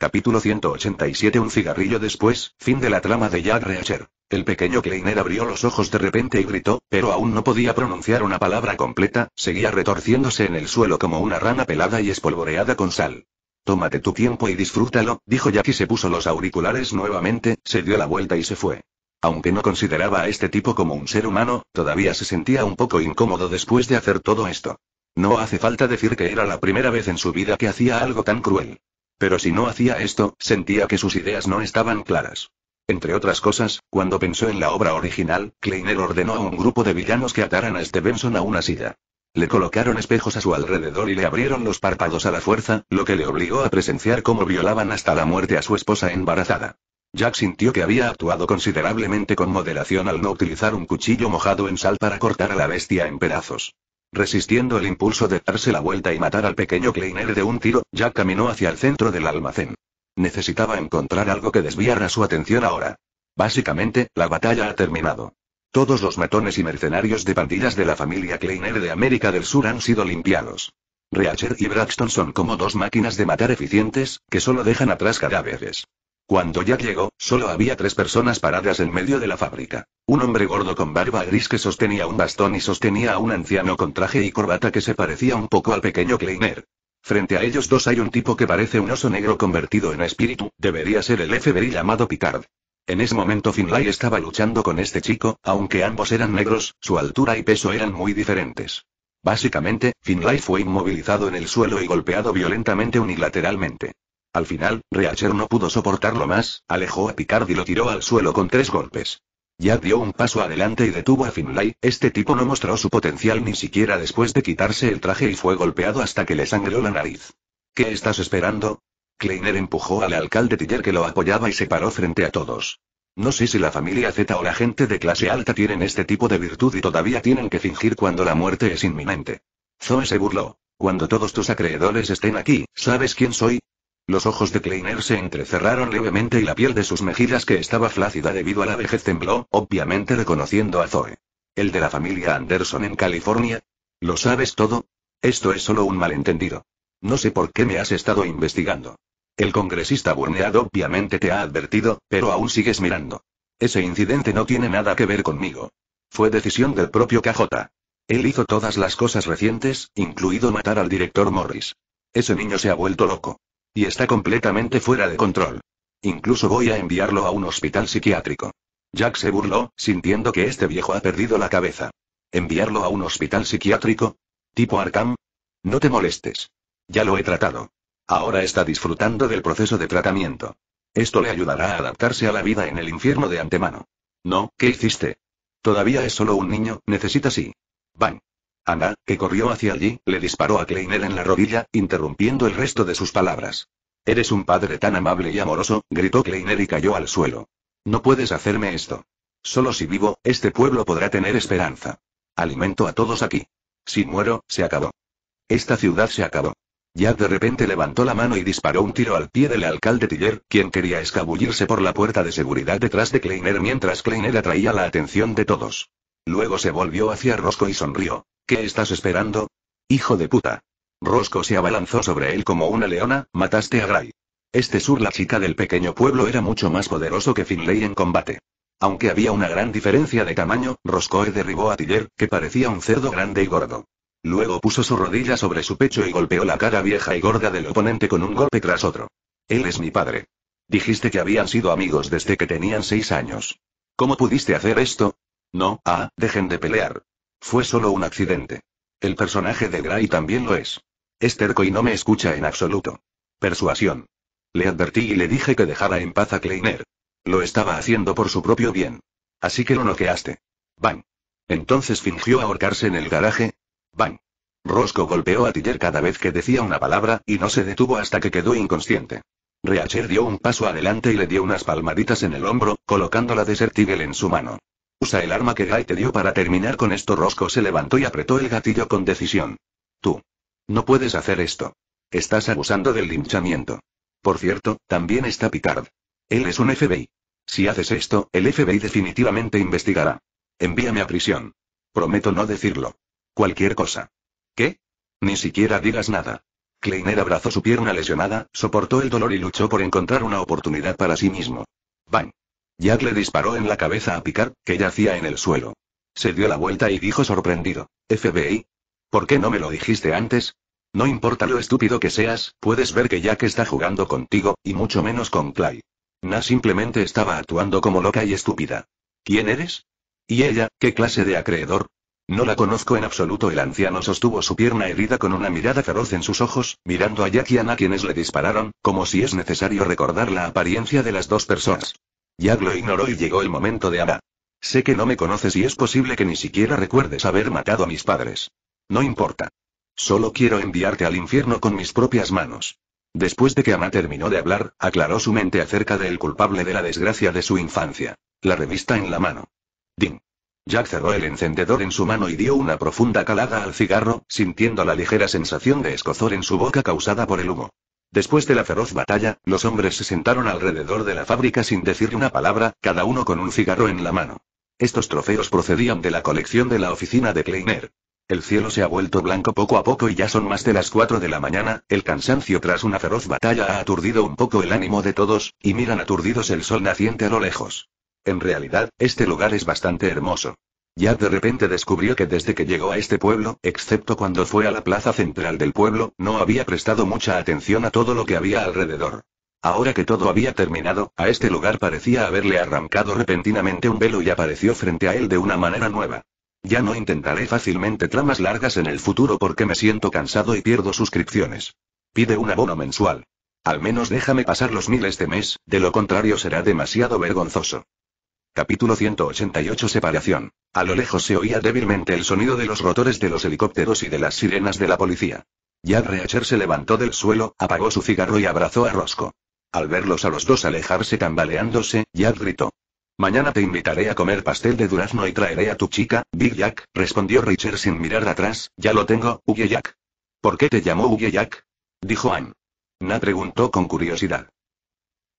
Capítulo 187 Un cigarrillo después, fin de la trama de Jack Reacher. El pequeño Kleiner abrió los ojos de repente y gritó, pero aún no podía pronunciar una palabra completa, seguía retorciéndose en el suelo como una rana pelada y espolvoreada con sal. Tómate tu tiempo y disfrútalo, dijo Jack y se puso los auriculares nuevamente, se dio la vuelta y se fue. Aunque no consideraba a este tipo como un ser humano, todavía se sentía un poco incómodo después de hacer todo esto. No hace falta decir que era la primera vez en su vida que hacía algo tan cruel. Pero si no hacía esto, sentía que sus ideas no estaban claras. Entre otras cosas, cuando pensó en la obra original, Kleiner ordenó a un grupo de villanos que ataran a Stevenson a una silla. Le colocaron espejos a su alrededor y le abrieron los párpados a la fuerza, lo que le obligó a presenciar cómo violaban hasta la muerte a su esposa embarazada. Jack sintió que había actuado considerablemente con moderación al no utilizar un cuchillo mojado en sal para cortar a la bestia en pedazos. Resistiendo el impulso de darse la vuelta y matar al pequeño Kleiner de un tiro, Jack caminó hacia el centro del almacén. Necesitaba encontrar algo que desviara su atención ahora. Básicamente, la batalla ha terminado. Todos los matones y mercenarios de pandillas de la familia Kleiner de América del Sur han sido limpiados. Reacher y Braxton son como dos máquinas de matar eficientes, que solo dejan atrás cadáveres. Cuando ya llegó, solo había tres personas paradas en medio de la fábrica. Un hombre gordo con barba gris que sostenía un bastón y sostenía a un anciano con traje y corbata que se parecía un poco al pequeño Kleiner. Frente a ellos dos hay un tipo que parece un oso negro convertido en espíritu, debería ser el FBI llamado Picard. En ese momento Finlay estaba luchando con este chico, aunque ambos eran negros, su altura y peso eran muy diferentes. Básicamente, Finlay fue inmovilizado en el suelo y golpeado violentamente unilateralmente. Al final, Reacher no pudo soportarlo más, alejó a Picard y lo tiró al suelo con tres golpes. Ya dio un paso adelante y detuvo a Finlay, este tipo no mostró su potencial ni siquiera después de quitarse el traje y fue golpeado hasta que le sangró la nariz. ¿Qué estás esperando? Kleiner empujó al alcalde Tiller que lo apoyaba y se paró frente a todos. No sé si la familia Z o la gente de clase alta tienen este tipo de virtud y todavía tienen que fingir cuando la muerte es inminente. Zoe se burló. Cuando todos tus acreedores estén aquí, ¿sabes quién soy? Los ojos de Kleiner se entrecerraron levemente y la piel de sus mejillas que estaba flácida debido a la vejez tembló, obviamente reconociendo a Zoe. ¿El de la familia Anderson en California? ¿Lo sabes todo? Esto es solo un malentendido. No sé por qué me has estado investigando. El congresista Burnead obviamente te ha advertido, pero aún sigues mirando. Ese incidente no tiene nada que ver conmigo. Fue decisión del propio KJ. Él hizo todas las cosas recientes, incluido matar al director Morris. Ese niño se ha vuelto loco. Y está completamente fuera de control. Incluso voy a enviarlo a un hospital psiquiátrico. Jack se burló, sintiendo que este viejo ha perdido la cabeza. ¿Enviarlo a un hospital psiquiátrico? ¿Tipo Arkham? No te molestes. Ya lo he tratado. Ahora está disfrutando del proceso de tratamiento. Esto le ayudará a adaptarse a la vida en el infierno de antemano. No, ¿qué hiciste? Todavía es solo un niño, necesita sí. Van. Ana, que corrió hacia allí, le disparó a Kleiner en la rodilla, interrumpiendo el resto de sus palabras. Eres un padre tan amable y amoroso, gritó Kleiner y cayó al suelo. No puedes hacerme esto. Solo si vivo, este pueblo podrá tener esperanza. Alimento a todos aquí. Si muero, se acabó. Esta ciudad se acabó. Jack de repente levantó la mano y disparó un tiro al pie del alcalde Tiller, quien quería escabullirse por la puerta de seguridad detrás de Kleiner mientras Kleiner atraía la atención de todos. Luego se volvió hacia Rosco y sonrió. ¿Qué estás esperando? Hijo de puta. Rosco se abalanzó sobre él como una leona, mataste a Gray. Este sur la chica del pequeño pueblo era mucho más poderoso que Finley en combate. Aunque había una gran diferencia de tamaño, Roscoe derribó a Tiller, que parecía un cerdo grande y gordo. Luego puso su rodilla sobre su pecho y golpeó la cara vieja y gorda del oponente con un golpe tras otro. Él es mi padre. Dijiste que habían sido amigos desde que tenían seis años. ¿Cómo pudiste hacer esto? No, ah, dejen de pelear. Fue solo un accidente. El personaje de Gray también lo es. Es terco y no me escucha en absoluto. Persuasión. Le advertí y le dije que dejara en paz a Kleiner. Lo estaba haciendo por su propio bien. Así que lo noqueaste. Bang. Entonces fingió ahorcarse en el garaje. Bang. Rosco golpeó a Tiller cada vez que decía una palabra, y no se detuvo hasta que quedó inconsciente. Reacher dio un paso adelante y le dio unas palmaditas en el hombro, colocando la de Eagle en su mano. Usa el arma que Guy te dio para terminar con esto. Rosco se levantó y apretó el gatillo con decisión. Tú. No puedes hacer esto. Estás abusando del linchamiento. Por cierto, también está Picard. Él es un FBI. Si haces esto, el FBI definitivamente investigará. Envíame a prisión. Prometo no decirlo. Cualquier cosa. ¿Qué? Ni siquiera digas nada. Kleiner abrazó su pierna lesionada, soportó el dolor y luchó por encontrar una oportunidad para sí mismo. Bang. Jack le disparó en la cabeza a Picard, que yacía en el suelo. Se dio la vuelta y dijo sorprendido. FBI. ¿Por qué no me lo dijiste antes? No importa lo estúpido que seas, puedes ver que Jack está jugando contigo, y mucho menos con Clay. Na simplemente estaba actuando como loca y estúpida. ¿Quién eres? ¿Y ella, qué clase de acreedor? No la conozco en absoluto. El anciano sostuvo su pierna herida con una mirada feroz en sus ojos, mirando a Jack y Na quienes le dispararon, como si es necesario recordar la apariencia de las dos personas. Jack lo ignoró y llegó el momento de ama Sé que no me conoces y es posible que ni siquiera recuerdes haber matado a mis padres. No importa. Solo quiero enviarte al infierno con mis propias manos. Después de que ama terminó de hablar, aclaró su mente acerca del culpable de la desgracia de su infancia. La revista en la mano. Ding. Jack cerró el encendedor en su mano y dio una profunda calada al cigarro, sintiendo la ligera sensación de escozor en su boca causada por el humo. Después de la feroz batalla, los hombres se sentaron alrededor de la fábrica sin decir una palabra, cada uno con un cigarro en la mano. Estos trofeos procedían de la colección de la oficina de Kleiner. El cielo se ha vuelto blanco poco a poco y ya son más de las 4 de la mañana, el cansancio tras una feroz batalla ha aturdido un poco el ánimo de todos, y miran aturdidos el sol naciente a lo lejos. En realidad, este lugar es bastante hermoso. Ya de repente descubrió que desde que llegó a este pueblo, excepto cuando fue a la plaza central del pueblo, no había prestado mucha atención a todo lo que había alrededor. Ahora que todo había terminado, a este lugar parecía haberle arrancado repentinamente un velo y apareció frente a él de una manera nueva. Ya no intentaré fácilmente tramas largas en el futuro porque me siento cansado y pierdo suscripciones. Pide un abono mensual. Al menos déjame pasar los mil este mes, de lo contrario será demasiado vergonzoso. Capítulo 188 Separación. A lo lejos se oía débilmente el sonido de los rotores de los helicópteros y de las sirenas de la policía. Jack Reacher se levantó del suelo, apagó su cigarro y abrazó a Rosco. Al verlos a los dos alejarse tambaleándose, Jack gritó. Mañana te invitaré a comer pastel de durazno y traeré a tu chica, Big Jack, respondió Richard sin mirar atrás, ya lo tengo, Hugue Jack. ¿Por qué te llamó Hugue Jack? Dijo Anne. Na preguntó con curiosidad.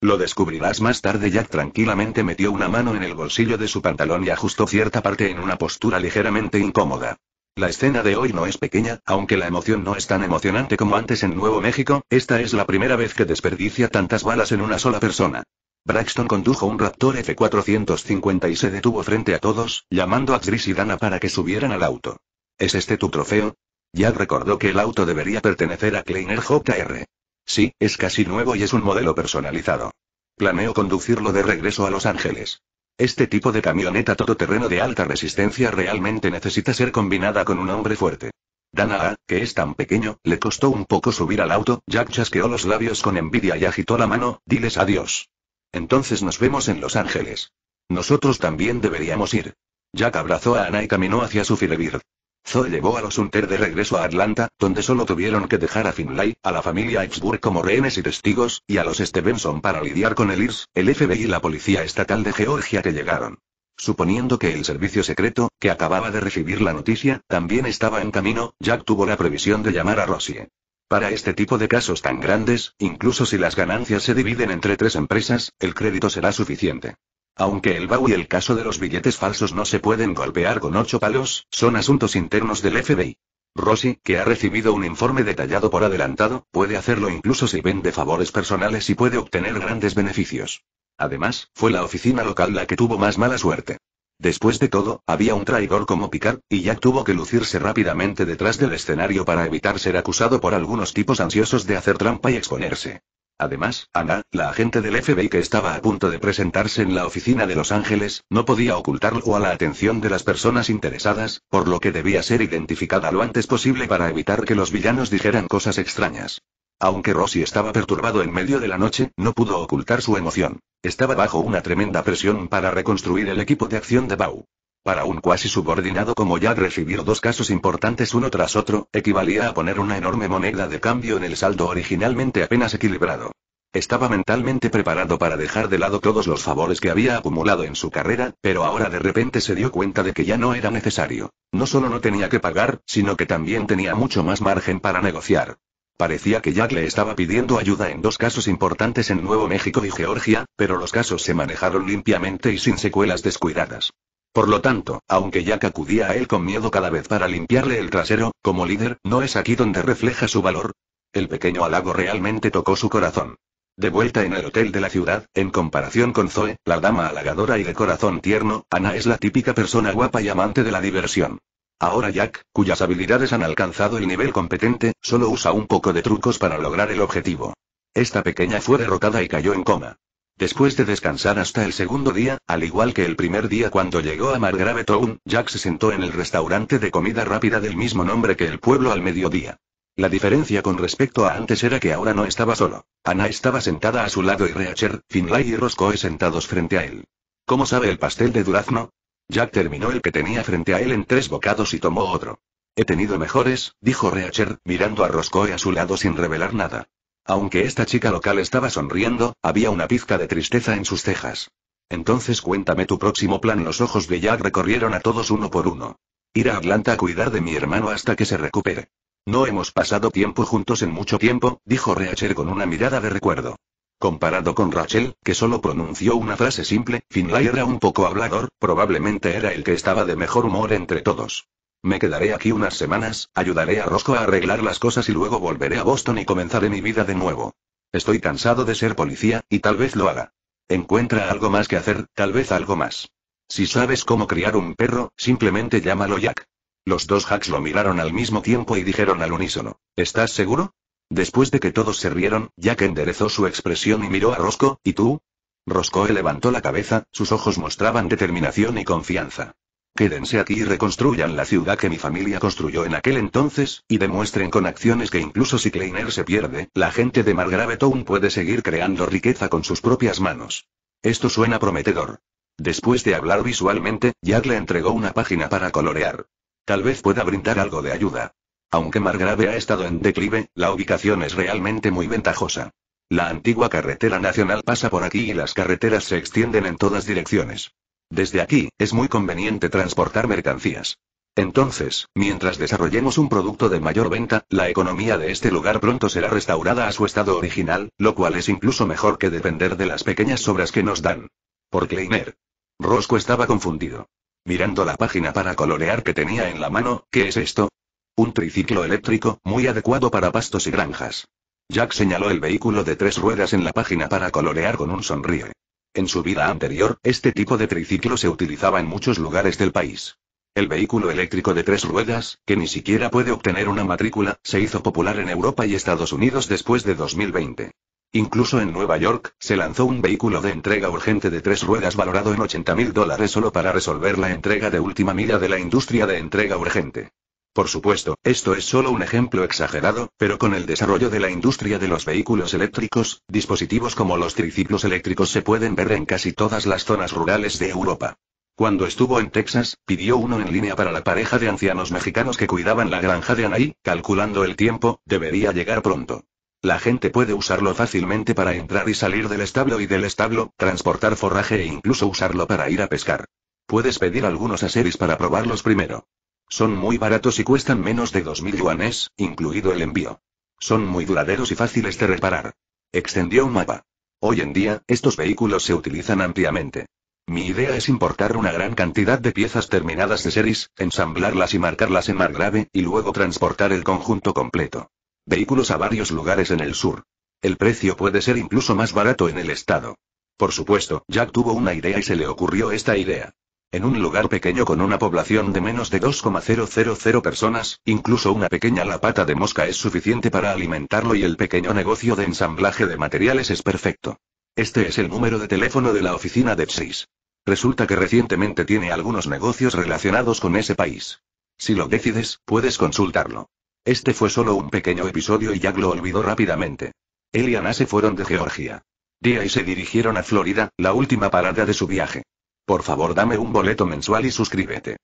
Lo descubrirás más tarde. Jack tranquilamente metió una mano en el bolsillo de su pantalón y ajustó cierta parte en una postura ligeramente incómoda. La escena de hoy no es pequeña, aunque la emoción no es tan emocionante como antes en Nuevo México, esta es la primera vez que desperdicia tantas balas en una sola persona. Braxton condujo un Raptor F-450 y se detuvo frente a todos, llamando a Chris y Dana para que subieran al auto. ¿Es este tu trofeo? Jack recordó que el auto debería pertenecer a Kleiner Jr. Sí, es casi nuevo y es un modelo personalizado. Planeo conducirlo de regreso a Los Ángeles. Este tipo de camioneta todoterreno de alta resistencia realmente necesita ser combinada con un hombre fuerte. Dana, que es tan pequeño, le costó un poco subir al auto, Jack chasqueó los labios con envidia y agitó la mano, diles adiós. Entonces nos vemos en Los Ángeles. Nosotros también deberíamos ir. Jack abrazó a Ana y caminó hacia su Firebird. Zoe llevó a los Hunter de regreso a Atlanta, donde solo tuvieron que dejar a Finlay, a la familia iceberg como rehenes y testigos, y a los Stevenson para lidiar con el IRS, el FBI y la policía estatal de Georgia que llegaron. Suponiendo que el servicio secreto, que acababa de recibir la noticia, también estaba en camino, Jack tuvo la previsión de llamar a Rosie. Para este tipo de casos tan grandes, incluso si las ganancias se dividen entre tres empresas, el crédito será suficiente. Aunque el BAU y el caso de los billetes falsos no se pueden golpear con ocho palos, son asuntos internos del FBI. Rossi, que ha recibido un informe detallado por adelantado, puede hacerlo incluso si vende favores personales y puede obtener grandes beneficios. Además, fue la oficina local la que tuvo más mala suerte. Después de todo, había un traidor como Picard, y Jack tuvo que lucirse rápidamente detrás del escenario para evitar ser acusado por algunos tipos ansiosos de hacer trampa y exponerse. Además, Ana, la agente del FBI que estaba a punto de presentarse en la oficina de Los Ángeles, no podía ocultarlo a la atención de las personas interesadas, por lo que debía ser identificada lo antes posible para evitar que los villanos dijeran cosas extrañas. Aunque Rossi estaba perturbado en medio de la noche, no pudo ocultar su emoción. Estaba bajo una tremenda presión para reconstruir el equipo de acción de Bau. Para un cuasi subordinado como Jack recibió dos casos importantes uno tras otro, equivalía a poner una enorme moneda de cambio en el saldo originalmente apenas equilibrado. Estaba mentalmente preparado para dejar de lado todos los favores que había acumulado en su carrera, pero ahora de repente se dio cuenta de que ya no era necesario. No solo no tenía que pagar, sino que también tenía mucho más margen para negociar. Parecía que Jack le estaba pidiendo ayuda en dos casos importantes en Nuevo México y Georgia, pero los casos se manejaron limpiamente y sin secuelas descuidadas. Por lo tanto, aunque Jack acudía a él con miedo cada vez para limpiarle el trasero, como líder, no es aquí donde refleja su valor. El pequeño halago realmente tocó su corazón. De vuelta en el hotel de la ciudad, en comparación con Zoe, la dama halagadora y de corazón tierno, Ana es la típica persona guapa y amante de la diversión. Ahora Jack, cuyas habilidades han alcanzado el nivel competente, solo usa un poco de trucos para lograr el objetivo. Esta pequeña fue derrotada y cayó en coma. Después de descansar hasta el segundo día, al igual que el primer día cuando llegó a Margrave Town, Jack se sentó en el restaurante de comida rápida del mismo nombre que el pueblo al mediodía. La diferencia con respecto a antes era que ahora no estaba solo. Ana estaba sentada a su lado y Reacher, Finlay y Roscoe sentados frente a él. ¿Cómo sabe el pastel de durazno? Jack terminó el que tenía frente a él en tres bocados y tomó otro. He tenido mejores, dijo Reacher, mirando a Roscoe a su lado sin revelar nada. Aunque esta chica local estaba sonriendo, había una pizca de tristeza en sus cejas. Entonces cuéntame tu próximo plan. Los ojos de Jack recorrieron a todos uno por uno. Ir a Atlanta a cuidar de mi hermano hasta que se recupere. No hemos pasado tiempo juntos en mucho tiempo, dijo Reacher con una mirada de recuerdo. Comparado con Rachel, que solo pronunció una frase simple, Finlay era un poco hablador, probablemente era el que estaba de mejor humor entre todos. Me quedaré aquí unas semanas, ayudaré a Rosco a arreglar las cosas y luego volveré a Boston y comenzaré mi vida de nuevo. Estoy cansado de ser policía, y tal vez lo haga. Encuentra algo más que hacer, tal vez algo más. Si sabes cómo criar un perro, simplemente llámalo Jack. Los dos hacks lo miraron al mismo tiempo y dijeron al unísono, ¿estás seguro? Después de que todos se rieron, Jack enderezó su expresión y miró a Rosco, ¿y tú? Roscoe levantó la cabeza, sus ojos mostraban determinación y confianza. Quédense aquí y reconstruyan la ciudad que mi familia construyó en aquel entonces, y demuestren con acciones que incluso si Kleiner se pierde, la gente de Margrave Town puede seguir creando riqueza con sus propias manos. Esto suena prometedor. Después de hablar visualmente, Jack le entregó una página para colorear. Tal vez pueda brindar algo de ayuda. Aunque Margrave ha estado en declive, la ubicación es realmente muy ventajosa. La antigua carretera nacional pasa por aquí y las carreteras se extienden en todas direcciones. Desde aquí, es muy conveniente transportar mercancías. Entonces, mientras desarrollemos un producto de mayor venta, la economía de este lugar pronto será restaurada a su estado original, lo cual es incluso mejor que depender de las pequeñas obras que nos dan. Por Kleiner. Rosco estaba confundido. Mirando la página para colorear que tenía en la mano, ¿qué es esto? Un triciclo eléctrico, muy adecuado para pastos y granjas. Jack señaló el vehículo de tres ruedas en la página para colorear con un sonríe. En su vida anterior, este tipo de triciclo se utilizaba en muchos lugares del país. El vehículo eléctrico de tres ruedas, que ni siquiera puede obtener una matrícula, se hizo popular en Europa y Estados Unidos después de 2020. Incluso en Nueva York, se lanzó un vehículo de entrega urgente de tres ruedas valorado en 80 mil dólares solo para resolver la entrega de última milla de la industria de entrega urgente. Por supuesto, esto es solo un ejemplo exagerado, pero con el desarrollo de la industria de los vehículos eléctricos, dispositivos como los triciclos eléctricos se pueden ver en casi todas las zonas rurales de Europa. Cuando estuvo en Texas, pidió uno en línea para la pareja de ancianos mexicanos que cuidaban la granja de Anaí, calculando el tiempo, debería llegar pronto. La gente puede usarlo fácilmente para entrar y salir del establo y del establo, transportar forraje e incluso usarlo para ir a pescar. Puedes pedir algunos aseris para probarlos primero. Son muy baratos y cuestan menos de 2.000 yuanes, incluido el envío. Son muy duraderos y fáciles de reparar. Extendió un mapa. Hoy en día, estos vehículos se utilizan ampliamente. Mi idea es importar una gran cantidad de piezas terminadas de series, ensamblarlas y marcarlas en grave, y luego transportar el conjunto completo. Vehículos a varios lugares en el sur. El precio puede ser incluso más barato en el estado. Por supuesto, Jack tuvo una idea y se le ocurrió esta idea. En un lugar pequeño con una población de menos de 2,000 personas, incluso una pequeña lapata de mosca es suficiente para alimentarlo y el pequeño negocio de ensamblaje de materiales es perfecto. Este es el número de teléfono de la oficina de 6. Resulta que recientemente tiene algunos negocios relacionados con ese país. Si lo decides, puedes consultarlo. Este fue solo un pequeño episodio y Jack lo olvidó rápidamente. Él y se fueron de Georgia. día y se dirigieron a Florida, la última parada de su viaje. Por favor dame un boleto mensual y suscríbete.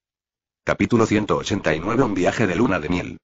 Capítulo 189 Un viaje de luna de miel.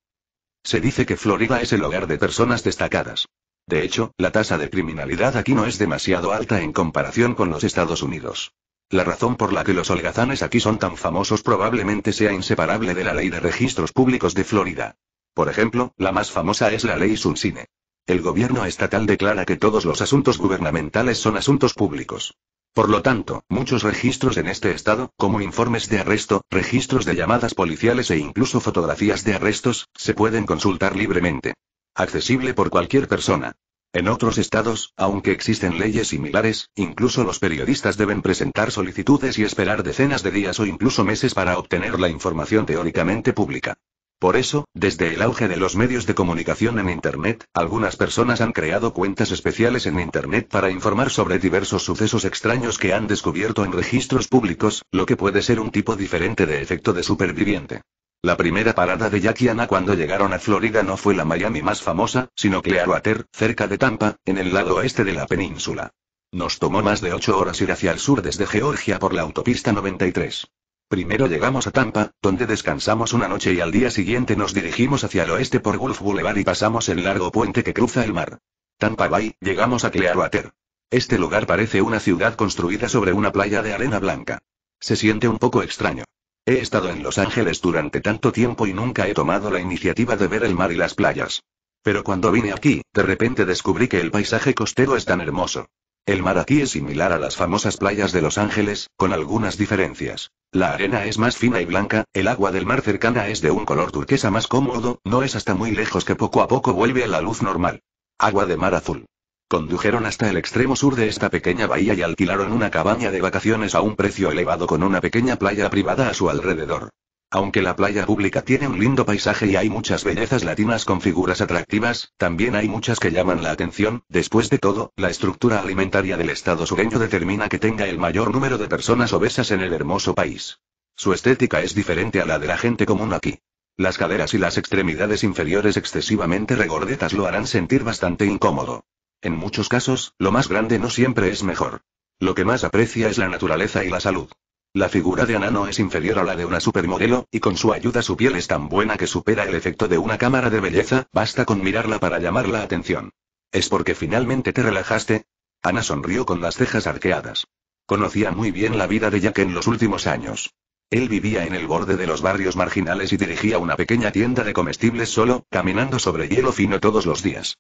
Se dice que Florida es el hogar de personas destacadas. De hecho, la tasa de criminalidad aquí no es demasiado alta en comparación con los Estados Unidos. La razón por la que los holgazanes aquí son tan famosos probablemente sea inseparable de la ley de registros públicos de Florida. Por ejemplo, la más famosa es la ley Sunsine. El gobierno estatal declara que todos los asuntos gubernamentales son asuntos públicos. Por lo tanto, muchos registros en este estado, como informes de arresto, registros de llamadas policiales e incluso fotografías de arrestos, se pueden consultar libremente. Accesible por cualquier persona. En otros estados, aunque existen leyes similares, incluso los periodistas deben presentar solicitudes y esperar decenas de días o incluso meses para obtener la información teóricamente pública. Por eso, desde el auge de los medios de comunicación en Internet, algunas personas han creado cuentas especiales en Internet para informar sobre diversos sucesos extraños que han descubierto en registros públicos, lo que puede ser un tipo diferente de efecto de superviviente. La primera parada de Jack cuando llegaron a Florida no fue la Miami más famosa, sino Clearwater, cerca de Tampa, en el lado oeste de la península. Nos tomó más de ocho horas ir hacia el sur desde Georgia por la autopista 93. Primero llegamos a Tampa, donde descansamos una noche y al día siguiente nos dirigimos hacia el oeste por Gulf Boulevard y pasamos el largo puente que cruza el mar. Tampa Bay, llegamos a Clearwater. Este lugar parece una ciudad construida sobre una playa de arena blanca. Se siente un poco extraño. He estado en Los Ángeles durante tanto tiempo y nunca he tomado la iniciativa de ver el mar y las playas. Pero cuando vine aquí, de repente descubrí que el paisaje costero es tan hermoso. El mar aquí es similar a las famosas playas de Los Ángeles, con algunas diferencias. La arena es más fina y blanca, el agua del mar cercana es de un color turquesa más cómodo, no es hasta muy lejos que poco a poco vuelve a la luz normal. Agua de mar azul. Condujeron hasta el extremo sur de esta pequeña bahía y alquilaron una cabaña de vacaciones a un precio elevado con una pequeña playa privada a su alrededor. Aunque la playa pública tiene un lindo paisaje y hay muchas bellezas latinas con figuras atractivas, también hay muchas que llaman la atención. Después de todo, la estructura alimentaria del estado sureño determina que tenga el mayor número de personas obesas en el hermoso país. Su estética es diferente a la de la gente común aquí. Las caderas y las extremidades inferiores excesivamente regordetas lo harán sentir bastante incómodo. En muchos casos, lo más grande no siempre es mejor. Lo que más aprecia es la naturaleza y la salud. La figura de Ana no es inferior a la de una supermodelo, y con su ayuda su piel es tan buena que supera el efecto de una cámara de belleza, basta con mirarla para llamar la atención. ¿Es porque finalmente te relajaste? Ana sonrió con las cejas arqueadas. Conocía muy bien la vida de Jack en los últimos años. Él vivía en el borde de los barrios marginales y dirigía una pequeña tienda de comestibles solo, caminando sobre hielo fino todos los días.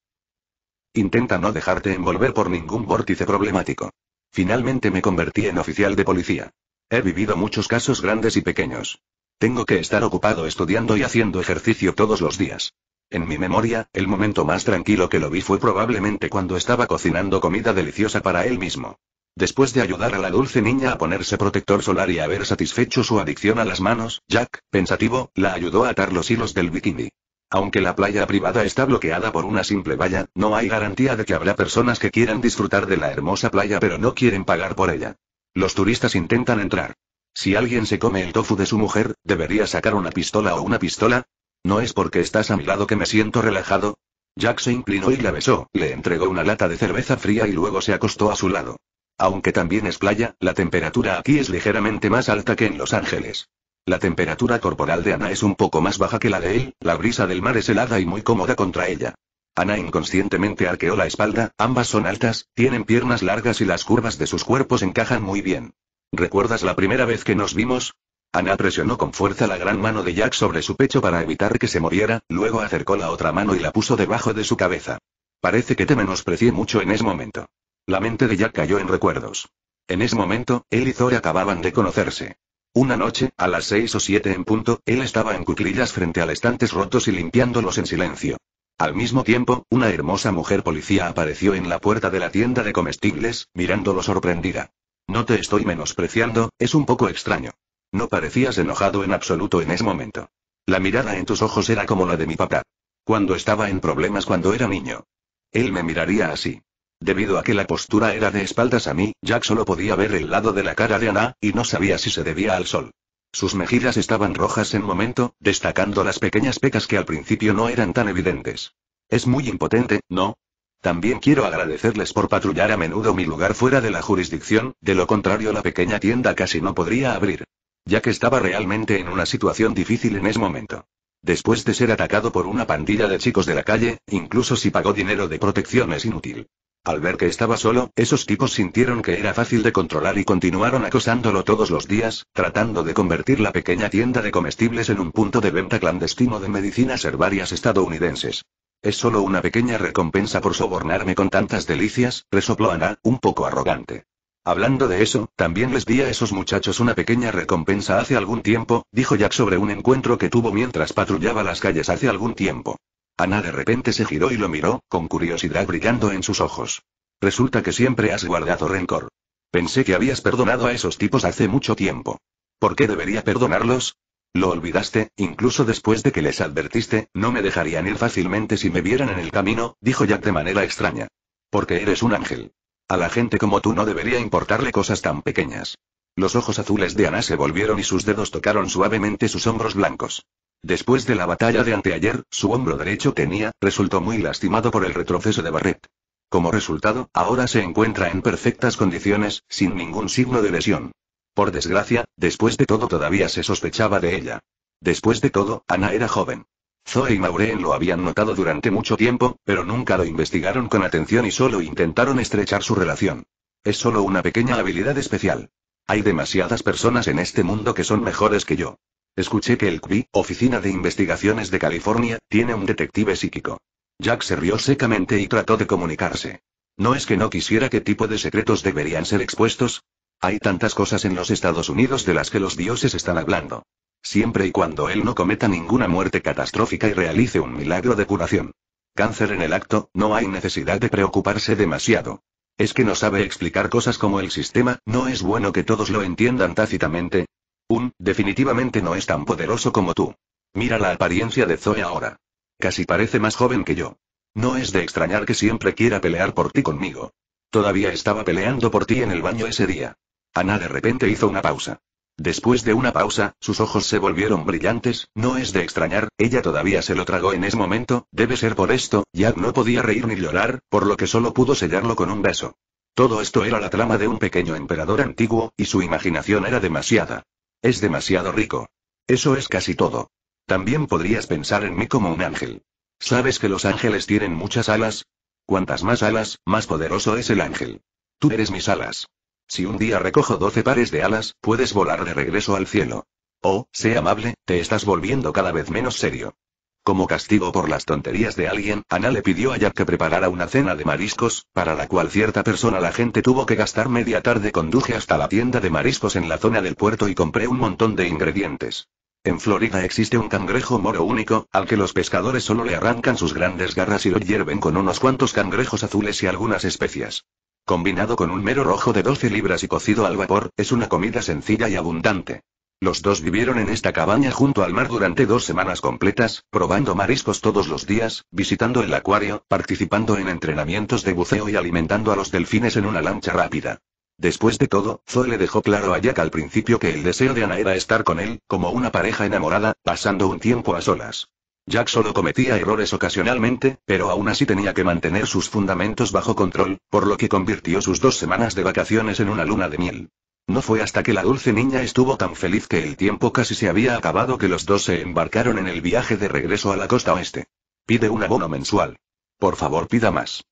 Intenta no dejarte envolver por ningún vórtice problemático. Finalmente me convertí en oficial de policía. He vivido muchos casos grandes y pequeños. Tengo que estar ocupado estudiando y haciendo ejercicio todos los días. En mi memoria, el momento más tranquilo que lo vi fue probablemente cuando estaba cocinando comida deliciosa para él mismo. Después de ayudar a la dulce niña a ponerse protector solar y haber satisfecho su adicción a las manos, Jack, pensativo, la ayudó a atar los hilos del bikini. Aunque la playa privada está bloqueada por una simple valla, no hay garantía de que habrá personas que quieran disfrutar de la hermosa playa pero no quieren pagar por ella. Los turistas intentan entrar. Si alguien se come el tofu de su mujer, ¿debería sacar una pistola o una pistola? ¿No es porque estás a mi lado que me siento relajado? Jack se inclinó y la besó, le entregó una lata de cerveza fría y luego se acostó a su lado. Aunque también es playa, la temperatura aquí es ligeramente más alta que en Los Ángeles. La temperatura corporal de Ana es un poco más baja que la de él, la brisa del mar es helada y muy cómoda contra ella. Ana inconscientemente arqueó la espalda, ambas son altas, tienen piernas largas y las curvas de sus cuerpos encajan muy bien. ¿Recuerdas la primera vez que nos vimos? Ana presionó con fuerza la gran mano de Jack sobre su pecho para evitar que se moviera, luego acercó la otra mano y la puso debajo de su cabeza. Parece que te menosprecié mucho en ese momento. La mente de Jack cayó en recuerdos. En ese momento, él y Zoe acababan de conocerse. Una noche, a las seis o siete en punto, él estaba en cuclillas frente al estantes rotos y limpiándolos en silencio. Al mismo tiempo, una hermosa mujer policía apareció en la puerta de la tienda de comestibles, mirándolo sorprendida. No te estoy menospreciando, es un poco extraño. No parecías enojado en absoluto en ese momento. La mirada en tus ojos era como la de mi papá. Cuando estaba en problemas cuando era niño. Él me miraría así. Debido a que la postura era de espaldas a mí, Jack solo podía ver el lado de la cara de Ana, y no sabía si se debía al sol. Sus mejillas estaban rojas en momento, destacando las pequeñas pecas que al principio no eran tan evidentes. Es muy impotente, ¿no? También quiero agradecerles por patrullar a menudo mi lugar fuera de la jurisdicción, de lo contrario la pequeña tienda casi no podría abrir. Ya que estaba realmente en una situación difícil en ese momento. Después de ser atacado por una pandilla de chicos de la calle, incluso si pagó dinero de protección es inútil. Al ver que estaba solo, esos tipos sintieron que era fácil de controlar y continuaron acosándolo todos los días, tratando de convertir la pequeña tienda de comestibles en un punto de venta clandestino de medicinas herbarias estadounidenses. Es solo una pequeña recompensa por sobornarme con tantas delicias, resopló Ana, un poco arrogante. Hablando de eso, también les di a esos muchachos una pequeña recompensa hace algún tiempo, dijo Jack sobre un encuentro que tuvo mientras patrullaba las calles hace algún tiempo. Ana de repente se giró y lo miró, con curiosidad brillando en sus ojos. Resulta que siempre has guardado rencor. Pensé que habías perdonado a esos tipos hace mucho tiempo. ¿Por qué debería perdonarlos? Lo olvidaste, incluso después de que les advertiste, no me dejarían ir fácilmente si me vieran en el camino, dijo Jack de manera extraña. Porque eres un ángel. A la gente como tú no debería importarle cosas tan pequeñas. Los ojos azules de Ana se volvieron y sus dedos tocaron suavemente sus hombros blancos. Después de la batalla de anteayer, su hombro derecho tenía, resultó muy lastimado por el retroceso de Barrett. Como resultado, ahora se encuentra en perfectas condiciones, sin ningún signo de lesión. Por desgracia, después de todo todavía se sospechaba de ella. Después de todo, Ana era joven. Zoe y Maureen lo habían notado durante mucho tiempo, pero nunca lo investigaron con atención y solo intentaron estrechar su relación. Es solo una pequeña habilidad especial. Hay demasiadas personas en este mundo que son mejores que yo. Escuché que el CBI, Oficina de Investigaciones de California, tiene un detective psíquico. Jack se rió secamente y trató de comunicarse. No es que no quisiera qué tipo de secretos deberían ser expuestos. Hay tantas cosas en los Estados Unidos de las que los dioses están hablando. Siempre y cuando él no cometa ninguna muerte catastrófica y realice un milagro de curación. Cáncer en el acto, no hay necesidad de preocuparse demasiado. Es que no sabe explicar cosas como el sistema, no es bueno que todos lo entiendan tácitamente, definitivamente no es tan poderoso como tú. Mira la apariencia de Zoe ahora. Casi parece más joven que yo. No es de extrañar que siempre quiera pelear por ti conmigo. Todavía estaba peleando por ti en el baño ese día. Ana de repente hizo una pausa. Después de una pausa, sus ojos se volvieron brillantes, no es de extrañar, ella todavía se lo tragó en ese momento, debe ser por esto, Jack no podía reír ni llorar, por lo que solo pudo sellarlo con un beso. Todo esto era la trama de un pequeño emperador antiguo, y su imaginación era demasiada. Es demasiado rico. Eso es casi todo. También podrías pensar en mí como un ángel. ¿Sabes que los ángeles tienen muchas alas? Cuantas más alas, más poderoso es el ángel. Tú eres mis alas. Si un día recojo doce pares de alas, puedes volar de regreso al cielo. Oh, sé amable, te estás volviendo cada vez menos serio. Como castigo por las tonterías de alguien, Ana le pidió a Jack que preparara una cena de mariscos, para la cual cierta persona la gente tuvo que gastar media tarde. Conduje hasta la tienda de mariscos en la zona del puerto y compré un montón de ingredientes. En Florida existe un cangrejo moro único, al que los pescadores solo le arrancan sus grandes garras y lo hierven con unos cuantos cangrejos azules y algunas especias. Combinado con un mero rojo de 12 libras y cocido al vapor, es una comida sencilla y abundante. Los dos vivieron en esta cabaña junto al mar durante dos semanas completas, probando mariscos todos los días, visitando el acuario, participando en entrenamientos de buceo y alimentando a los delfines en una lancha rápida. Después de todo, Zoe le dejó claro a Jack al principio que el deseo de Ana era estar con él, como una pareja enamorada, pasando un tiempo a solas. Jack solo cometía errores ocasionalmente, pero aún así tenía que mantener sus fundamentos bajo control, por lo que convirtió sus dos semanas de vacaciones en una luna de miel. No fue hasta que la dulce niña estuvo tan feliz que el tiempo casi se había acabado que los dos se embarcaron en el viaje de regreso a la costa oeste. Pide un abono mensual. Por favor, pida más.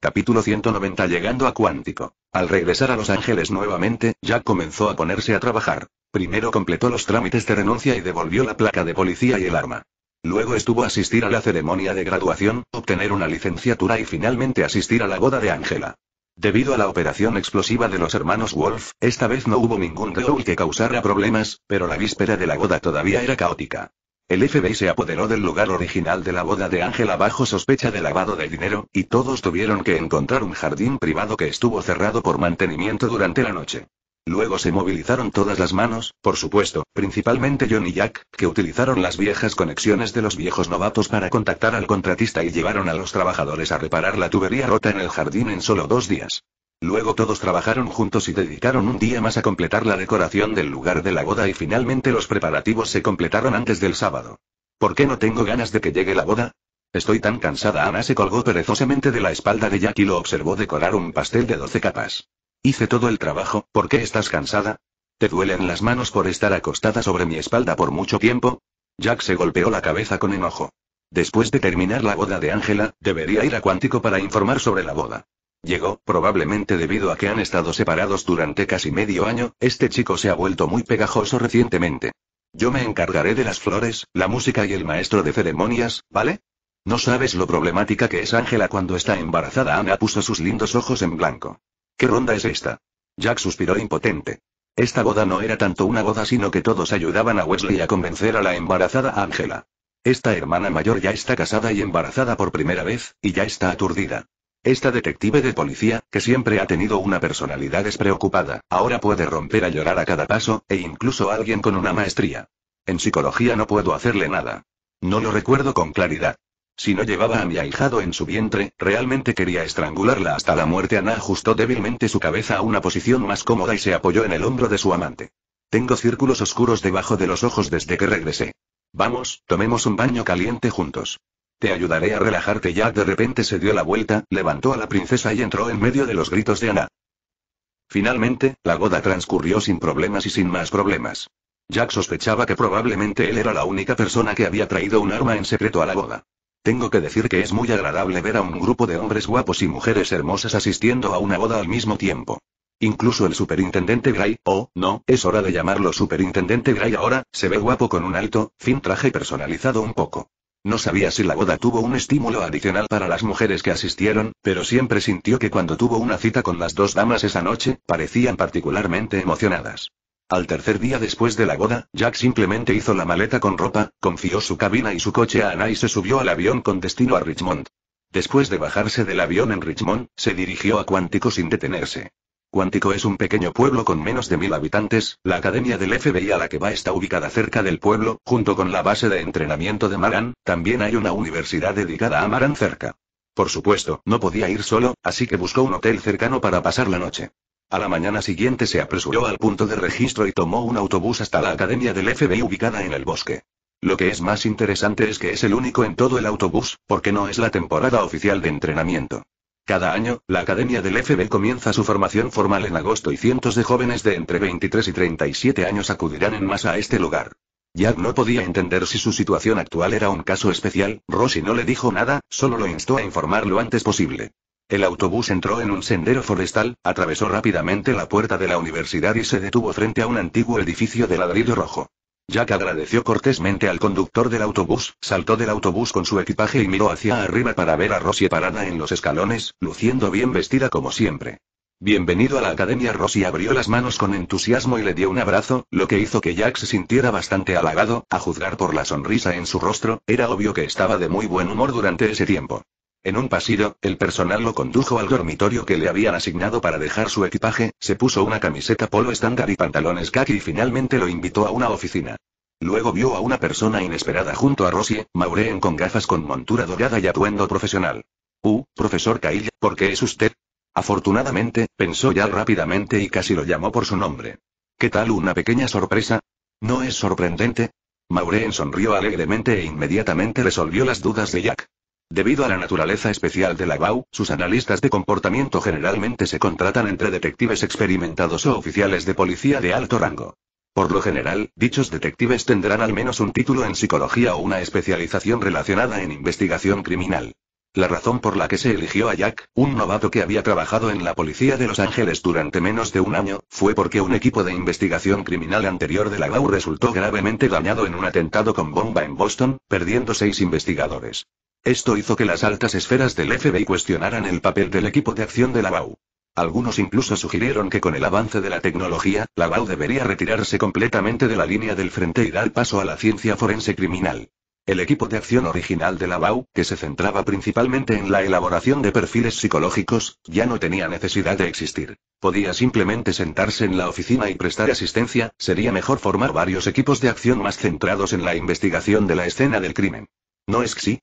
Capítulo 190 Llegando a Cuántico. Al regresar a Los Ángeles nuevamente, Jack comenzó a ponerse a trabajar. Primero completó los trámites de renuncia y devolvió la placa de policía y el arma. Luego estuvo asistir a la ceremonia de graduación, obtener una licenciatura y finalmente asistir a la boda de Ángela. Debido a la operación explosiva de los hermanos Wolf, esta vez no hubo ningún reloj que causara problemas, pero la víspera de la boda todavía era caótica. El FBI se apoderó del lugar original de la boda de Ángela bajo sospecha de lavado de dinero, y todos tuvieron que encontrar un jardín privado que estuvo cerrado por mantenimiento durante la noche. Luego se movilizaron todas las manos, por supuesto, principalmente John y Jack, que utilizaron las viejas conexiones de los viejos novatos para contactar al contratista y llevaron a los trabajadores a reparar la tubería rota en el jardín en solo dos días. Luego todos trabajaron juntos y dedicaron un día más a completar la decoración del lugar de la boda y finalmente los preparativos se completaron antes del sábado. ¿Por qué no tengo ganas de que llegue la boda? Estoy tan cansada. Ana se colgó perezosamente de la espalda de Jack y lo observó decorar un pastel de 12 capas. Hice todo el trabajo, ¿por qué estás cansada? ¿Te duelen las manos por estar acostada sobre mi espalda por mucho tiempo? Jack se golpeó la cabeza con enojo. Después de terminar la boda de Ángela, debería ir a Cuántico para informar sobre la boda. Llegó, probablemente debido a que han estado separados durante casi medio año, este chico se ha vuelto muy pegajoso recientemente. Yo me encargaré de las flores, la música y el maestro de ceremonias, ¿vale? No sabes lo problemática que es Ángela cuando está embarazada. Ana puso sus lindos ojos en blanco. ¿Qué ronda es esta? Jack suspiró impotente. Esta boda no era tanto una boda sino que todos ayudaban a Wesley a convencer a la embarazada Angela. Esta hermana mayor ya está casada y embarazada por primera vez, y ya está aturdida. Esta detective de policía, que siempre ha tenido una personalidad despreocupada, ahora puede romper a llorar a cada paso, e incluso alguien con una maestría. En psicología no puedo hacerle nada. No lo recuerdo con claridad. Si no llevaba a mi ahijado en su vientre, realmente quería estrangularla hasta la muerte. Ana ajustó débilmente su cabeza a una posición más cómoda y se apoyó en el hombro de su amante. Tengo círculos oscuros debajo de los ojos desde que regresé. Vamos, tomemos un baño caliente juntos. Te ayudaré a relajarte Jack De repente se dio la vuelta, levantó a la princesa y entró en medio de los gritos de Ana. Finalmente, la boda transcurrió sin problemas y sin más problemas. Jack sospechaba que probablemente él era la única persona que había traído un arma en secreto a la boda. Tengo que decir que es muy agradable ver a un grupo de hombres guapos y mujeres hermosas asistiendo a una boda al mismo tiempo. Incluso el superintendente Gray, oh, no, es hora de llamarlo superintendente Gray ahora, se ve guapo con un alto, fin traje personalizado un poco. No sabía si la boda tuvo un estímulo adicional para las mujeres que asistieron, pero siempre sintió que cuando tuvo una cita con las dos damas esa noche, parecían particularmente emocionadas. Al tercer día después de la boda, Jack simplemente hizo la maleta con ropa, confió su cabina y su coche a Ana y se subió al avión con destino a Richmond. Después de bajarse del avión en Richmond, se dirigió a Cuántico sin detenerse. Cuántico es un pequeño pueblo con menos de mil habitantes, la academia del FBI a la que va está ubicada cerca del pueblo, junto con la base de entrenamiento de Maran, también hay una universidad dedicada a Maran cerca. Por supuesto, no podía ir solo, así que buscó un hotel cercano para pasar la noche. A la mañana siguiente se apresuró al punto de registro y tomó un autobús hasta la academia del FBI ubicada en el bosque. Lo que es más interesante es que es el único en todo el autobús, porque no es la temporada oficial de entrenamiento. Cada año, la Academia del FB comienza su formación formal en agosto y cientos de jóvenes de entre 23 y 37 años acudirán en masa a este lugar. Jack no podía entender si su situación actual era un caso especial, Rossi no le dijo nada, solo lo instó a informar lo antes posible. El autobús entró en un sendero forestal, atravesó rápidamente la puerta de la universidad y se detuvo frente a un antiguo edificio de ladrillo rojo. Jack agradeció cortésmente al conductor del autobús, saltó del autobús con su equipaje y miró hacia arriba para ver a Rosie parada en los escalones, luciendo bien vestida como siempre. Bienvenido a la academia. Rosie abrió las manos con entusiasmo y le dio un abrazo, lo que hizo que Jack se sintiera bastante halagado, a juzgar por la sonrisa en su rostro, era obvio que estaba de muy buen humor durante ese tiempo. En un pasillo, el personal lo condujo al dormitorio que le habían asignado para dejar su equipaje, se puso una camiseta polo estándar y pantalones khaki y finalmente lo invitó a una oficina. Luego vio a una persona inesperada junto a Rosie, Maureen con gafas con montura dorada y atuendo profesional. Uh, profesor Kyle, ¿por qué es usted? Afortunadamente, pensó ya rápidamente y casi lo llamó por su nombre. ¿Qué tal una pequeña sorpresa? ¿No es sorprendente? Maureen sonrió alegremente e inmediatamente resolvió las dudas de Jack. Debido a la naturaleza especial de la BAU, sus analistas de comportamiento generalmente se contratan entre detectives experimentados o oficiales de policía de alto rango. Por lo general, dichos detectives tendrán al menos un título en psicología o una especialización relacionada en investigación criminal. La razón por la que se eligió a Jack, un novato que había trabajado en la policía de Los Ángeles durante menos de un año, fue porque un equipo de investigación criminal anterior de la GAU resultó gravemente dañado en un atentado con bomba en Boston, perdiendo seis investigadores. Esto hizo que las altas esferas del FBI cuestionaran el papel del equipo de acción de la BAU. Algunos incluso sugirieron que con el avance de la tecnología, la BAU debería retirarse completamente de la línea del frente y dar paso a la ciencia forense criminal. El equipo de acción original de la BAU, que se centraba principalmente en la elaboración de perfiles psicológicos, ya no tenía necesidad de existir. Podía simplemente sentarse en la oficina y prestar asistencia, sería mejor formar varios equipos de acción más centrados en la investigación de la escena del crimen. ¿No es que sí?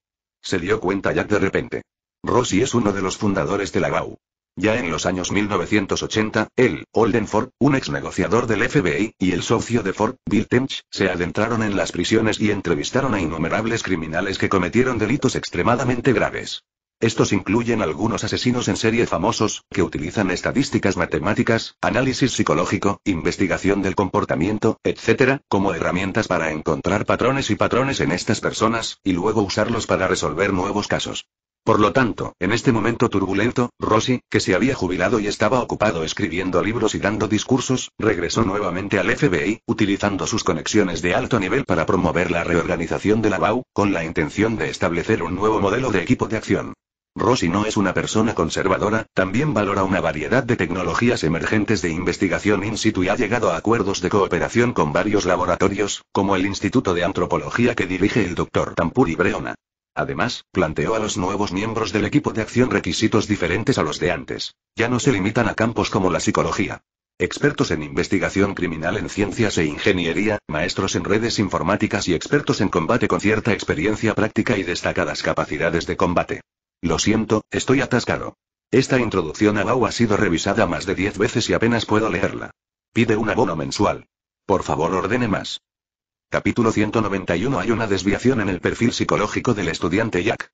Se dio cuenta Jack de repente. Rossi es uno de los fundadores de la GAU. Ya en los años 1980, él, Holden Ford, un ex negociador del FBI, y el socio de Ford, Bill Tench, se adentraron en las prisiones y entrevistaron a innumerables criminales que cometieron delitos extremadamente graves. Estos incluyen algunos asesinos en serie famosos, que utilizan estadísticas matemáticas, análisis psicológico, investigación del comportamiento, etc., como herramientas para encontrar patrones y patrones en estas personas, y luego usarlos para resolver nuevos casos. Por lo tanto, en este momento turbulento, Rossi, que se había jubilado y estaba ocupado escribiendo libros y dando discursos, regresó nuevamente al FBI, utilizando sus conexiones de alto nivel para promover la reorganización de la BAU, con la intención de establecer un nuevo modelo de equipo de acción. Rossi no es una persona conservadora, también valora una variedad de tecnologías emergentes de investigación in situ y ha llegado a acuerdos de cooperación con varios laboratorios, como el Instituto de Antropología que dirige el Dr. Tampuri Breona. Además, planteó a los nuevos miembros del equipo de acción requisitos diferentes a los de antes. Ya no se limitan a campos como la psicología. Expertos en investigación criminal en ciencias e ingeniería, maestros en redes informáticas y expertos en combate con cierta experiencia práctica y destacadas capacidades de combate. Lo siento, estoy atascado. Esta introducción a Bau ha sido revisada más de 10 veces y apenas puedo leerla. Pide un abono mensual. Por favor, ordene más. Capítulo 191 Hay una desviación en el perfil psicológico del estudiante Jack.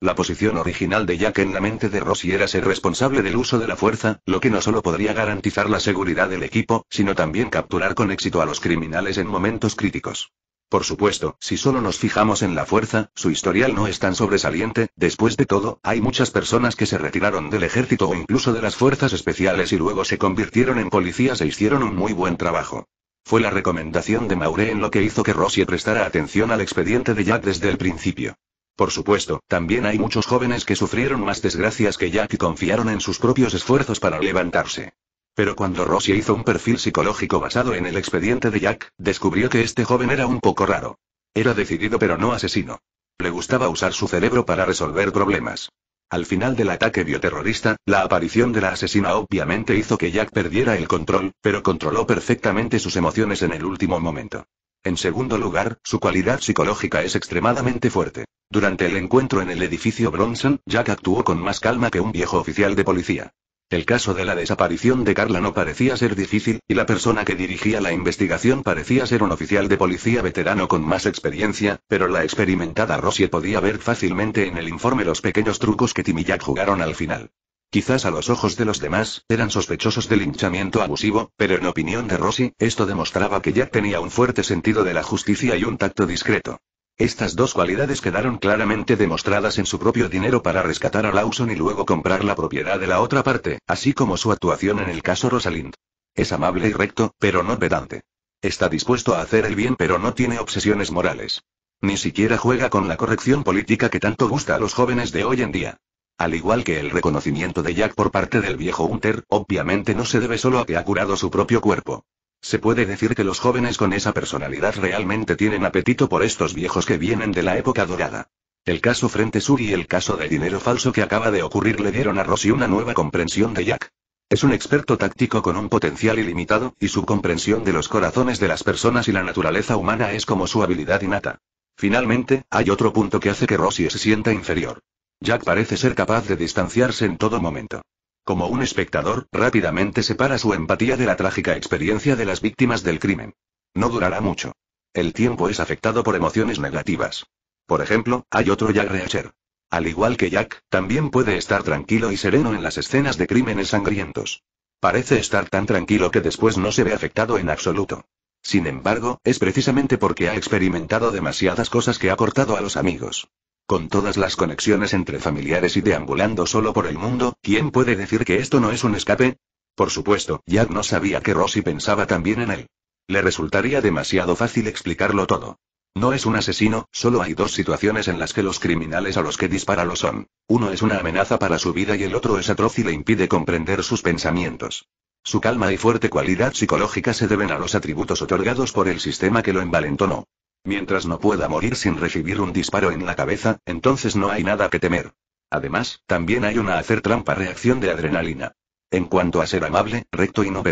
La posición original de Jack en la mente de Rossi era ser responsable del uso de la fuerza, lo que no solo podría garantizar la seguridad del equipo, sino también capturar con éxito a los criminales en momentos críticos. Por supuesto, si solo nos fijamos en la fuerza, su historial no es tan sobresaliente, después de todo, hay muchas personas que se retiraron del ejército o incluso de las fuerzas especiales y luego se convirtieron en policías e hicieron un muy buen trabajo. Fue la recomendación de Mauré en lo que hizo que Rossi prestara atención al expediente de Jack desde el principio. Por supuesto, también hay muchos jóvenes que sufrieron más desgracias que Jack y confiaron en sus propios esfuerzos para levantarse. Pero cuando Rossi hizo un perfil psicológico basado en el expediente de Jack, descubrió que este joven era un poco raro. Era decidido pero no asesino. Le gustaba usar su cerebro para resolver problemas. Al final del ataque bioterrorista, la aparición de la asesina obviamente hizo que Jack perdiera el control, pero controló perfectamente sus emociones en el último momento. En segundo lugar, su cualidad psicológica es extremadamente fuerte. Durante el encuentro en el edificio Bronson, Jack actuó con más calma que un viejo oficial de policía. El caso de la desaparición de Carla no parecía ser difícil, y la persona que dirigía la investigación parecía ser un oficial de policía veterano con más experiencia, pero la experimentada Rosie podía ver fácilmente en el informe los pequeños trucos que Tim y Jack jugaron al final. Quizás a los ojos de los demás, eran sospechosos del linchamiento abusivo, pero en opinión de Rosie, esto demostraba que Jack tenía un fuerte sentido de la justicia y un tacto discreto. Estas dos cualidades quedaron claramente demostradas en su propio dinero para rescatar a Lawson y luego comprar la propiedad de la otra parte, así como su actuación en el caso Rosalind. Es amable y recto, pero no pedante. Está dispuesto a hacer el bien pero no tiene obsesiones morales. Ni siquiera juega con la corrección política que tanto gusta a los jóvenes de hoy en día. Al igual que el reconocimiento de Jack por parte del viejo Hunter, obviamente no se debe solo a que ha curado su propio cuerpo. Se puede decir que los jóvenes con esa personalidad realmente tienen apetito por estos viejos que vienen de la época dorada. El caso Frente Sur y el caso de dinero falso que acaba de ocurrir le dieron a Rossi una nueva comprensión de Jack. Es un experto táctico con un potencial ilimitado, y su comprensión de los corazones de las personas y la naturaleza humana es como su habilidad innata. Finalmente, hay otro punto que hace que Rossi se sienta inferior. Jack parece ser capaz de distanciarse en todo momento. Como un espectador, rápidamente separa su empatía de la trágica experiencia de las víctimas del crimen. No durará mucho. El tiempo es afectado por emociones negativas. Por ejemplo, hay otro Jack Reacher. Al igual que Jack, también puede estar tranquilo y sereno en las escenas de crímenes sangrientos. Parece estar tan tranquilo que después no se ve afectado en absoluto. Sin embargo, es precisamente porque ha experimentado demasiadas cosas que ha cortado a los amigos. Con todas las conexiones entre familiares y deambulando solo por el mundo, ¿quién puede decir que esto no es un escape? Por supuesto, Jack no sabía que Rossi pensaba también en él. Le resultaría demasiado fácil explicarlo todo. No es un asesino, solo hay dos situaciones en las que los criminales a los que dispara lo son. Uno es una amenaza para su vida y el otro es atroz y le impide comprender sus pensamientos. Su calma y fuerte cualidad psicológica se deben a los atributos otorgados por el sistema que lo envalentonó. Mientras no pueda morir sin recibir un disparo en la cabeza, entonces no hay nada que temer. Además, también hay una hacer trampa reacción de adrenalina. En cuanto a ser amable, recto y no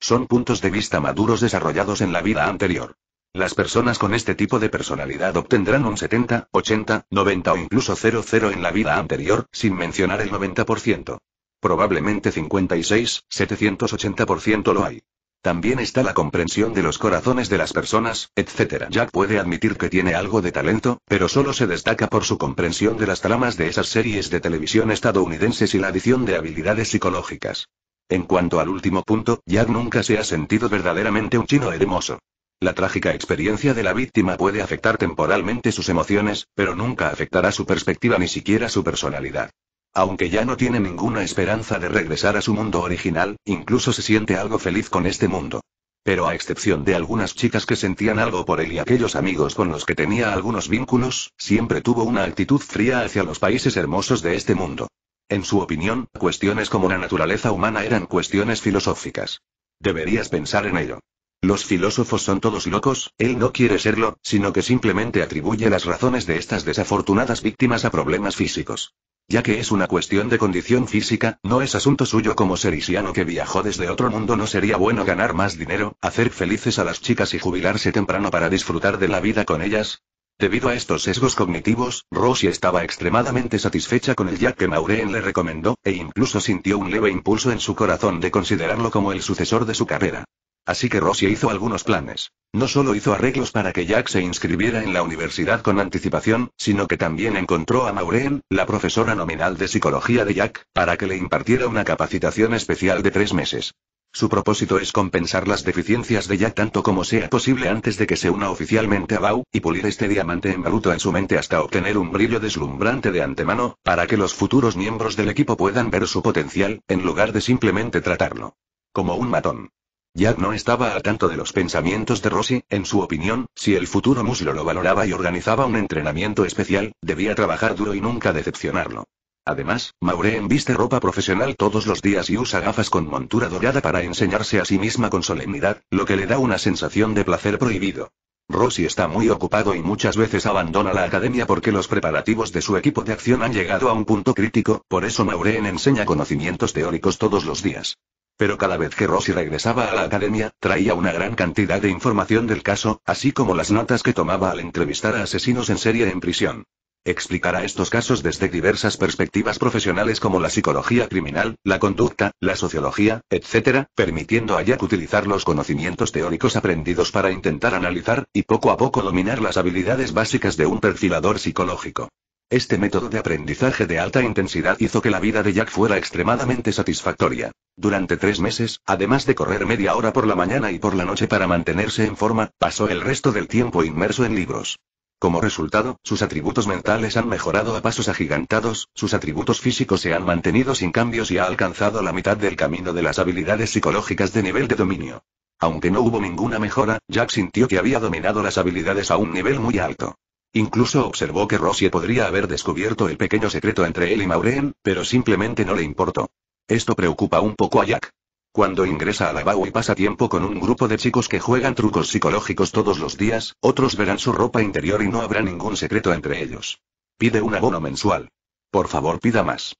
son puntos de vista maduros desarrollados en la vida anterior. Las personas con este tipo de personalidad obtendrán un 70, 80, 90 o incluso 00 en la vida anterior, sin mencionar el 90%. Probablemente 56, 780% lo hay. También está la comprensión de los corazones de las personas, etc. Jack puede admitir que tiene algo de talento, pero solo se destaca por su comprensión de las tramas de esas series de televisión estadounidenses y la adición de habilidades psicológicas. En cuanto al último punto, Jack nunca se ha sentido verdaderamente un chino hermoso. La trágica experiencia de la víctima puede afectar temporalmente sus emociones, pero nunca afectará su perspectiva ni siquiera su personalidad. Aunque ya no tiene ninguna esperanza de regresar a su mundo original, incluso se siente algo feliz con este mundo. Pero a excepción de algunas chicas que sentían algo por él y aquellos amigos con los que tenía algunos vínculos, siempre tuvo una actitud fría hacia los países hermosos de este mundo. En su opinión, cuestiones como la naturaleza humana eran cuestiones filosóficas. Deberías pensar en ello. Los filósofos son todos locos, él no quiere serlo, sino que simplemente atribuye las razones de estas desafortunadas víctimas a problemas físicos. Ya que es una cuestión de condición física, no es asunto suyo como serisiano que viajó desde otro mundo no sería bueno ganar más dinero, hacer felices a las chicas y jubilarse temprano para disfrutar de la vida con ellas. Debido a estos sesgos cognitivos, Rosie estaba extremadamente satisfecha con el Jack que Maureen le recomendó, e incluso sintió un leve impulso en su corazón de considerarlo como el sucesor de su carrera. Así que Rosie hizo algunos planes. No solo hizo arreglos para que Jack se inscribiera en la universidad con anticipación, sino que también encontró a Maureen, la profesora nominal de psicología de Jack, para que le impartiera una capacitación especial de tres meses. Su propósito es compensar las deficiencias de Jack tanto como sea posible antes de que se una oficialmente a Bau, y pulir este diamante en bruto en su mente hasta obtener un brillo deslumbrante de antemano, para que los futuros miembros del equipo puedan ver su potencial, en lugar de simplemente tratarlo. Como un matón. Jack no estaba al tanto de los pensamientos de Rossi, en su opinión, si el futuro muslo lo valoraba y organizaba un entrenamiento especial, debía trabajar duro y nunca decepcionarlo. Además, Maureen viste ropa profesional todos los días y usa gafas con montura dorada para enseñarse a sí misma con solemnidad, lo que le da una sensación de placer prohibido. Rossi está muy ocupado y muchas veces abandona la academia porque los preparativos de su equipo de acción han llegado a un punto crítico, por eso Maureen enseña conocimientos teóricos todos los días. Pero cada vez que Rossi regresaba a la academia, traía una gran cantidad de información del caso, así como las notas que tomaba al entrevistar a asesinos en serie en prisión. Explicará estos casos desde diversas perspectivas profesionales como la psicología criminal, la conducta, la sociología, etc., permitiendo a Jack utilizar los conocimientos teóricos aprendidos para intentar analizar, y poco a poco dominar las habilidades básicas de un perfilador psicológico. Este método de aprendizaje de alta intensidad hizo que la vida de Jack fuera extremadamente satisfactoria. Durante tres meses, además de correr media hora por la mañana y por la noche para mantenerse en forma, pasó el resto del tiempo inmerso en libros. Como resultado, sus atributos mentales han mejorado a pasos agigantados, sus atributos físicos se han mantenido sin cambios y ha alcanzado la mitad del camino de las habilidades psicológicas de nivel de dominio. Aunque no hubo ninguna mejora, Jack sintió que había dominado las habilidades a un nivel muy alto. Incluso observó que Rosie podría haber descubierto el pequeño secreto entre él y Maureen, pero simplemente no le importó. Esto preocupa un poco a Jack. Cuando ingresa a la BAU y pasa tiempo con un grupo de chicos que juegan trucos psicológicos todos los días, otros verán su ropa interior y no habrá ningún secreto entre ellos. Pide un abono mensual. Por favor, pida más.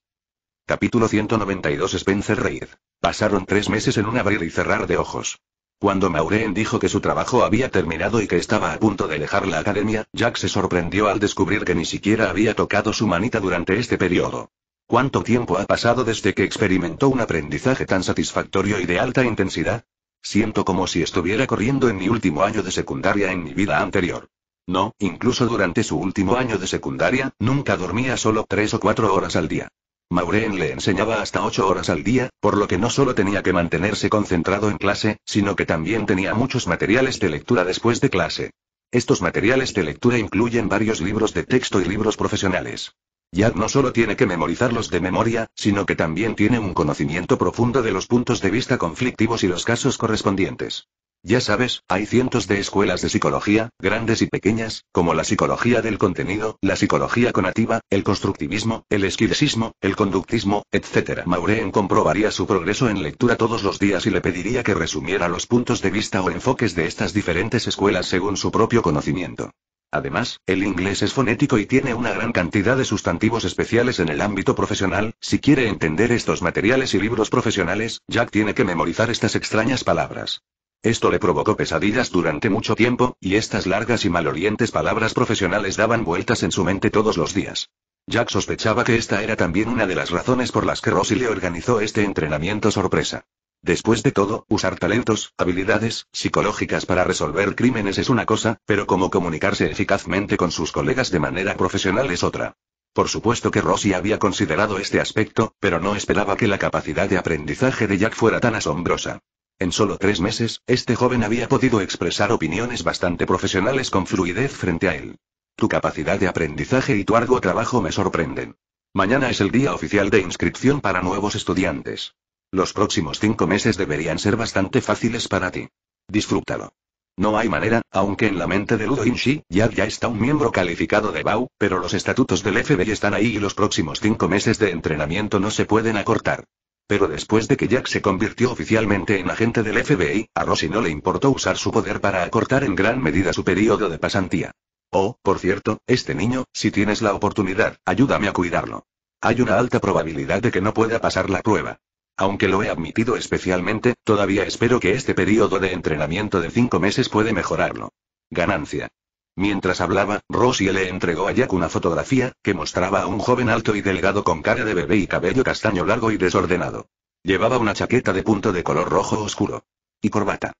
Capítulo 192 Spencer Reid. Pasaron tres meses en un abrir y cerrar de ojos. Cuando Maureen dijo que su trabajo había terminado y que estaba a punto de dejar la academia, Jack se sorprendió al descubrir que ni siquiera había tocado su manita durante este periodo. ¿Cuánto tiempo ha pasado desde que experimentó un aprendizaje tan satisfactorio y de alta intensidad? Siento como si estuviera corriendo en mi último año de secundaria en mi vida anterior. No, incluso durante su último año de secundaria, nunca dormía solo tres o cuatro horas al día. Maureen le enseñaba hasta ocho horas al día, por lo que no solo tenía que mantenerse concentrado en clase, sino que también tenía muchos materiales de lectura después de clase. Estos materiales de lectura incluyen varios libros de texto y libros profesionales. Jack no solo tiene que memorizarlos de memoria, sino que también tiene un conocimiento profundo de los puntos de vista conflictivos y los casos correspondientes. Ya sabes, hay cientos de escuelas de psicología, grandes y pequeñas, como la psicología del contenido, la psicología conativa, el constructivismo, el esquidesismo, el conductismo, etc. Maureen comprobaría su progreso en lectura todos los días y le pediría que resumiera los puntos de vista o enfoques de estas diferentes escuelas según su propio conocimiento. Además, el inglés es fonético y tiene una gran cantidad de sustantivos especiales en el ámbito profesional, si quiere entender estos materiales y libros profesionales, Jack tiene que memorizar estas extrañas palabras. Esto le provocó pesadillas durante mucho tiempo, y estas largas y malolientes palabras profesionales daban vueltas en su mente todos los días. Jack sospechaba que esta era también una de las razones por las que Rosie le organizó este entrenamiento sorpresa. Después de todo, usar talentos, habilidades, psicológicas para resolver crímenes es una cosa, pero cómo comunicarse eficazmente con sus colegas de manera profesional es otra. Por supuesto que Rossi había considerado este aspecto, pero no esperaba que la capacidad de aprendizaje de Jack fuera tan asombrosa. En solo tres meses, este joven había podido expresar opiniones bastante profesionales con fluidez frente a él. Tu capacidad de aprendizaje y tu arduo trabajo me sorprenden. Mañana es el día oficial de inscripción para nuevos estudiantes. Los próximos cinco meses deberían ser bastante fáciles para ti. Disfrútalo. No hay manera, aunque en la mente de Ludo Inshi, ya ya está un miembro calificado de BAU, pero los estatutos del FBI están ahí y los próximos cinco meses de entrenamiento no se pueden acortar. Pero después de que Jack se convirtió oficialmente en agente del FBI, a Rossi no le importó usar su poder para acortar en gran medida su periodo de pasantía. Oh, por cierto, este niño, si tienes la oportunidad, ayúdame a cuidarlo. Hay una alta probabilidad de que no pueda pasar la prueba. Aunque lo he admitido especialmente, todavía espero que este periodo de entrenamiento de cinco meses puede mejorarlo. Ganancia. Mientras hablaba, Rosie le entregó a Jack una fotografía, que mostraba a un joven alto y delgado con cara de bebé y cabello castaño largo y desordenado. Llevaba una chaqueta de punto de color rojo oscuro. Y corbata.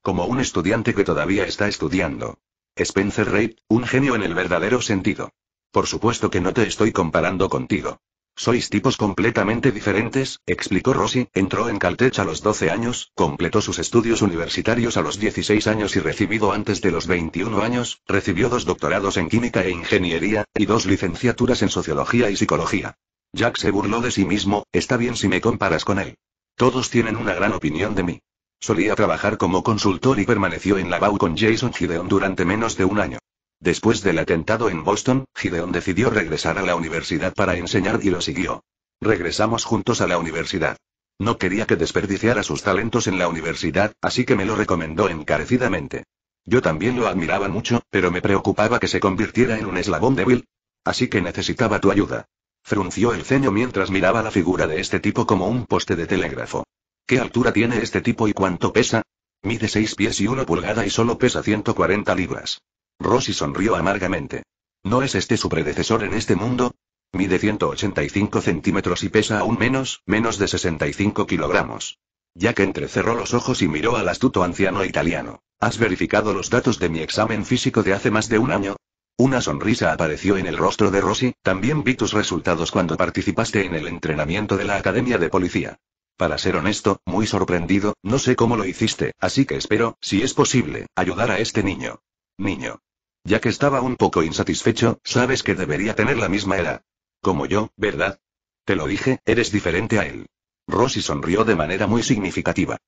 Como un estudiante que todavía está estudiando. Spencer Reid, un genio en el verdadero sentido. Por supuesto que no te estoy comparando contigo. Sois tipos completamente diferentes, explicó Rossi, entró en Caltech a los 12 años, completó sus estudios universitarios a los 16 años y recibido antes de los 21 años, recibió dos doctorados en química e ingeniería, y dos licenciaturas en sociología y psicología. Jack se burló de sí mismo, está bien si me comparas con él. Todos tienen una gran opinión de mí. Solía trabajar como consultor y permaneció en la con Jason Gideon durante menos de un año. Después del atentado en Boston, Gideon decidió regresar a la universidad para enseñar y lo siguió. Regresamos juntos a la universidad. No quería que desperdiciara sus talentos en la universidad, así que me lo recomendó encarecidamente. Yo también lo admiraba mucho, pero me preocupaba que se convirtiera en un eslabón débil. Así que necesitaba tu ayuda. Frunció el ceño mientras miraba la figura de este tipo como un poste de telégrafo. ¿Qué altura tiene este tipo y cuánto pesa? Mide 6 pies y 1 pulgada y solo pesa 140 libras. Rosy sonrió amargamente. ¿No es este su predecesor en este mundo? Mide 185 centímetros y pesa aún menos, menos de 65 kilogramos. Jack entrecerró los ojos y miró al astuto anciano italiano. ¿Has verificado los datos de mi examen físico de hace más de un año? Una sonrisa apareció en el rostro de Rosy, también vi tus resultados cuando participaste en el entrenamiento de la Academia de Policía. Para ser honesto, muy sorprendido, no sé cómo lo hiciste, así que espero, si es posible, ayudar a este niño. Niño. Ya que estaba un poco insatisfecho, sabes que debería tener la misma edad. Como yo, ¿verdad? Te lo dije, eres diferente a él. Rossi sonrió de manera muy significativa.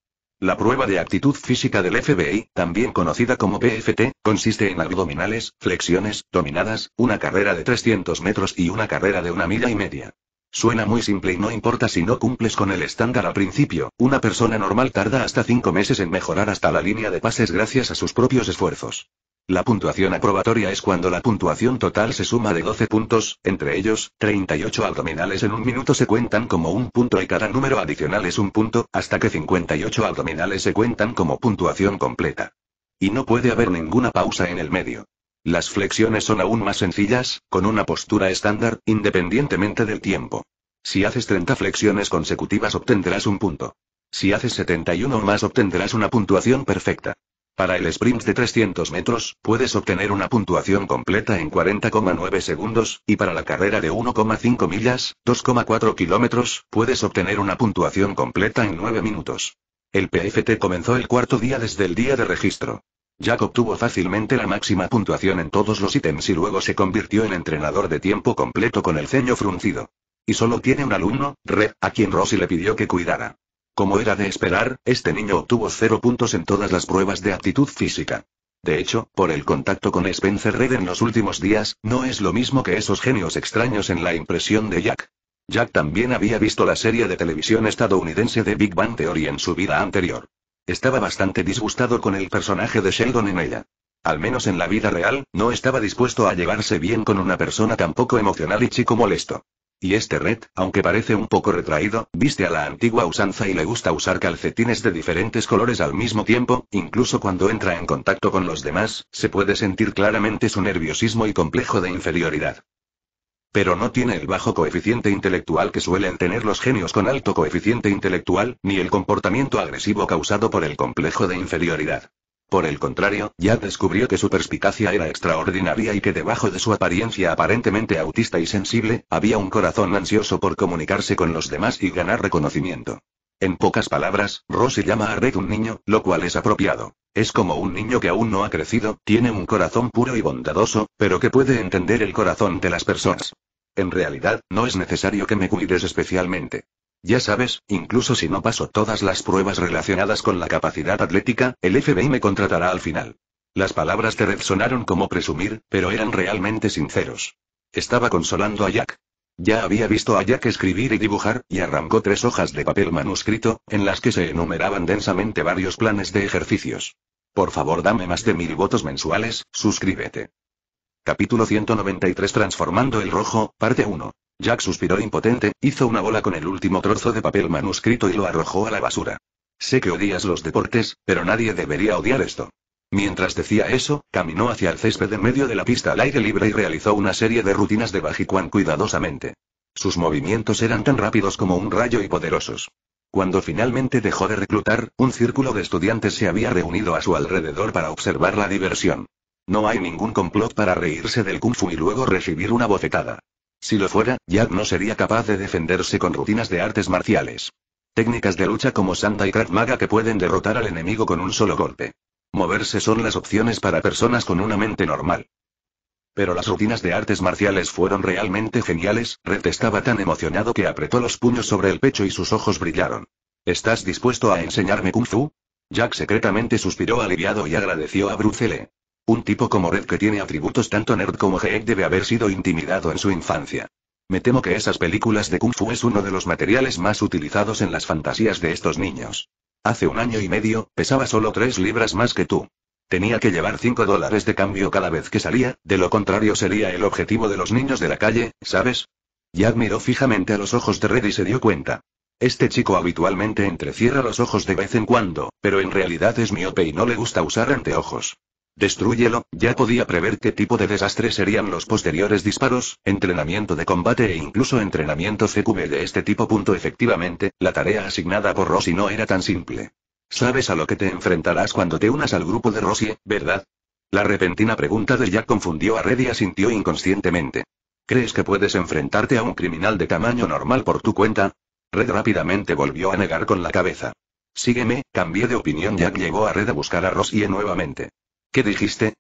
La prueba de actitud física del FBI, también conocida como PFT, consiste en abdominales, flexiones, dominadas, una carrera de 300 metros y una carrera de una milla y media. Suena muy simple y no importa si no cumples con el estándar al principio, una persona normal tarda hasta 5 meses en mejorar hasta la línea de pases gracias a sus propios esfuerzos. La puntuación aprobatoria es cuando la puntuación total se suma de 12 puntos, entre ellos, 38 abdominales en un minuto se cuentan como un punto y cada número adicional es un punto, hasta que 58 abdominales se cuentan como puntuación completa. Y no puede haber ninguna pausa en el medio. Las flexiones son aún más sencillas, con una postura estándar, independientemente del tiempo. Si haces 30 flexiones consecutivas obtendrás un punto. Si haces 71 o más obtendrás una puntuación perfecta. Para el sprint de 300 metros, puedes obtener una puntuación completa en 40,9 segundos, y para la carrera de 1,5 millas, 2,4 kilómetros, puedes obtener una puntuación completa en 9 minutos. El PFT comenzó el cuarto día desde el día de registro. Jack obtuvo fácilmente la máxima puntuación en todos los ítems y luego se convirtió en entrenador de tiempo completo con el ceño fruncido. Y solo tiene un alumno, Red, a quien Rossi le pidió que cuidara. Como era de esperar, este niño obtuvo cero puntos en todas las pruebas de aptitud física. De hecho, por el contacto con Spencer Red en los últimos días, no es lo mismo que esos genios extraños en la impresión de Jack. Jack también había visto la serie de televisión estadounidense de Big Bang Theory en su vida anterior. Estaba bastante disgustado con el personaje de Sheldon en ella. Al menos en la vida real, no estaba dispuesto a llevarse bien con una persona tan poco emocional y chico molesto. Y este Red, aunque parece un poco retraído, viste a la antigua usanza y le gusta usar calcetines de diferentes colores al mismo tiempo, incluso cuando entra en contacto con los demás, se puede sentir claramente su nerviosismo y complejo de inferioridad pero no tiene el bajo coeficiente intelectual que suelen tener los genios con alto coeficiente intelectual, ni el comportamiento agresivo causado por el complejo de inferioridad. Por el contrario, ya descubrió que su perspicacia era extraordinaria y que debajo de su apariencia aparentemente autista y sensible, había un corazón ansioso por comunicarse con los demás y ganar reconocimiento. En pocas palabras, Rossi llama a Red un niño, lo cual es apropiado. Es como un niño que aún no ha crecido, tiene un corazón puro y bondadoso, pero que puede entender el corazón de las personas. En realidad, no es necesario que me cuides especialmente. Ya sabes, incluso si no paso todas las pruebas relacionadas con la capacidad atlética, el FBI me contratará al final. Las palabras de Red sonaron como presumir, pero eran realmente sinceros. Estaba consolando a Jack. Ya había visto a Jack escribir y dibujar, y arrancó tres hojas de papel manuscrito, en las que se enumeraban densamente varios planes de ejercicios. Por favor, dame más de mil votos mensuales, suscríbete. Capítulo 193 Transformando el rojo, parte 1. Jack suspiró impotente, hizo una bola con el último trozo de papel manuscrito y lo arrojó a la basura. Sé que odias los deportes, pero nadie debería odiar esto. Mientras decía eso, caminó hacia el césped en medio de la pista al aire libre y realizó una serie de rutinas de bajicuán cuidadosamente. Sus movimientos eran tan rápidos como un rayo y poderosos. Cuando finalmente dejó de reclutar, un círculo de estudiantes se había reunido a su alrededor para observar la diversión. No hay ningún complot para reírse del kung fu y luego recibir una bofetada. Si lo fuera, Jack no sería capaz de defenderse con rutinas de artes marciales. Técnicas de lucha como Santa y Krav Maga que pueden derrotar al enemigo con un solo golpe. Moverse son las opciones para personas con una mente normal. Pero las rutinas de artes marciales fueron realmente geniales, Red estaba tan emocionado que apretó los puños sobre el pecho y sus ojos brillaron. ¿Estás dispuesto a enseñarme kung fu? Jack secretamente suspiró aliviado y agradeció a Bruce un tipo como Red que tiene atributos tanto nerd como geek debe haber sido intimidado en su infancia. Me temo que esas películas de Kung Fu es uno de los materiales más utilizados en las fantasías de estos niños. Hace un año y medio, pesaba solo tres libras más que tú. Tenía que llevar 5 dólares de cambio cada vez que salía, de lo contrario sería el objetivo de los niños de la calle, ¿sabes? Jack miró fijamente a los ojos de Red y se dio cuenta. Este chico habitualmente entrecierra los ojos de vez en cuando, pero en realidad es miope y no le gusta usar anteojos. Destrúyelo, ya podía prever qué tipo de desastre serían los posteriores disparos, entrenamiento de combate e incluso entrenamiento CQB de este tipo. efectivamente, la tarea asignada por Rossi no era tan simple. Sabes a lo que te enfrentarás cuando te unas al grupo de Rossi, ¿verdad? La repentina pregunta de Jack confundió a Red y asintió inconscientemente. ¿Crees que puedes enfrentarte a un criminal de tamaño normal por tu cuenta? Red rápidamente volvió a negar con la cabeza. Sígueme, cambié de opinión. Jack llegó a Red a buscar a Rossi nuevamente. ¿Qué dijiste?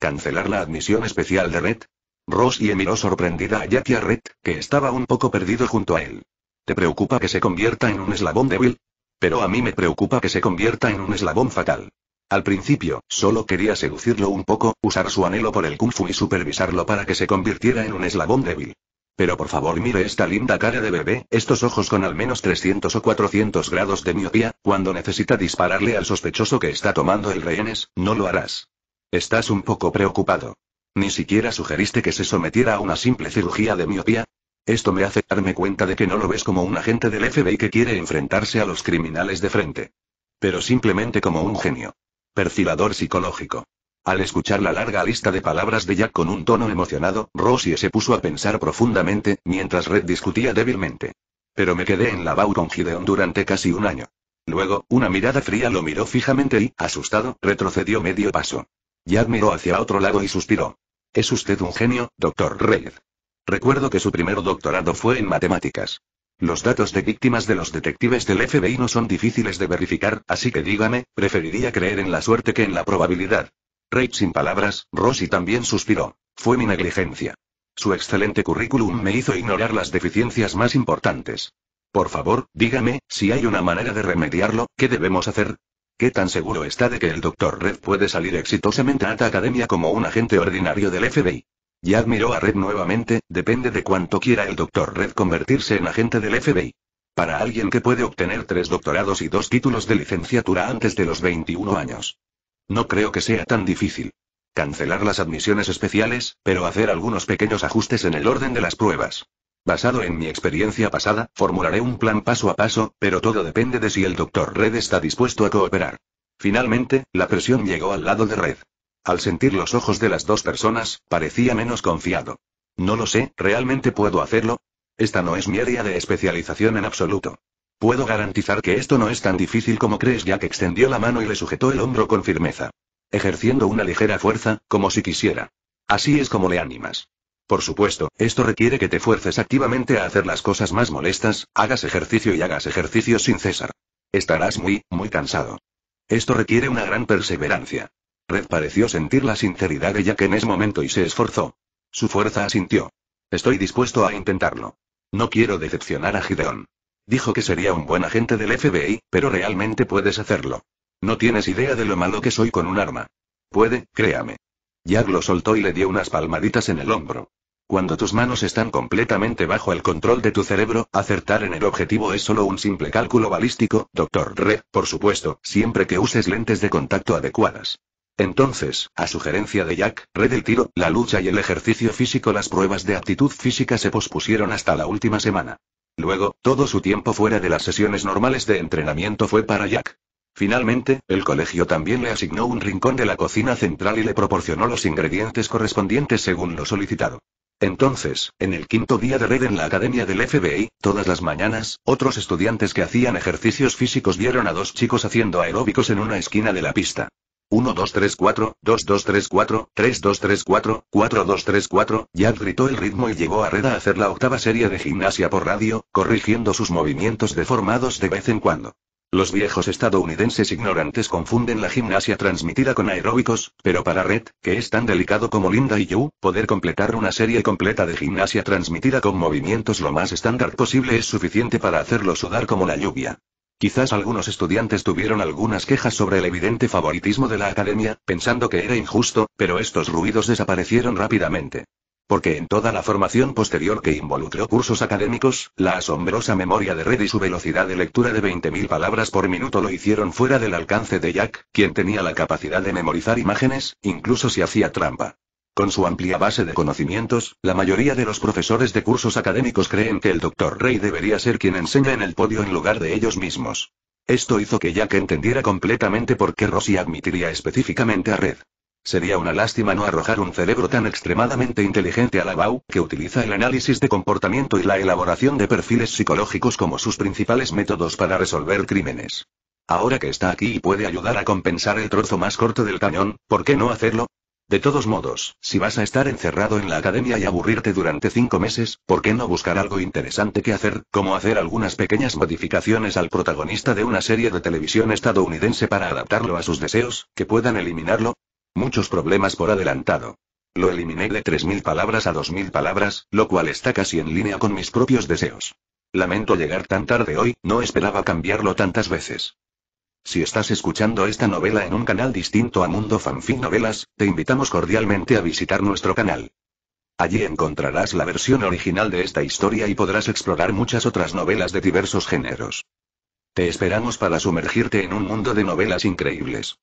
¿Cancelar la admisión especial de Red? Ross y miró sorprendida a Jackie a Red, que estaba un poco perdido junto a él. ¿Te preocupa que se convierta en un eslabón débil? Pero a mí me preocupa que se convierta en un eslabón fatal. Al principio, solo quería seducirlo un poco, usar su anhelo por el kung fu y supervisarlo para que se convirtiera en un eslabón débil. Pero por favor mire esta linda cara de bebé, estos ojos con al menos 300 o 400 grados de miopía, cuando necesita dispararle al sospechoso que está tomando el rehenes, no lo harás. Estás un poco preocupado. Ni siquiera sugeriste que se sometiera a una simple cirugía de miopía. Esto me hace darme cuenta de que no lo ves como un agente del FBI que quiere enfrentarse a los criminales de frente. Pero simplemente como un genio. perfilador psicológico. Al escuchar la larga lista de palabras de Jack con un tono emocionado, Rosie se puso a pensar profundamente, mientras Red discutía débilmente. Pero me quedé en la BAU con Gideon durante casi un año. Luego, una mirada fría lo miró fijamente y, asustado, retrocedió medio paso. Y miró hacia otro lado y suspiró. Es usted un genio, doctor Reid. Recuerdo que su primer doctorado fue en matemáticas. Los datos de víctimas de los detectives del FBI no son difíciles de verificar, así que dígame, preferiría creer en la suerte que en la probabilidad. Reid sin palabras, Rossi también suspiró. Fue mi negligencia. Su excelente currículum me hizo ignorar las deficiencias más importantes. Por favor, dígame, si hay una manera de remediarlo, ¿qué debemos hacer? ¿Qué tan seguro está de que el Dr. Red puede salir exitosamente a la academia como un agente ordinario del FBI? Ya admiró a Red nuevamente, depende de cuánto quiera el Dr. Red convertirse en agente del FBI. Para alguien que puede obtener tres doctorados y dos títulos de licenciatura antes de los 21 años. No creo que sea tan difícil. Cancelar las admisiones especiales, pero hacer algunos pequeños ajustes en el orden de las pruebas. Basado en mi experiencia pasada, formularé un plan paso a paso, pero todo depende de si el doctor Red está dispuesto a cooperar. Finalmente, la presión llegó al lado de Red. Al sentir los ojos de las dos personas, parecía menos confiado. No lo sé, ¿realmente puedo hacerlo? Esta no es mi área de especialización en absoluto. Puedo garantizar que esto no es tan difícil como crees, ya que extendió la mano y le sujetó el hombro con firmeza. Ejerciendo una ligera fuerza, como si quisiera. Así es como le animas. Por supuesto, esto requiere que te fuerces activamente a hacer las cosas más molestas, hagas ejercicio y hagas ejercicio sin cesar. Estarás muy, muy cansado. Esto requiere una gran perseverancia. Red pareció sentir la sinceridad de Jack en ese momento y se esforzó. Su fuerza asintió. Estoy dispuesto a intentarlo. No quiero decepcionar a Gideon. Dijo que sería un buen agente del FBI, pero realmente puedes hacerlo. No tienes idea de lo malo que soy con un arma. Puede, créame. Jack lo soltó y le dio unas palmaditas en el hombro. Cuando tus manos están completamente bajo el control de tu cerebro, acertar en el objetivo es solo un simple cálculo balístico, doctor Re, por supuesto, siempre que uses lentes de contacto adecuadas. Entonces, a sugerencia de Jack, Red el tiro, la lucha y el ejercicio físico, las pruebas de aptitud física se pospusieron hasta la última semana. Luego, todo su tiempo fuera de las sesiones normales de entrenamiento fue para Jack. Finalmente, el colegio también le asignó un rincón de la cocina central y le proporcionó los ingredientes correspondientes según lo solicitado. Entonces, en el quinto día de red en la academia del FBI, todas las mañanas, otros estudiantes que hacían ejercicios físicos vieron a dos chicos haciendo aeróbicos en una esquina de la pista. 1 2 3 4, 2 2 3 4, 3 2 3 4, 4 2 3 4, Jack gritó el ritmo y llegó a Red a hacer la octava serie de gimnasia por radio, corrigiendo sus movimientos deformados de vez en cuando. Los viejos estadounidenses ignorantes confunden la gimnasia transmitida con aeróbicos, pero para Red, que es tan delicado como Linda y Yu, poder completar una serie completa de gimnasia transmitida con movimientos lo más estándar posible es suficiente para hacerlo sudar como la lluvia. Quizás algunos estudiantes tuvieron algunas quejas sobre el evidente favoritismo de la academia, pensando que era injusto, pero estos ruidos desaparecieron rápidamente porque en toda la formación posterior que involucró cursos académicos, la asombrosa memoria de Red y su velocidad de lectura de 20.000 palabras por minuto lo hicieron fuera del alcance de Jack, quien tenía la capacidad de memorizar imágenes, incluso si hacía trampa. Con su amplia base de conocimientos, la mayoría de los profesores de cursos académicos creen que el Dr. Rey debería ser quien enseña en el podio en lugar de ellos mismos. Esto hizo que Jack entendiera completamente por qué Rossi admitiría específicamente a Red. Sería una lástima no arrojar un cerebro tan extremadamente inteligente a la BAU, que utiliza el análisis de comportamiento y la elaboración de perfiles psicológicos como sus principales métodos para resolver crímenes. Ahora que está aquí y puede ayudar a compensar el trozo más corto del cañón, ¿por qué no hacerlo? De todos modos, si vas a estar encerrado en la academia y aburrirte durante cinco meses, ¿por qué no buscar algo interesante que hacer, como hacer algunas pequeñas modificaciones al protagonista de una serie de televisión estadounidense para adaptarlo a sus deseos, que puedan eliminarlo? Muchos problemas por adelantado. Lo eliminé de 3.000 palabras a 2.000 palabras, lo cual está casi en línea con mis propios deseos. Lamento llegar tan tarde hoy, no esperaba cambiarlo tantas veces. Si estás escuchando esta novela en un canal distinto a Mundo Fanfic Novelas, te invitamos cordialmente a visitar nuestro canal. Allí encontrarás la versión original de esta historia y podrás explorar muchas otras novelas de diversos géneros. Te esperamos para sumergirte en un mundo de novelas increíbles.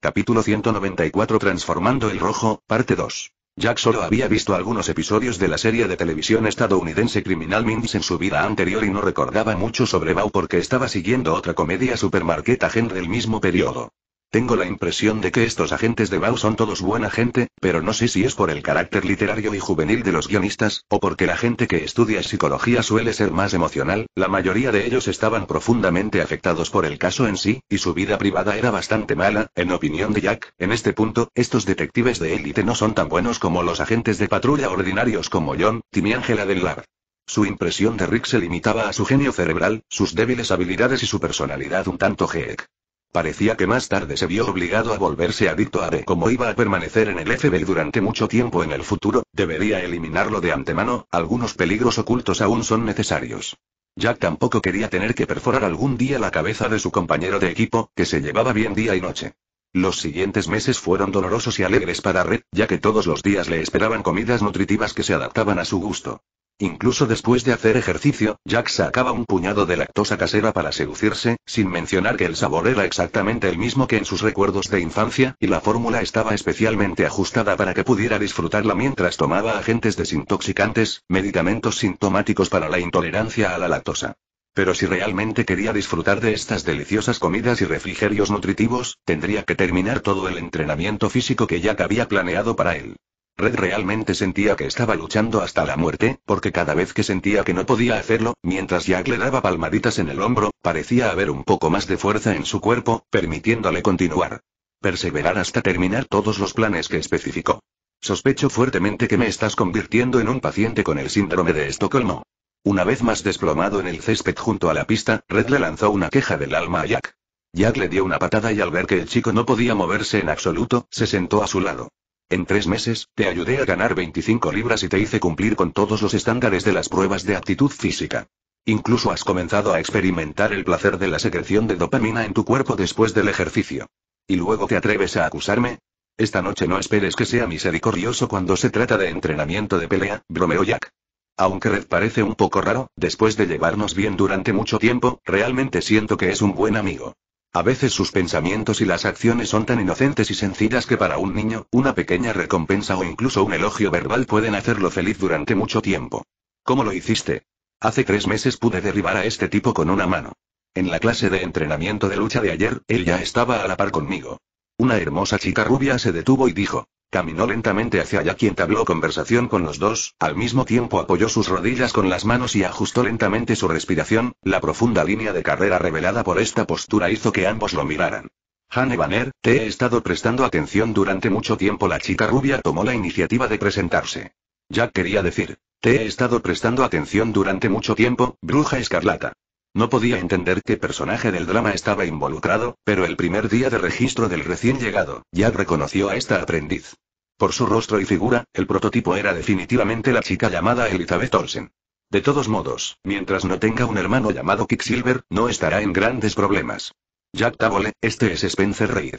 Capítulo 194 Transformando el Rojo, parte 2. Jack solo había visto algunos episodios de la serie de televisión estadounidense Criminal Minds en su vida anterior y no recordaba mucho sobre Bao porque estaba siguiendo otra comedia supermarket agent del mismo periodo. Tengo la impresión de que estos agentes de Bao son todos buena gente, pero no sé si es por el carácter literario y juvenil de los guionistas, o porque la gente que estudia psicología suele ser más emocional, la mayoría de ellos estaban profundamente afectados por el caso en sí, y su vida privada era bastante mala, en opinión de Jack, en este punto, estos detectives de élite no son tan buenos como los agentes de patrulla ordinarios como John, Tim y Angela Lab. Su impresión de Rick se limitaba a su genio cerebral, sus débiles habilidades y su personalidad un tanto geek. Parecía que más tarde se vio obligado a volverse adicto a de como iba a permanecer en el FBI durante mucho tiempo en el futuro, debería eliminarlo de antemano, algunos peligros ocultos aún son necesarios. Jack tampoco quería tener que perforar algún día la cabeza de su compañero de equipo, que se llevaba bien día y noche. Los siguientes meses fueron dolorosos y alegres para Red, ya que todos los días le esperaban comidas nutritivas que se adaptaban a su gusto. Incluso después de hacer ejercicio, Jack sacaba un puñado de lactosa casera para seducirse, sin mencionar que el sabor era exactamente el mismo que en sus recuerdos de infancia, y la fórmula estaba especialmente ajustada para que pudiera disfrutarla mientras tomaba agentes desintoxicantes, medicamentos sintomáticos para la intolerancia a la lactosa. Pero si realmente quería disfrutar de estas deliciosas comidas y refrigerios nutritivos, tendría que terminar todo el entrenamiento físico que Jack había planeado para él. Red realmente sentía que estaba luchando hasta la muerte, porque cada vez que sentía que no podía hacerlo, mientras Jack le daba palmaditas en el hombro, parecía haber un poco más de fuerza en su cuerpo, permitiéndole continuar. Perseverar hasta terminar todos los planes que especificó. Sospecho fuertemente que me estás convirtiendo en un paciente con el síndrome de Estocolmo. Una vez más desplomado en el césped junto a la pista, Red le lanzó una queja del alma a Jack. Jack le dio una patada y al ver que el chico no podía moverse en absoluto, se sentó a su lado. En tres meses, te ayudé a ganar 25 libras y te hice cumplir con todos los estándares de las pruebas de aptitud física. Incluso has comenzado a experimentar el placer de la secreción de dopamina en tu cuerpo después del ejercicio. ¿Y luego te atreves a acusarme? Esta noche no esperes que sea misericordioso cuando se trata de entrenamiento de pelea, bromeó Jack. Aunque Red parece un poco raro, después de llevarnos bien durante mucho tiempo, realmente siento que es un buen amigo. A veces sus pensamientos y las acciones son tan inocentes y sencillas que para un niño, una pequeña recompensa o incluso un elogio verbal pueden hacerlo feliz durante mucho tiempo. ¿Cómo lo hiciste? Hace tres meses pude derribar a este tipo con una mano. En la clase de entrenamiento de lucha de ayer, él ya estaba a la par conmigo. Una hermosa chica rubia se detuvo y dijo. Caminó lentamente hacia allá quien habló conversación con los dos, al mismo tiempo apoyó sus rodillas con las manos y ajustó lentamente su respiración, la profunda línea de carrera revelada por esta postura hizo que ambos lo miraran. Hanne Banner, te he estado prestando atención durante mucho tiempo la chica rubia tomó la iniciativa de presentarse. Jack quería decir, te he estado prestando atención durante mucho tiempo, bruja escarlata. No podía entender qué personaje del drama estaba involucrado, pero el primer día de registro del recién llegado, Jack reconoció a esta aprendiz. Por su rostro y figura, el prototipo era definitivamente la chica llamada Elizabeth Olsen. De todos modos, mientras no tenga un hermano llamado Kicksilver, no estará en grandes problemas. Jack Tabole, este es Spencer Reid.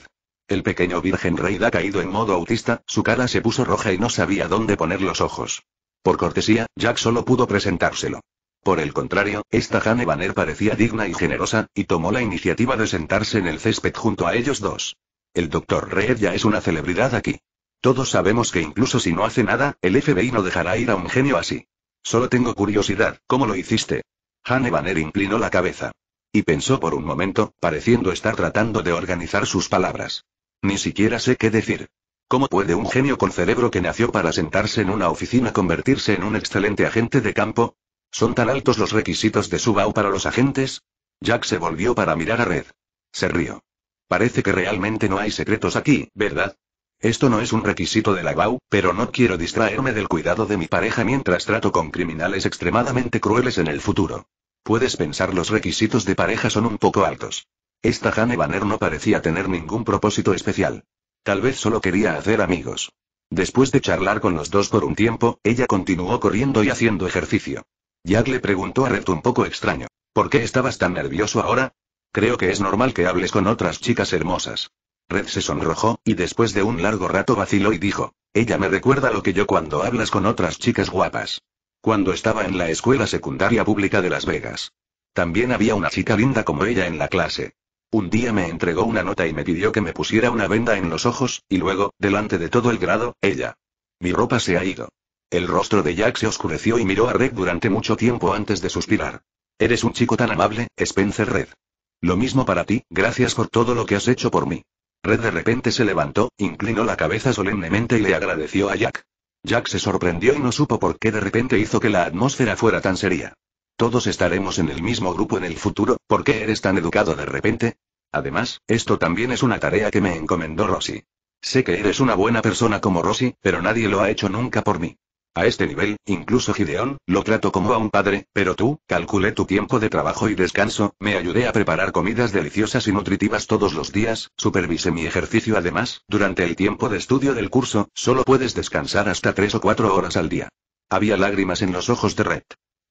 El pequeño Virgen Reid ha caído en modo autista, su cara se puso roja y no sabía dónde poner los ojos. Por cortesía, Jack solo pudo presentárselo. Por el contrario, esta Jane Banner parecía digna y generosa, y tomó la iniciativa de sentarse en el césped junto a ellos dos. El doctor Reid ya es una celebridad aquí. Todos sabemos que incluso si no hace nada, el FBI no dejará ir a un genio así. Solo tengo curiosidad, ¿cómo lo hiciste? Hanne Banner inclinó la cabeza. Y pensó por un momento, pareciendo estar tratando de organizar sus palabras. Ni siquiera sé qué decir. ¿Cómo puede un genio con cerebro que nació para sentarse en una oficina convertirse en un excelente agente de campo? ¿Son tan altos los requisitos de Subao para los agentes? Jack se volvió para mirar a Red. Se rió. Parece que realmente no hay secretos aquí, ¿verdad? Esto no es un requisito de la BAU, pero no quiero distraerme del cuidado de mi pareja mientras trato con criminales extremadamente crueles en el futuro. Puedes pensar los requisitos de pareja son un poco altos. Esta Jane Banner no parecía tener ningún propósito especial. Tal vez solo quería hacer amigos. Después de charlar con los dos por un tiempo, ella continuó corriendo y haciendo ejercicio. Jack le preguntó a Red un poco extraño. ¿Por qué estabas tan nervioso ahora? Creo que es normal que hables con otras chicas hermosas. Red se sonrojó, y después de un largo rato vaciló y dijo, ella me recuerda lo que yo cuando hablas con otras chicas guapas. Cuando estaba en la escuela secundaria pública de Las Vegas. También había una chica linda como ella en la clase. Un día me entregó una nota y me pidió que me pusiera una venda en los ojos, y luego, delante de todo el grado, ella. Mi ropa se ha ido. El rostro de Jack se oscureció y miró a Red durante mucho tiempo antes de suspirar. Eres un chico tan amable, Spencer Red. Lo mismo para ti, gracias por todo lo que has hecho por mí. Red de repente se levantó, inclinó la cabeza solemnemente y le agradeció a Jack. Jack se sorprendió y no supo por qué de repente hizo que la atmósfera fuera tan seria. Todos estaremos en el mismo grupo en el futuro, ¿por qué eres tan educado de repente? Además, esto también es una tarea que me encomendó Rosie. Sé que eres una buena persona como Rosie, pero nadie lo ha hecho nunca por mí. A este nivel, incluso Gideón, lo trato como a un padre, pero tú, calculé tu tiempo de trabajo y descanso, me ayudé a preparar comidas deliciosas y nutritivas todos los días, supervisé mi ejercicio además, durante el tiempo de estudio del curso, solo puedes descansar hasta tres o cuatro horas al día. Había lágrimas en los ojos de Red.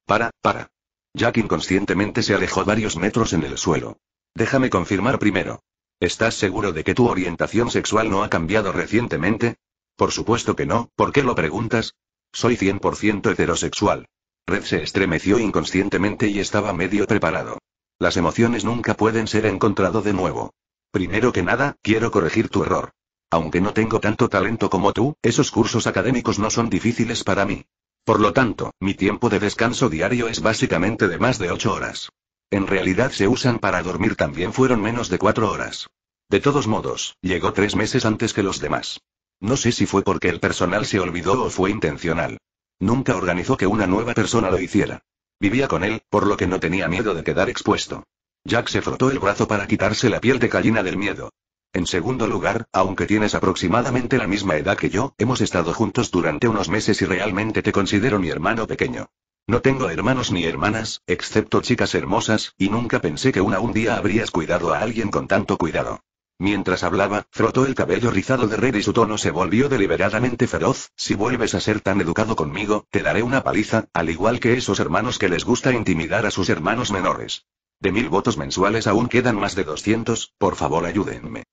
Para, para. Jack inconscientemente se alejó varios metros en el suelo. Déjame confirmar primero. ¿Estás seguro de que tu orientación sexual no ha cambiado recientemente? Por supuesto que no, ¿por qué lo preguntas? Soy 100% heterosexual. Red se estremeció inconscientemente y estaba medio preparado. Las emociones nunca pueden ser encontrado de nuevo. Primero que nada, quiero corregir tu error. Aunque no tengo tanto talento como tú, esos cursos académicos no son difíciles para mí. Por lo tanto, mi tiempo de descanso diario es básicamente de más de 8 horas. En realidad se usan para dormir también fueron menos de 4 horas. De todos modos, llegó tres meses antes que los demás. No sé si fue porque el personal se olvidó o fue intencional. Nunca organizó que una nueva persona lo hiciera. Vivía con él, por lo que no tenía miedo de quedar expuesto. Jack se frotó el brazo para quitarse la piel de gallina del miedo. En segundo lugar, aunque tienes aproximadamente la misma edad que yo, hemos estado juntos durante unos meses y realmente te considero mi hermano pequeño. No tengo hermanos ni hermanas, excepto chicas hermosas, y nunca pensé que una un día habrías cuidado a alguien con tanto cuidado. Mientras hablaba, frotó el cabello rizado de Red y su tono se volvió deliberadamente feroz, si vuelves a ser tan educado conmigo, te daré una paliza, al igual que esos hermanos que les gusta intimidar a sus hermanos menores. De mil votos mensuales aún quedan más de 200, por favor ayúdenme.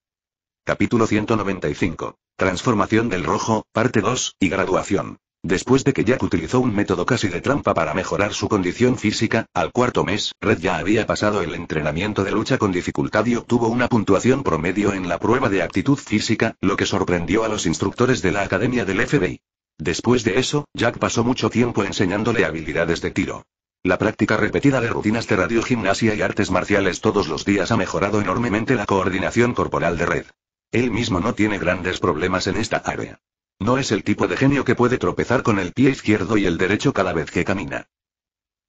Capítulo 195. Transformación del rojo, parte 2, y graduación. Después de que Jack utilizó un método casi de trampa para mejorar su condición física, al cuarto mes, Red ya había pasado el entrenamiento de lucha con dificultad y obtuvo una puntuación promedio en la prueba de actitud física, lo que sorprendió a los instructores de la Academia del FBI. Después de eso, Jack pasó mucho tiempo enseñándole habilidades de tiro. La práctica repetida de rutinas de radiogimnasia y artes marciales todos los días ha mejorado enormemente la coordinación corporal de Red. Él mismo no tiene grandes problemas en esta área. No es el tipo de genio que puede tropezar con el pie izquierdo y el derecho cada vez que camina.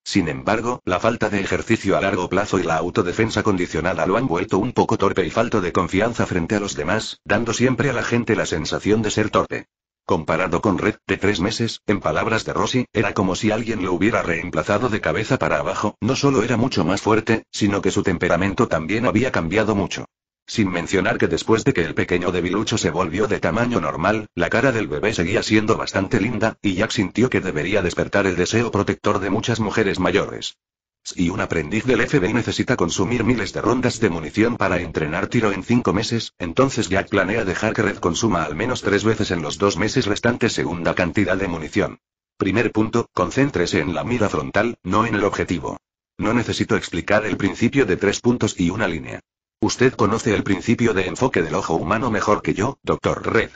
Sin embargo, la falta de ejercicio a largo plazo y la autodefensa condicionada lo han vuelto un poco torpe y falto de confianza frente a los demás, dando siempre a la gente la sensación de ser torpe. Comparado con Red de tres meses, en palabras de Rossi, era como si alguien lo hubiera reemplazado de cabeza para abajo, no solo era mucho más fuerte, sino que su temperamento también había cambiado mucho. Sin mencionar que después de que el pequeño debilucho se volvió de tamaño normal, la cara del bebé seguía siendo bastante linda, y Jack sintió que debería despertar el deseo protector de muchas mujeres mayores. Si un aprendiz del FBI necesita consumir miles de rondas de munición para entrenar tiro en cinco meses, entonces Jack planea dejar que Red consuma al menos tres veces en los dos meses restantes segunda cantidad de munición. Primer punto, concéntrese en la mira frontal, no en el objetivo. No necesito explicar el principio de tres puntos y una línea. Usted conoce el principio de enfoque del ojo humano mejor que yo, doctor Red.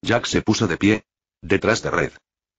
Jack se puso de pie. Detrás de Red.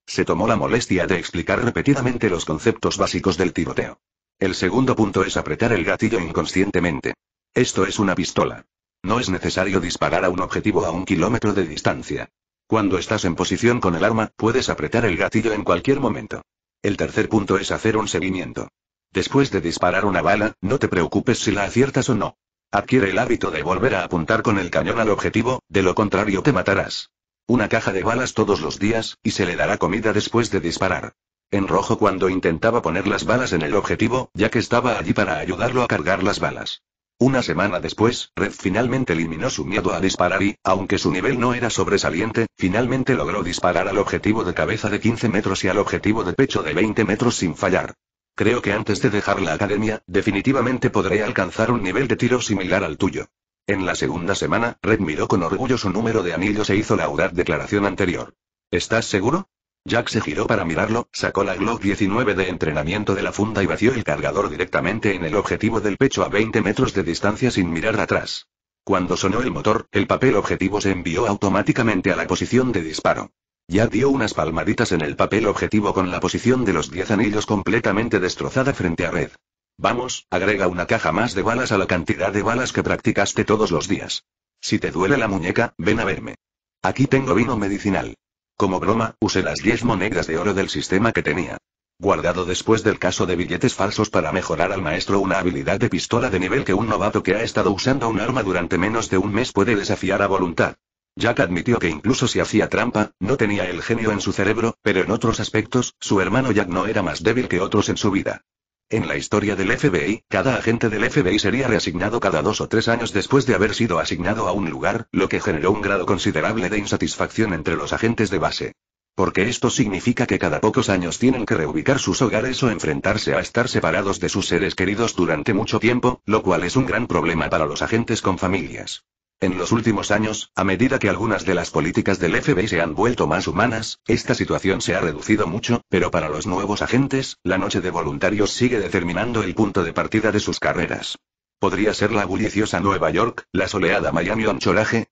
Se tomó la molestia de explicar repetidamente los conceptos básicos del tiroteo. El segundo punto es apretar el gatillo inconscientemente. Esto es una pistola. No es necesario disparar a un objetivo a un kilómetro de distancia. Cuando estás en posición con el arma, puedes apretar el gatillo en cualquier momento. El tercer punto es hacer un seguimiento. Después de disparar una bala, no te preocupes si la aciertas o no. Adquiere el hábito de volver a apuntar con el cañón al objetivo, de lo contrario te matarás. Una caja de balas todos los días, y se le dará comida después de disparar. En rojo cuando intentaba poner las balas en el objetivo, ya que estaba allí para ayudarlo a cargar las balas. Una semana después, Red finalmente eliminó su miedo a disparar y, aunque su nivel no era sobresaliente, finalmente logró disparar al objetivo de cabeza de 15 metros y al objetivo de pecho de 20 metros sin fallar. Creo que antes de dejar la academia, definitivamente podré alcanzar un nivel de tiro similar al tuyo. En la segunda semana, Red miró con orgullo su número de anillos e hizo la audaz declaración anterior. ¿Estás seguro? Jack se giró para mirarlo, sacó la Glock 19 de entrenamiento de la funda y vació el cargador directamente en el objetivo del pecho a 20 metros de distancia sin mirar atrás. Cuando sonó el motor, el papel objetivo se envió automáticamente a la posición de disparo. Ya dio unas palmaditas en el papel objetivo con la posición de los 10 anillos completamente destrozada frente a Red. Vamos, agrega una caja más de balas a la cantidad de balas que practicaste todos los días. Si te duele la muñeca, ven a verme. Aquí tengo vino medicinal. Como broma, usé las 10 monedas de oro del sistema que tenía. Guardado después del caso de billetes falsos para mejorar al maestro una habilidad de pistola de nivel que un novato que ha estado usando un arma durante menos de un mes puede desafiar a voluntad. Jack admitió que incluso si hacía trampa, no tenía el genio en su cerebro, pero en otros aspectos, su hermano Jack no era más débil que otros en su vida. En la historia del FBI, cada agente del FBI sería reasignado cada dos o tres años después de haber sido asignado a un lugar, lo que generó un grado considerable de insatisfacción entre los agentes de base. Porque esto significa que cada pocos años tienen que reubicar sus hogares o enfrentarse a estar separados de sus seres queridos durante mucho tiempo, lo cual es un gran problema para los agentes con familias. En los últimos años, a medida que algunas de las políticas del FBI se han vuelto más humanas, esta situación se ha reducido mucho, pero para los nuevos agentes, la noche de voluntarios sigue determinando el punto de partida de sus carreras. Podría ser la bulliciosa Nueva York, la soleada Miami o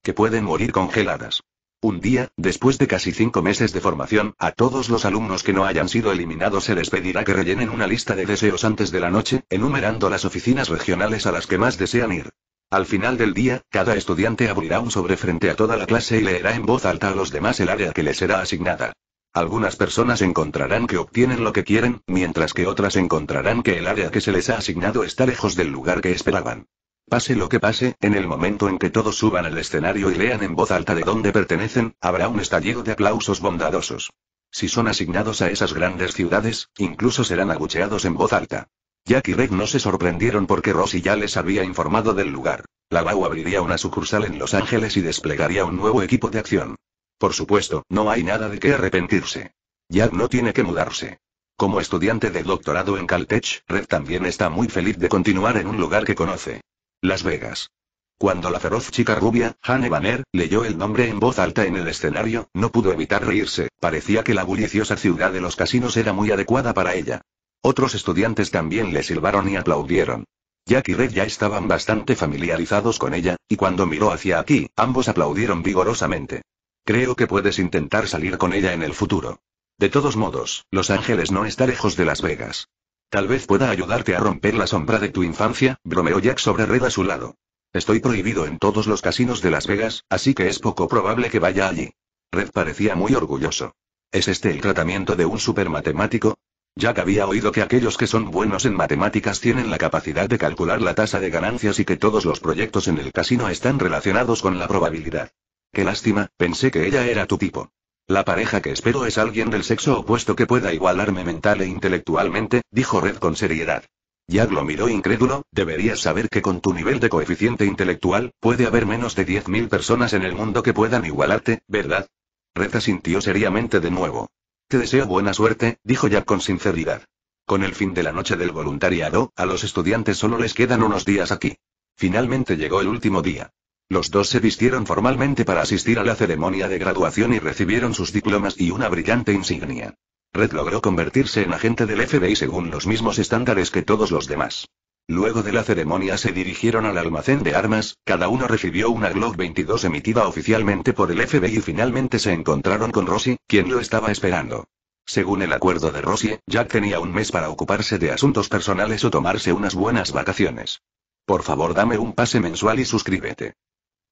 que pueden morir congeladas. Un día, después de casi cinco meses de formación, a todos los alumnos que no hayan sido eliminados se les pedirá que rellenen una lista de deseos antes de la noche, enumerando las oficinas regionales a las que más desean ir. Al final del día, cada estudiante abrirá un sobre frente a toda la clase y leerá en voz alta a los demás el área que les será asignada. Algunas personas encontrarán que obtienen lo que quieren, mientras que otras encontrarán que el área que se les ha asignado está lejos del lugar que esperaban. Pase lo que pase, en el momento en que todos suban al escenario y lean en voz alta de dónde pertenecen, habrá un estallido de aplausos bondadosos. Si son asignados a esas grandes ciudades, incluso serán agucheados en voz alta. Jack y Red no se sorprendieron porque Rossi ya les había informado del lugar. La BAU abriría una sucursal en Los Ángeles y desplegaría un nuevo equipo de acción. Por supuesto, no hay nada de qué arrepentirse. Jack no tiene que mudarse. Como estudiante de doctorado en Caltech, Red también está muy feliz de continuar en un lugar que conoce. Las Vegas. Cuando la feroz chica rubia, Hanne Banner, leyó el nombre en voz alta en el escenario, no pudo evitar reírse, parecía que la bulliciosa ciudad de los casinos era muy adecuada para ella. Otros estudiantes también le silbaron y aplaudieron. Jack y Red ya estaban bastante familiarizados con ella, y cuando miró hacia aquí, ambos aplaudieron vigorosamente. Creo que puedes intentar salir con ella en el futuro. De todos modos, Los Ángeles no está lejos de Las Vegas. Tal vez pueda ayudarte a romper la sombra de tu infancia, bromeó Jack sobre Red a su lado. Estoy prohibido en todos los casinos de Las Vegas, así que es poco probable que vaya allí. Red parecía muy orgulloso. ¿Es este el tratamiento de un supermatemático? Jack había oído que aquellos que son buenos en matemáticas tienen la capacidad de calcular la tasa de ganancias y que todos los proyectos en el casino están relacionados con la probabilidad. Qué lástima, pensé que ella era tu tipo. La pareja que espero es alguien del sexo opuesto que pueda igualarme mental e intelectualmente, dijo Red con seriedad. Jack lo miró incrédulo, deberías saber que con tu nivel de coeficiente intelectual, puede haber menos de 10.000 personas en el mundo que puedan igualarte, ¿verdad? Red asintió seriamente de nuevo. Te deseo buena suerte, dijo Jack con sinceridad. Con el fin de la noche del voluntariado, a los estudiantes solo les quedan unos días aquí. Finalmente llegó el último día. Los dos se vistieron formalmente para asistir a la ceremonia de graduación y recibieron sus diplomas y una brillante insignia. Red logró convertirse en agente del FBI según los mismos estándares que todos los demás. Luego de la ceremonia se dirigieron al almacén de armas, cada uno recibió una Glock 22 emitida oficialmente por el FBI y finalmente se encontraron con Rossi, quien lo estaba esperando. Según el acuerdo de Rossi, Jack tenía un mes para ocuparse de asuntos personales o tomarse unas buenas vacaciones. Por favor dame un pase mensual y suscríbete.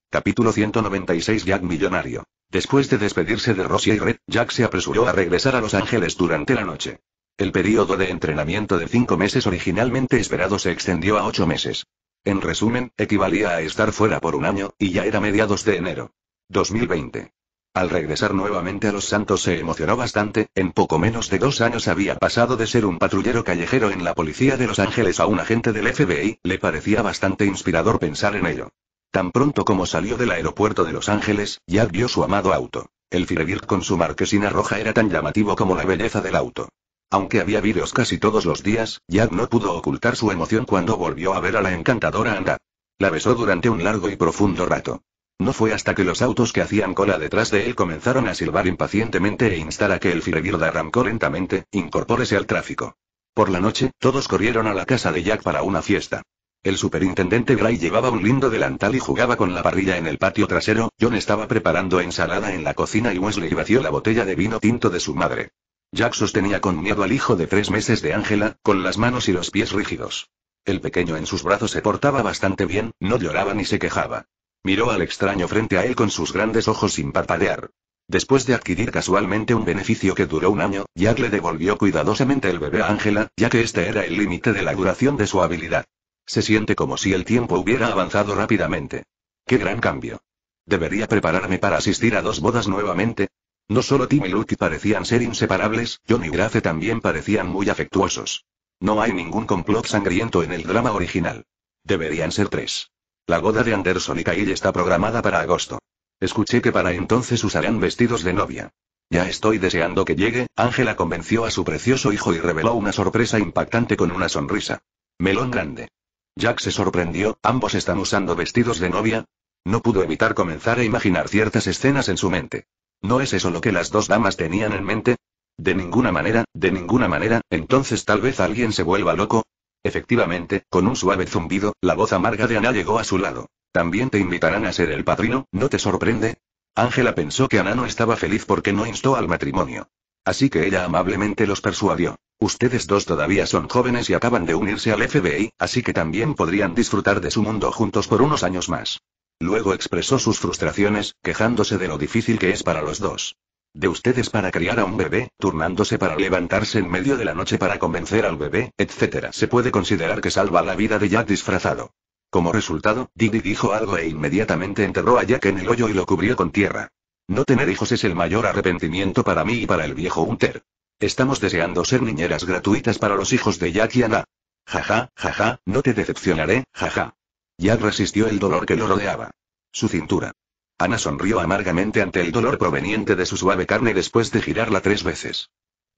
Capítulo 196 Jack Millonario. Después de despedirse de Rossi y Red, Jack se apresuró a regresar a Los Ángeles durante la noche. El período de entrenamiento de cinco meses originalmente esperado se extendió a ocho meses. En resumen, equivalía a estar fuera por un año, y ya era mediados de enero. 2020. Al regresar nuevamente a Los Santos se emocionó bastante, en poco menos de dos años había pasado de ser un patrullero callejero en la policía de Los Ángeles a un agente del FBI, le parecía bastante inspirador pensar en ello. Tan pronto como salió del aeropuerto de Los Ángeles, ya vio su amado auto. El Firebird con su marquesina roja era tan llamativo como la belleza del auto. Aunque había vídeos casi todos los días, Jack no pudo ocultar su emoción cuando volvió a ver a la encantadora Anda. La besó durante un largo y profundo rato. No fue hasta que los autos que hacían cola detrás de él comenzaron a silbar impacientemente e instar a que el Firebird arrancó lentamente, incorpórese al tráfico. Por la noche, todos corrieron a la casa de Jack para una fiesta. El superintendente Gray llevaba un lindo delantal y jugaba con la parrilla en el patio trasero, John estaba preparando ensalada en la cocina y Wesley vació la botella de vino tinto de su madre. Jack sostenía con miedo al hijo de tres meses de Ángela, con las manos y los pies rígidos. El pequeño en sus brazos se portaba bastante bien, no lloraba ni se quejaba. Miró al extraño frente a él con sus grandes ojos sin parpadear. Después de adquirir casualmente un beneficio que duró un año, Jack le devolvió cuidadosamente el bebé a Ángela, ya que este era el límite de la duración de su habilidad. Se siente como si el tiempo hubiera avanzado rápidamente. ¡Qué gran cambio! Debería prepararme para asistir a dos bodas nuevamente, no solo Tim y Luke parecían ser inseparables, Johnny y Grace también parecían muy afectuosos. No hay ningún complot sangriento en el drama original. Deberían ser tres. La boda de Anderson y Kyle está programada para agosto. Escuché que para entonces usarán vestidos de novia. Ya estoy deseando que llegue, Ángela convenció a su precioso hijo y reveló una sorpresa impactante con una sonrisa. Melón grande. Jack se sorprendió, ambos están usando vestidos de novia. No pudo evitar comenzar a imaginar ciertas escenas en su mente. ¿No es eso lo que las dos damas tenían en mente? De ninguna manera, de ninguna manera, entonces tal vez alguien se vuelva loco. Efectivamente, con un suave zumbido, la voz amarga de Ana llegó a su lado. También te invitarán a ser el padrino, ¿no te sorprende? Ángela pensó que Ana no estaba feliz porque no instó al matrimonio. Así que ella amablemente los persuadió. Ustedes dos todavía son jóvenes y acaban de unirse al FBI, así que también podrían disfrutar de su mundo juntos por unos años más. Luego expresó sus frustraciones, quejándose de lo difícil que es para los dos. De ustedes para criar a un bebé, turnándose para levantarse en medio de la noche para convencer al bebé, etc. Se puede considerar que salva la vida de Jack disfrazado. Como resultado, Didi dijo algo e inmediatamente enterró a Jack en el hoyo y lo cubrió con tierra. No tener hijos es el mayor arrepentimiento para mí y para el viejo Hunter. Estamos deseando ser niñeras gratuitas para los hijos de Jack y Anna. Jaja, jaja, no te decepcionaré, jaja. Jack resistió el dolor que lo rodeaba. Su cintura. Ana sonrió amargamente ante el dolor proveniente de su suave carne después de girarla tres veces.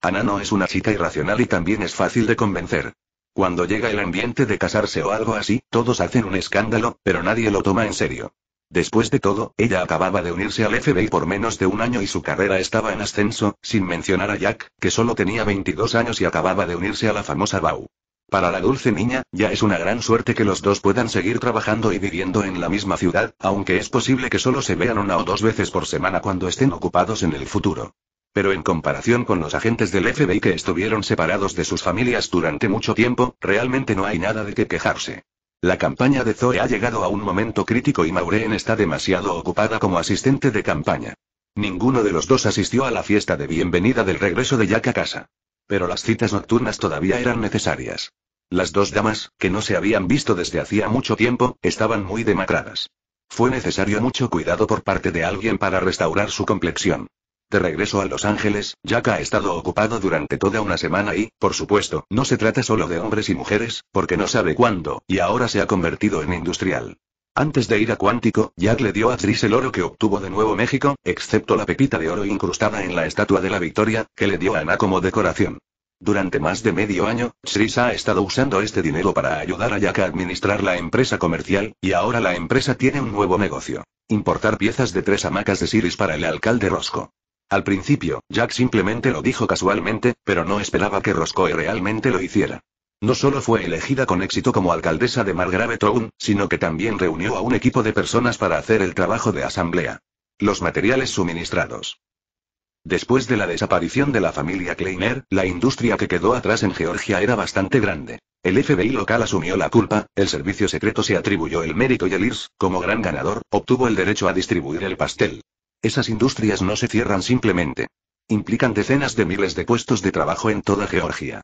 Ana no es una chica irracional y también es fácil de convencer. Cuando llega el ambiente de casarse o algo así, todos hacen un escándalo, pero nadie lo toma en serio. Después de todo, ella acababa de unirse al FBI por menos de un año y su carrera estaba en ascenso, sin mencionar a Jack, que solo tenía 22 años y acababa de unirse a la famosa BAU. Para la dulce niña, ya es una gran suerte que los dos puedan seguir trabajando y viviendo en la misma ciudad, aunque es posible que solo se vean una o dos veces por semana cuando estén ocupados en el futuro. Pero en comparación con los agentes del FBI que estuvieron separados de sus familias durante mucho tiempo, realmente no hay nada de qué quejarse. La campaña de Zoe ha llegado a un momento crítico y Maureen está demasiado ocupada como asistente de campaña. Ninguno de los dos asistió a la fiesta de bienvenida del regreso de Jack a casa. Pero las citas nocturnas todavía eran necesarias. Las dos damas, que no se habían visto desde hacía mucho tiempo, estaban muy demacradas. Fue necesario mucho cuidado por parte de alguien para restaurar su complexión. De regreso a Los Ángeles, Jack ha estado ocupado durante toda una semana y, por supuesto, no se trata solo de hombres y mujeres, porque no sabe cuándo, y ahora se ha convertido en industrial. Antes de ir a Cuántico, Jack le dio a Tris el oro que obtuvo de Nuevo México, excepto la pepita de oro incrustada en la estatua de la Victoria, que le dio a Ana como decoración. Durante más de medio año, Tris ha estado usando este dinero para ayudar a Jack a administrar la empresa comercial, y ahora la empresa tiene un nuevo negocio. Importar piezas de tres hamacas de Siris para el alcalde Rosco. Al principio, Jack simplemente lo dijo casualmente, pero no esperaba que Roscoe realmente lo hiciera. No solo fue elegida con éxito como alcaldesa de Margrave Town, sino que también reunió a un equipo de personas para hacer el trabajo de asamblea. Los materiales suministrados. Después de la desaparición de la familia Kleiner, la industria que quedó atrás en Georgia era bastante grande. El FBI local asumió la culpa, el servicio secreto se atribuyó el mérito y el IRS, como gran ganador, obtuvo el derecho a distribuir el pastel. Esas industrias no se cierran simplemente. Implican decenas de miles de puestos de trabajo en toda Georgia.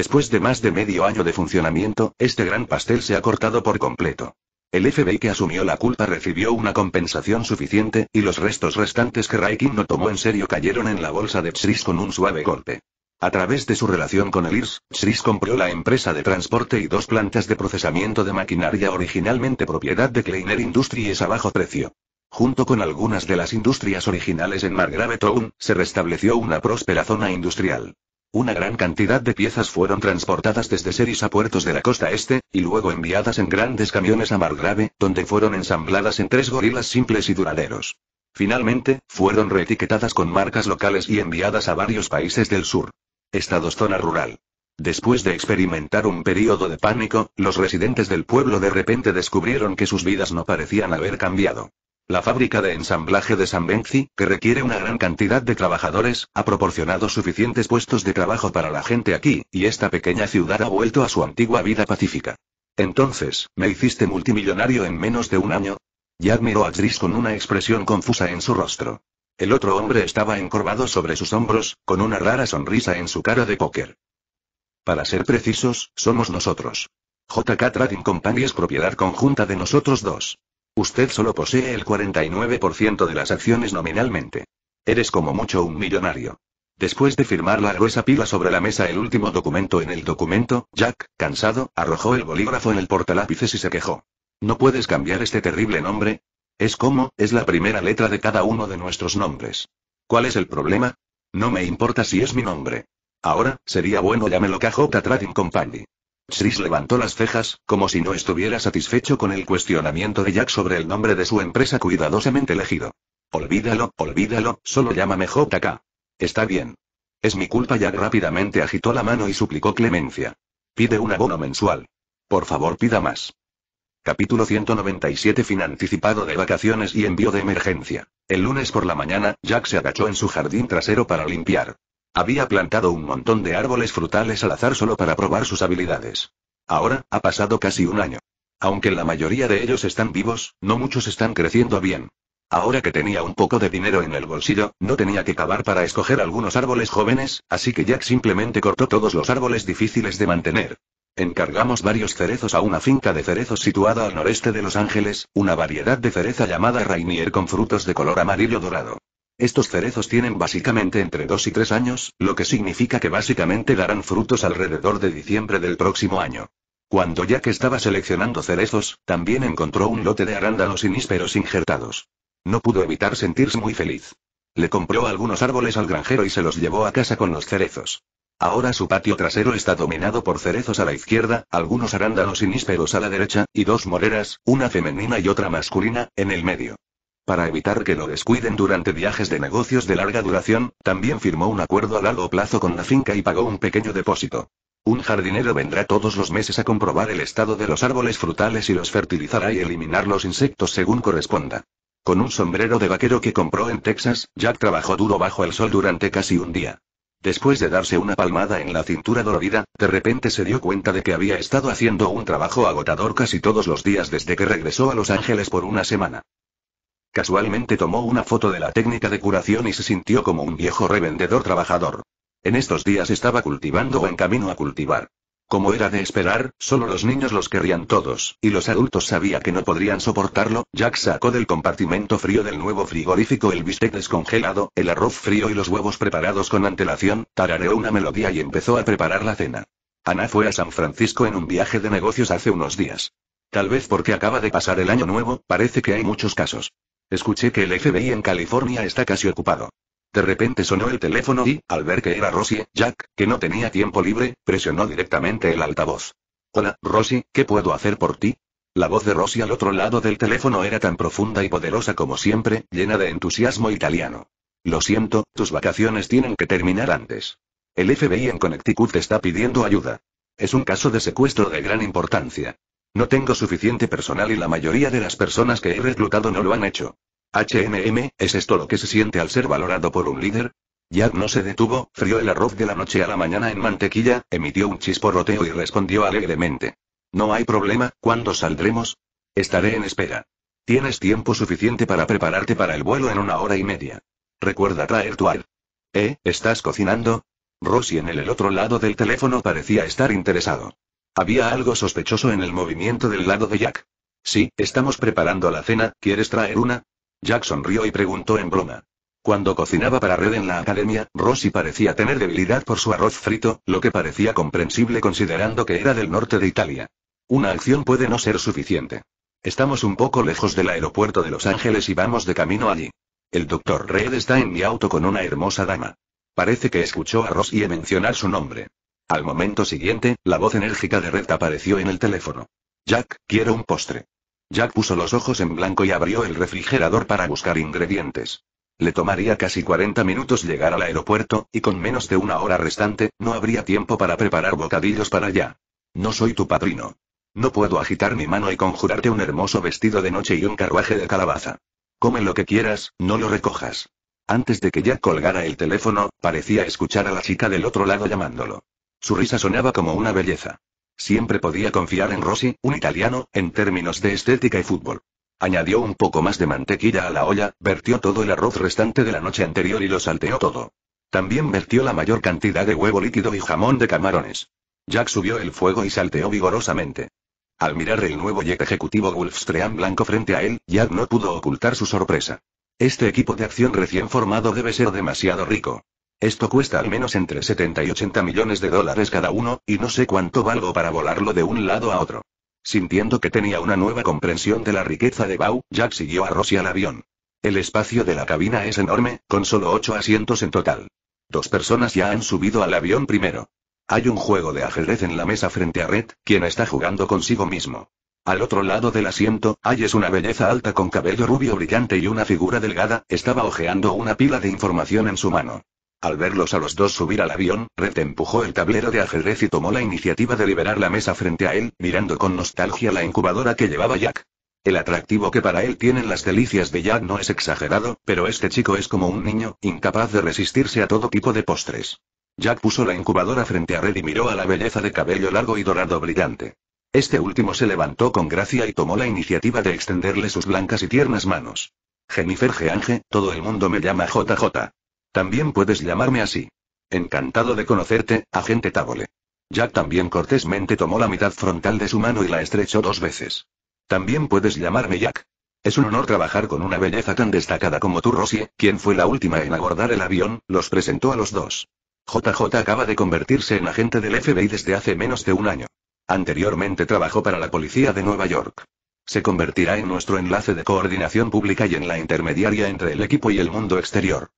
Después de más de medio año de funcionamiento, este gran pastel se ha cortado por completo. El FBI que asumió la culpa recibió una compensación suficiente, y los restos restantes que Raikin no tomó en serio cayeron en la bolsa de Chris con un suave golpe. A través de su relación con el IRS, Chris compró la empresa de transporte y dos plantas de procesamiento de maquinaria originalmente propiedad de Kleiner Industries a bajo precio. Junto con algunas de las industrias originales en Town, se restableció una próspera zona industrial. Una gran cantidad de piezas fueron transportadas desde Seris a puertos de la costa este, y luego enviadas en grandes camiones a Margrave, donde fueron ensambladas en tres gorilas simples y duraderos. Finalmente, fueron reetiquetadas con marcas locales y enviadas a varios países del sur. Estados zona rural. Después de experimentar un período de pánico, los residentes del pueblo de repente descubrieron que sus vidas no parecían haber cambiado. La fábrica de ensamblaje de San Benzi, que requiere una gran cantidad de trabajadores, ha proporcionado suficientes puestos de trabajo para la gente aquí, y esta pequeña ciudad ha vuelto a su antigua vida pacífica. Entonces, ¿me hiciste multimillonario en menos de un año? Jack miró a Chris con una expresión confusa en su rostro. El otro hombre estaba encorvado sobre sus hombros, con una rara sonrisa en su cara de póker. Para ser precisos, somos nosotros. JK Trading Company es propiedad conjunta de nosotros dos. Usted solo posee el 49% de las acciones nominalmente. Eres como mucho un millonario. Después de firmar la gruesa pila sobre la mesa el último documento en el documento, Jack, cansado, arrojó el bolígrafo en el portalápices y se quejó. ¿No puedes cambiar este terrible nombre? Es como, es la primera letra de cada uno de nuestros nombres. ¿Cuál es el problema? No me importa si es mi nombre. Ahora, sería bueno llámelo KJ Trading Company. Chris levantó las cejas, como si no estuviera satisfecho con el cuestionamiento de Jack sobre el nombre de su empresa cuidadosamente elegido. Olvídalo, olvídalo, solo llámame JK. Está bien. Es mi culpa. Jack rápidamente agitó la mano y suplicó clemencia. Pide un abono mensual. Por favor, pida más. Capítulo 197 Fin anticipado de vacaciones y envío de emergencia. El lunes por la mañana, Jack se agachó en su jardín trasero para limpiar. Había plantado un montón de árboles frutales al azar solo para probar sus habilidades. Ahora, ha pasado casi un año. Aunque la mayoría de ellos están vivos, no muchos están creciendo bien. Ahora que tenía un poco de dinero en el bolsillo, no tenía que cavar para escoger algunos árboles jóvenes, así que Jack simplemente cortó todos los árboles difíciles de mantener. Encargamos varios cerezos a una finca de cerezos situada al noreste de Los Ángeles, una variedad de cereza llamada Rainier con frutos de color amarillo dorado. Estos cerezos tienen básicamente entre 2 y 3 años, lo que significa que básicamente darán frutos alrededor de diciembre del próximo año. Cuando Jack estaba seleccionando cerezos, también encontró un lote de arándanos y injertados. No pudo evitar sentirse muy feliz. Le compró algunos árboles al granjero y se los llevó a casa con los cerezos. Ahora su patio trasero está dominado por cerezos a la izquierda, algunos arándanos y a la derecha, y dos moreras, una femenina y otra masculina, en el medio. Para evitar que lo descuiden durante viajes de negocios de larga duración, también firmó un acuerdo a largo plazo con la finca y pagó un pequeño depósito. Un jardinero vendrá todos los meses a comprobar el estado de los árboles frutales y los fertilizará y eliminar los insectos según corresponda. Con un sombrero de vaquero que compró en Texas, Jack trabajó duro bajo el sol durante casi un día. Después de darse una palmada en la cintura dolorida, de repente se dio cuenta de que había estado haciendo un trabajo agotador casi todos los días desde que regresó a Los Ángeles por una semana. Casualmente tomó una foto de la técnica de curación y se sintió como un viejo revendedor trabajador. En estos días estaba cultivando o en camino a cultivar. Como era de esperar, solo los niños los querrían todos, y los adultos sabía que no podrían soportarlo, Jack sacó del compartimento frío del nuevo frigorífico el bistec descongelado, el arroz frío y los huevos preparados con antelación, tarareó una melodía y empezó a preparar la cena. Ana fue a San Francisco en un viaje de negocios hace unos días. Tal vez porque acaba de pasar el año nuevo, parece que hay muchos casos. Escuché que el FBI en California está casi ocupado. De repente sonó el teléfono y, al ver que era Rosie, Jack, que no tenía tiempo libre, presionó directamente el altavoz. Hola, Rosie, ¿qué puedo hacer por ti? La voz de Rosie al otro lado del teléfono era tan profunda y poderosa como siempre, llena de entusiasmo italiano. Lo siento, tus vacaciones tienen que terminar antes. El FBI en Connecticut está pidiendo ayuda. Es un caso de secuestro de gran importancia. No tengo suficiente personal y la mayoría de las personas que he reclutado no lo han hecho. HMM, ¿es esto lo que se siente al ser valorado por un líder? Jack no se detuvo, frió el arroz de la noche a la mañana en mantequilla, emitió un chisporroteo y respondió alegremente. No hay problema, ¿cuándo saldremos? Estaré en espera. Tienes tiempo suficiente para prepararte para el vuelo en una hora y media. Recuerda traer tu aire. ¿Eh? ¿Estás cocinando? Rosy en el otro lado del teléfono parecía estar interesado. Había algo sospechoso en el movimiento del lado de Jack. Sí, estamos preparando la cena, ¿quieres traer una? Jack sonrió y preguntó en broma. Cuando cocinaba para Red en la academia, Rossi parecía tener debilidad por su arroz frito, lo que parecía comprensible considerando que era del norte de Italia. Una acción puede no ser suficiente. Estamos un poco lejos del aeropuerto de Los Ángeles y vamos de camino allí. El doctor Red está en mi auto con una hermosa dama. Parece que escuchó a Rosy mencionar su nombre. Al momento siguiente, la voz enérgica de Red apareció en el teléfono. Jack, quiero un postre. Jack puso los ojos en blanco y abrió el refrigerador para buscar ingredientes. Le tomaría casi 40 minutos llegar al aeropuerto, y con menos de una hora restante, no habría tiempo para preparar bocadillos para allá. No soy tu padrino. No puedo agitar mi mano y conjurarte un hermoso vestido de noche y un carruaje de calabaza. Come lo que quieras, no lo recojas. Antes de que Jack colgara el teléfono, parecía escuchar a la chica del otro lado llamándolo. Su risa sonaba como una belleza. Siempre podía confiar en Rossi, un italiano, en términos de estética y fútbol. Añadió un poco más de mantequilla a la olla, vertió todo el arroz restante de la noche anterior y lo salteó todo. También vertió la mayor cantidad de huevo líquido y jamón de camarones. Jack subió el fuego y salteó vigorosamente. Al mirar el nuevo jet ejecutivo Gulfstream blanco frente a él, Jack no pudo ocultar su sorpresa. Este equipo de acción recién formado debe ser demasiado rico. Esto cuesta al menos entre 70 y 80 millones de dólares cada uno, y no sé cuánto valgo para volarlo de un lado a otro. Sintiendo que tenía una nueva comprensión de la riqueza de Bau, Jack siguió a Rossi al avión. El espacio de la cabina es enorme, con solo ocho asientos en total. Dos personas ya han subido al avión primero. Hay un juego de ajedrez en la mesa frente a Red, quien está jugando consigo mismo. Al otro lado del asiento, hay es una belleza alta con cabello rubio brillante y una figura delgada, estaba hojeando una pila de información en su mano. Al verlos a los dos subir al avión, Red empujó el tablero de ajedrez y tomó la iniciativa de liberar la mesa frente a él, mirando con nostalgia la incubadora que llevaba Jack. El atractivo que para él tienen las delicias de Jack no es exagerado, pero este chico es como un niño, incapaz de resistirse a todo tipo de postres. Jack puso la incubadora frente a Red y miró a la belleza de cabello largo y dorado brillante. Este último se levantó con gracia y tomó la iniciativa de extenderle sus blancas y tiernas manos. Jennifer Geange, todo el mundo me llama JJ. También puedes llamarme así. Encantado de conocerte, agente Tábole. Jack también cortésmente tomó la mitad frontal de su mano y la estrechó dos veces. También puedes llamarme Jack. Es un honor trabajar con una belleza tan destacada como tú, Rosie, quien fue la última en abordar el avión, los presentó a los dos. JJ acaba de convertirse en agente del FBI desde hace menos de un año. Anteriormente trabajó para la policía de Nueva York. Se convertirá en nuestro enlace de coordinación pública y en la intermediaria entre el equipo y el mundo exterior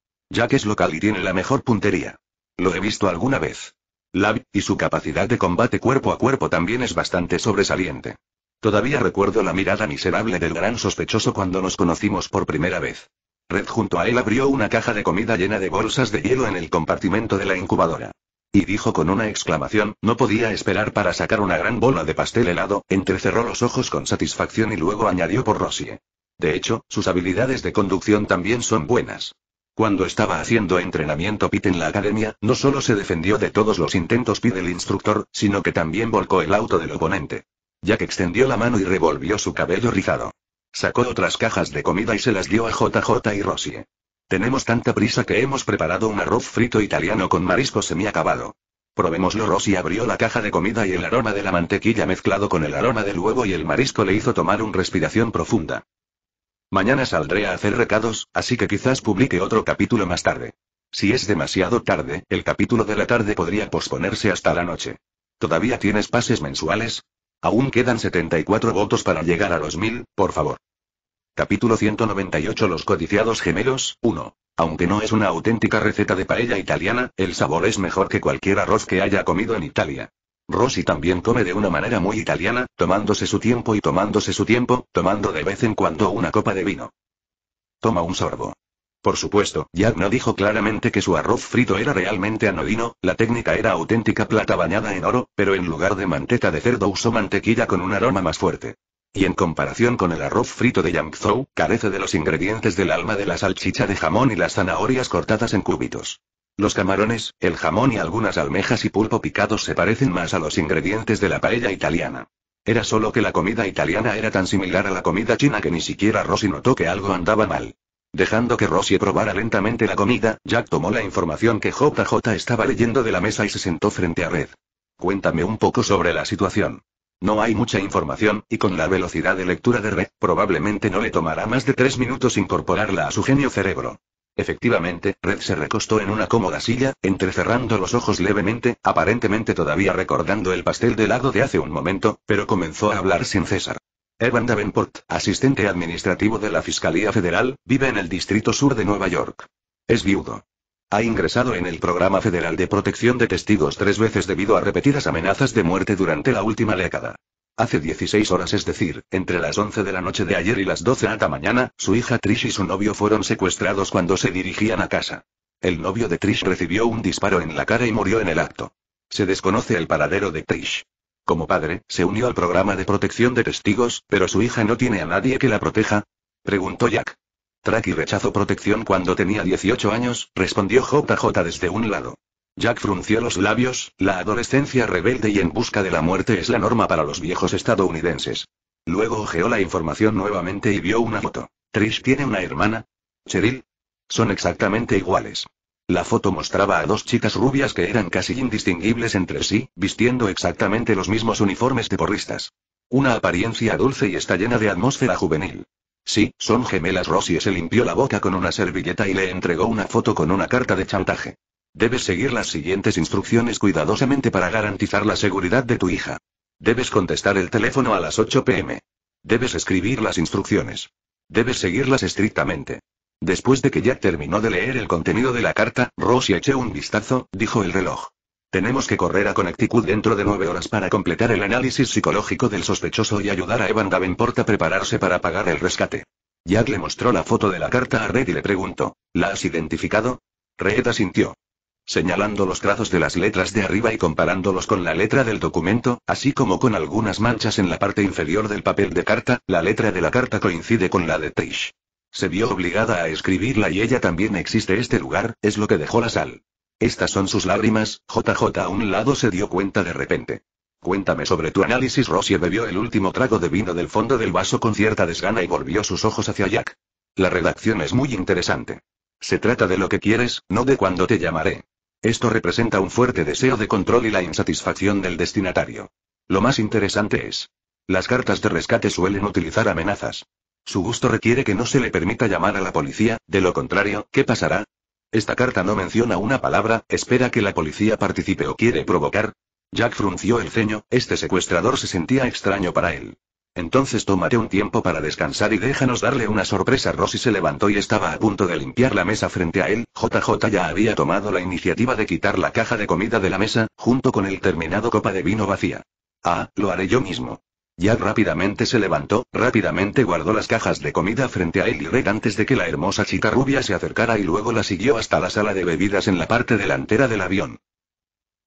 que es local y tiene la mejor puntería. Lo he visto alguna vez. Lab, y su capacidad de combate cuerpo a cuerpo también es bastante sobresaliente. Todavía recuerdo la mirada miserable del gran sospechoso cuando nos conocimos por primera vez. Red junto a él abrió una caja de comida llena de bolsas de hielo en el compartimento de la incubadora. Y dijo con una exclamación, no podía esperar para sacar una gran bola de pastel helado, entrecerró los ojos con satisfacción y luego añadió por Rosie. De hecho, sus habilidades de conducción también son buenas. Cuando estaba haciendo entrenamiento Pit en la academia, no solo se defendió de todos los intentos Pit el instructor, sino que también volcó el auto del oponente. Jack extendió la mano y revolvió su cabello rizado. Sacó otras cajas de comida y se las dio a JJ y Rosie. Tenemos tanta prisa que hemos preparado un arroz frito italiano con marisco semiacabado. Probémoslo. Rosie abrió la caja de comida y el aroma de la mantequilla mezclado con el aroma del huevo y el marisco le hizo tomar una respiración profunda. Mañana saldré a hacer recados, así que quizás publique otro capítulo más tarde. Si es demasiado tarde, el capítulo de la tarde podría posponerse hasta la noche. ¿Todavía tienes pases mensuales? Aún quedan 74 votos para llegar a los mil, por favor. Capítulo 198 Los codiciados gemelos, 1. Aunque no es una auténtica receta de paella italiana, el sabor es mejor que cualquier arroz que haya comido en Italia. Rosy también come de una manera muy italiana, tomándose su tiempo y tomándose su tiempo, tomando de vez en cuando una copa de vino. Toma un sorbo. Por supuesto, Jack no dijo claramente que su arroz frito era realmente anodino, la técnica era auténtica plata bañada en oro, pero en lugar de manteca de cerdo usó mantequilla con un aroma más fuerte. Y en comparación con el arroz frito de Yangzhou, carece de los ingredientes del alma de la salchicha de jamón y las zanahorias cortadas en cúbitos. Los camarones, el jamón y algunas almejas y pulpo picados se parecen más a los ingredientes de la paella italiana. Era solo que la comida italiana era tan similar a la comida china que ni siquiera Rossi notó que algo andaba mal. Dejando que Rossi probara lentamente la comida, Jack tomó la información que JJ estaba leyendo de la mesa y se sentó frente a Red. Cuéntame un poco sobre la situación. No hay mucha información, y con la velocidad de lectura de Red, probablemente no le tomará más de tres minutos incorporarla a su genio cerebro. Efectivamente, Red se recostó en una cómoda silla, entrecerrando los ojos levemente, aparentemente todavía recordando el pastel de helado de hace un momento, pero comenzó a hablar sin cesar. Evan Davenport, asistente administrativo de la Fiscalía Federal, vive en el Distrito Sur de Nueva York. Es viudo. Ha ingresado en el Programa Federal de Protección de Testigos tres veces debido a repetidas amenazas de muerte durante la última década. Hace 16 horas, es decir, entre las 11 de la noche de ayer y las 12 de la mañana, su hija Trish y su novio fueron secuestrados cuando se dirigían a casa. El novio de Trish recibió un disparo en la cara y murió en el acto. Se desconoce el paradero de Trish. Como padre, se unió al programa de protección de testigos, pero su hija no tiene a nadie que la proteja. Preguntó Jack. Tracky rechazó protección cuando tenía 18 años, respondió JJ desde un lado. Jack frunció los labios, la adolescencia rebelde y en busca de la muerte es la norma para los viejos estadounidenses. Luego ojeó la información nuevamente y vio una foto. Trish tiene una hermana. Cheryl. Son exactamente iguales. La foto mostraba a dos chicas rubias que eran casi indistinguibles entre sí, vistiendo exactamente los mismos uniformes de porristas. Una apariencia dulce y está llena de atmósfera juvenil. Sí, son gemelas. Rosie se limpió la boca con una servilleta y le entregó una foto con una carta de chantaje. Debes seguir las siguientes instrucciones cuidadosamente para garantizar la seguridad de tu hija. Debes contestar el teléfono a las 8 pm. Debes escribir las instrucciones. Debes seguirlas estrictamente. Después de que Jack terminó de leer el contenido de la carta, Rosie echó un vistazo, dijo el reloj. Tenemos que correr a Connecticut dentro de nueve horas para completar el análisis psicológico del sospechoso y ayudar a Evan Davenport a prepararse para pagar el rescate. Jack le mostró la foto de la carta a Red y le preguntó, ¿la has identificado? Red asintió señalando los trazos de las letras de arriba y comparándolos con la letra del documento, así como con algunas manchas en la parte inferior del papel de carta, la letra de la carta coincide con la de Trish. Se vio obligada a escribirla y ella también existe este lugar, es lo que dejó la sal. Estas son sus lágrimas, JJ a un lado se dio cuenta de repente. Cuéntame sobre tu análisis. Rosie bebió el último trago de vino del fondo del vaso con cierta desgana y volvió sus ojos hacia Jack. La redacción es muy interesante. Se trata de lo que quieres, no de cuándo te llamaré. Esto representa un fuerte deseo de control y la insatisfacción del destinatario. Lo más interesante es. Las cartas de rescate suelen utilizar amenazas. Su gusto requiere que no se le permita llamar a la policía, de lo contrario, ¿qué pasará? Esta carta no menciona una palabra, espera que la policía participe o quiere provocar. Jack frunció el ceño, este secuestrador se sentía extraño para él. Entonces tómate un tiempo para descansar y déjanos darle una sorpresa. Rosy se levantó y estaba a punto de limpiar la mesa frente a él. JJ ya había tomado la iniciativa de quitar la caja de comida de la mesa, junto con el terminado copa de vino vacía. Ah, lo haré yo mismo. Jack rápidamente se levantó, rápidamente guardó las cajas de comida frente a él y Red antes de que la hermosa chica rubia se acercara y luego la siguió hasta la sala de bebidas en la parte delantera del avión.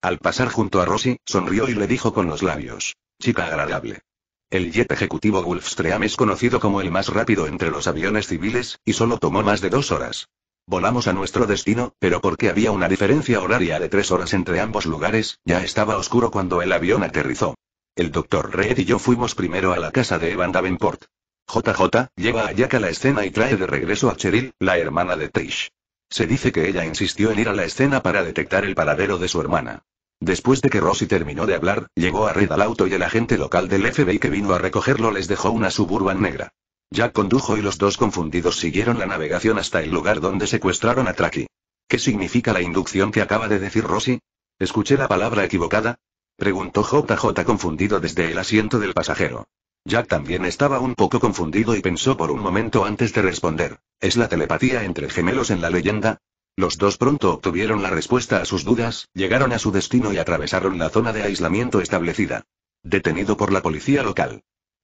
Al pasar junto a Rosy, sonrió y le dijo con los labios. Chica agradable. El jet ejecutivo Gulfstream es conocido como el más rápido entre los aviones civiles, y solo tomó más de dos horas. Volamos a nuestro destino, pero porque había una diferencia horaria de tres horas entre ambos lugares, ya estaba oscuro cuando el avión aterrizó. El doctor Reed y yo fuimos primero a la casa de Evan Davenport. JJ, lleva a Jack a la escena y trae de regreso a Cheryl, la hermana de Trish. Se dice que ella insistió en ir a la escena para detectar el paradero de su hermana. Después de que Rossi terminó de hablar, llegó a Red al auto y el agente local del FBI que vino a recogerlo les dejó una suburban negra. Jack condujo y los dos confundidos siguieron la navegación hasta el lugar donde secuestraron a Traki. ¿Qué significa la inducción que acaba de decir Rossi? ¿Escuché la palabra equivocada? Preguntó JJ confundido desde el asiento del pasajero. Jack también estaba un poco confundido y pensó por un momento antes de responder. ¿Es la telepatía entre gemelos en la leyenda? Los dos pronto obtuvieron la respuesta a sus dudas, llegaron a su destino y atravesaron la zona de aislamiento establecida. Detenido por la policía local.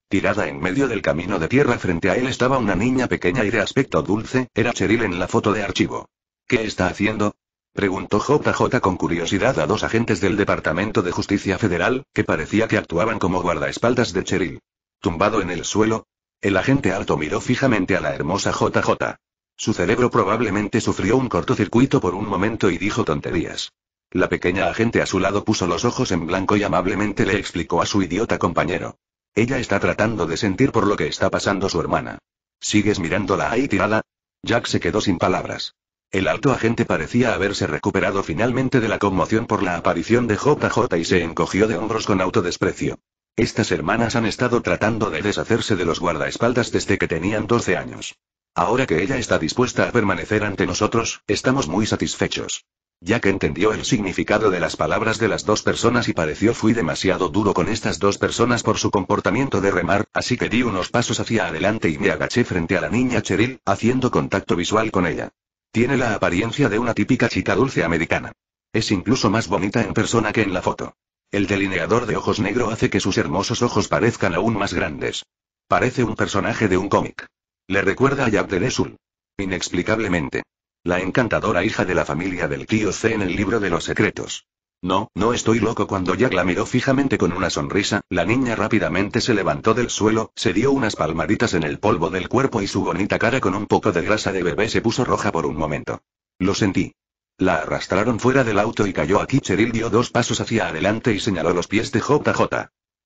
Tirada en medio del camino de tierra frente a él estaba una niña pequeña y de aspecto dulce, era Cheryl en la foto de archivo. ¿Qué está haciendo? Preguntó JJ con curiosidad a dos agentes del Departamento de Justicia Federal, que parecía que actuaban como guardaespaldas de Cheryl. Tumbado en el suelo, el agente alto miró fijamente a la hermosa JJ. Su cerebro probablemente sufrió un cortocircuito por un momento y dijo tonterías. La pequeña agente a su lado puso los ojos en blanco y amablemente le explicó a su idiota compañero. Ella está tratando de sentir por lo que está pasando su hermana. ¿Sigues mirándola ahí tirada? Jack se quedó sin palabras. El alto agente parecía haberse recuperado finalmente de la conmoción por la aparición de JJ y se encogió de hombros con autodesprecio. Estas hermanas han estado tratando de deshacerse de los guardaespaldas desde que tenían 12 años. Ahora que ella está dispuesta a permanecer ante nosotros, estamos muy satisfechos. Ya que entendió el significado de las palabras de las dos personas y pareció fui demasiado duro con estas dos personas por su comportamiento de remar, así que di unos pasos hacia adelante y me agaché frente a la niña Cheryl, haciendo contacto visual con ella. Tiene la apariencia de una típica chica dulce americana. Es incluso más bonita en persona que en la foto. El delineador de ojos negro hace que sus hermosos ojos parezcan aún más grandes. Parece un personaje de un cómic. Le recuerda a Jack Lesul. Inexplicablemente. La encantadora hija de la familia del tío C en el libro de los secretos. No, no estoy loco cuando Jack la miró fijamente con una sonrisa, la niña rápidamente se levantó del suelo, se dio unas palmaditas en el polvo del cuerpo y su bonita cara con un poco de grasa de bebé se puso roja por un momento. Lo sentí. La arrastraron fuera del auto y cayó aquí. Cheryl dio dos pasos hacia adelante y señaló los pies de JJ.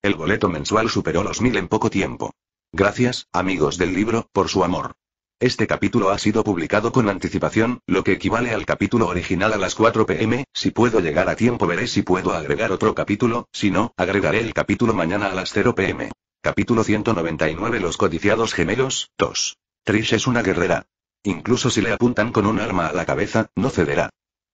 El boleto mensual superó los mil en poco tiempo. Gracias, amigos del libro, por su amor. Este capítulo ha sido publicado con anticipación, lo que equivale al capítulo original a las 4 pm, si puedo llegar a tiempo veré si puedo agregar otro capítulo, si no, agregaré el capítulo mañana a las 0 pm. Capítulo 199 Los codiciados gemelos, 2. Trish es una guerrera. Incluso si le apuntan con un arma a la cabeza, no cederá.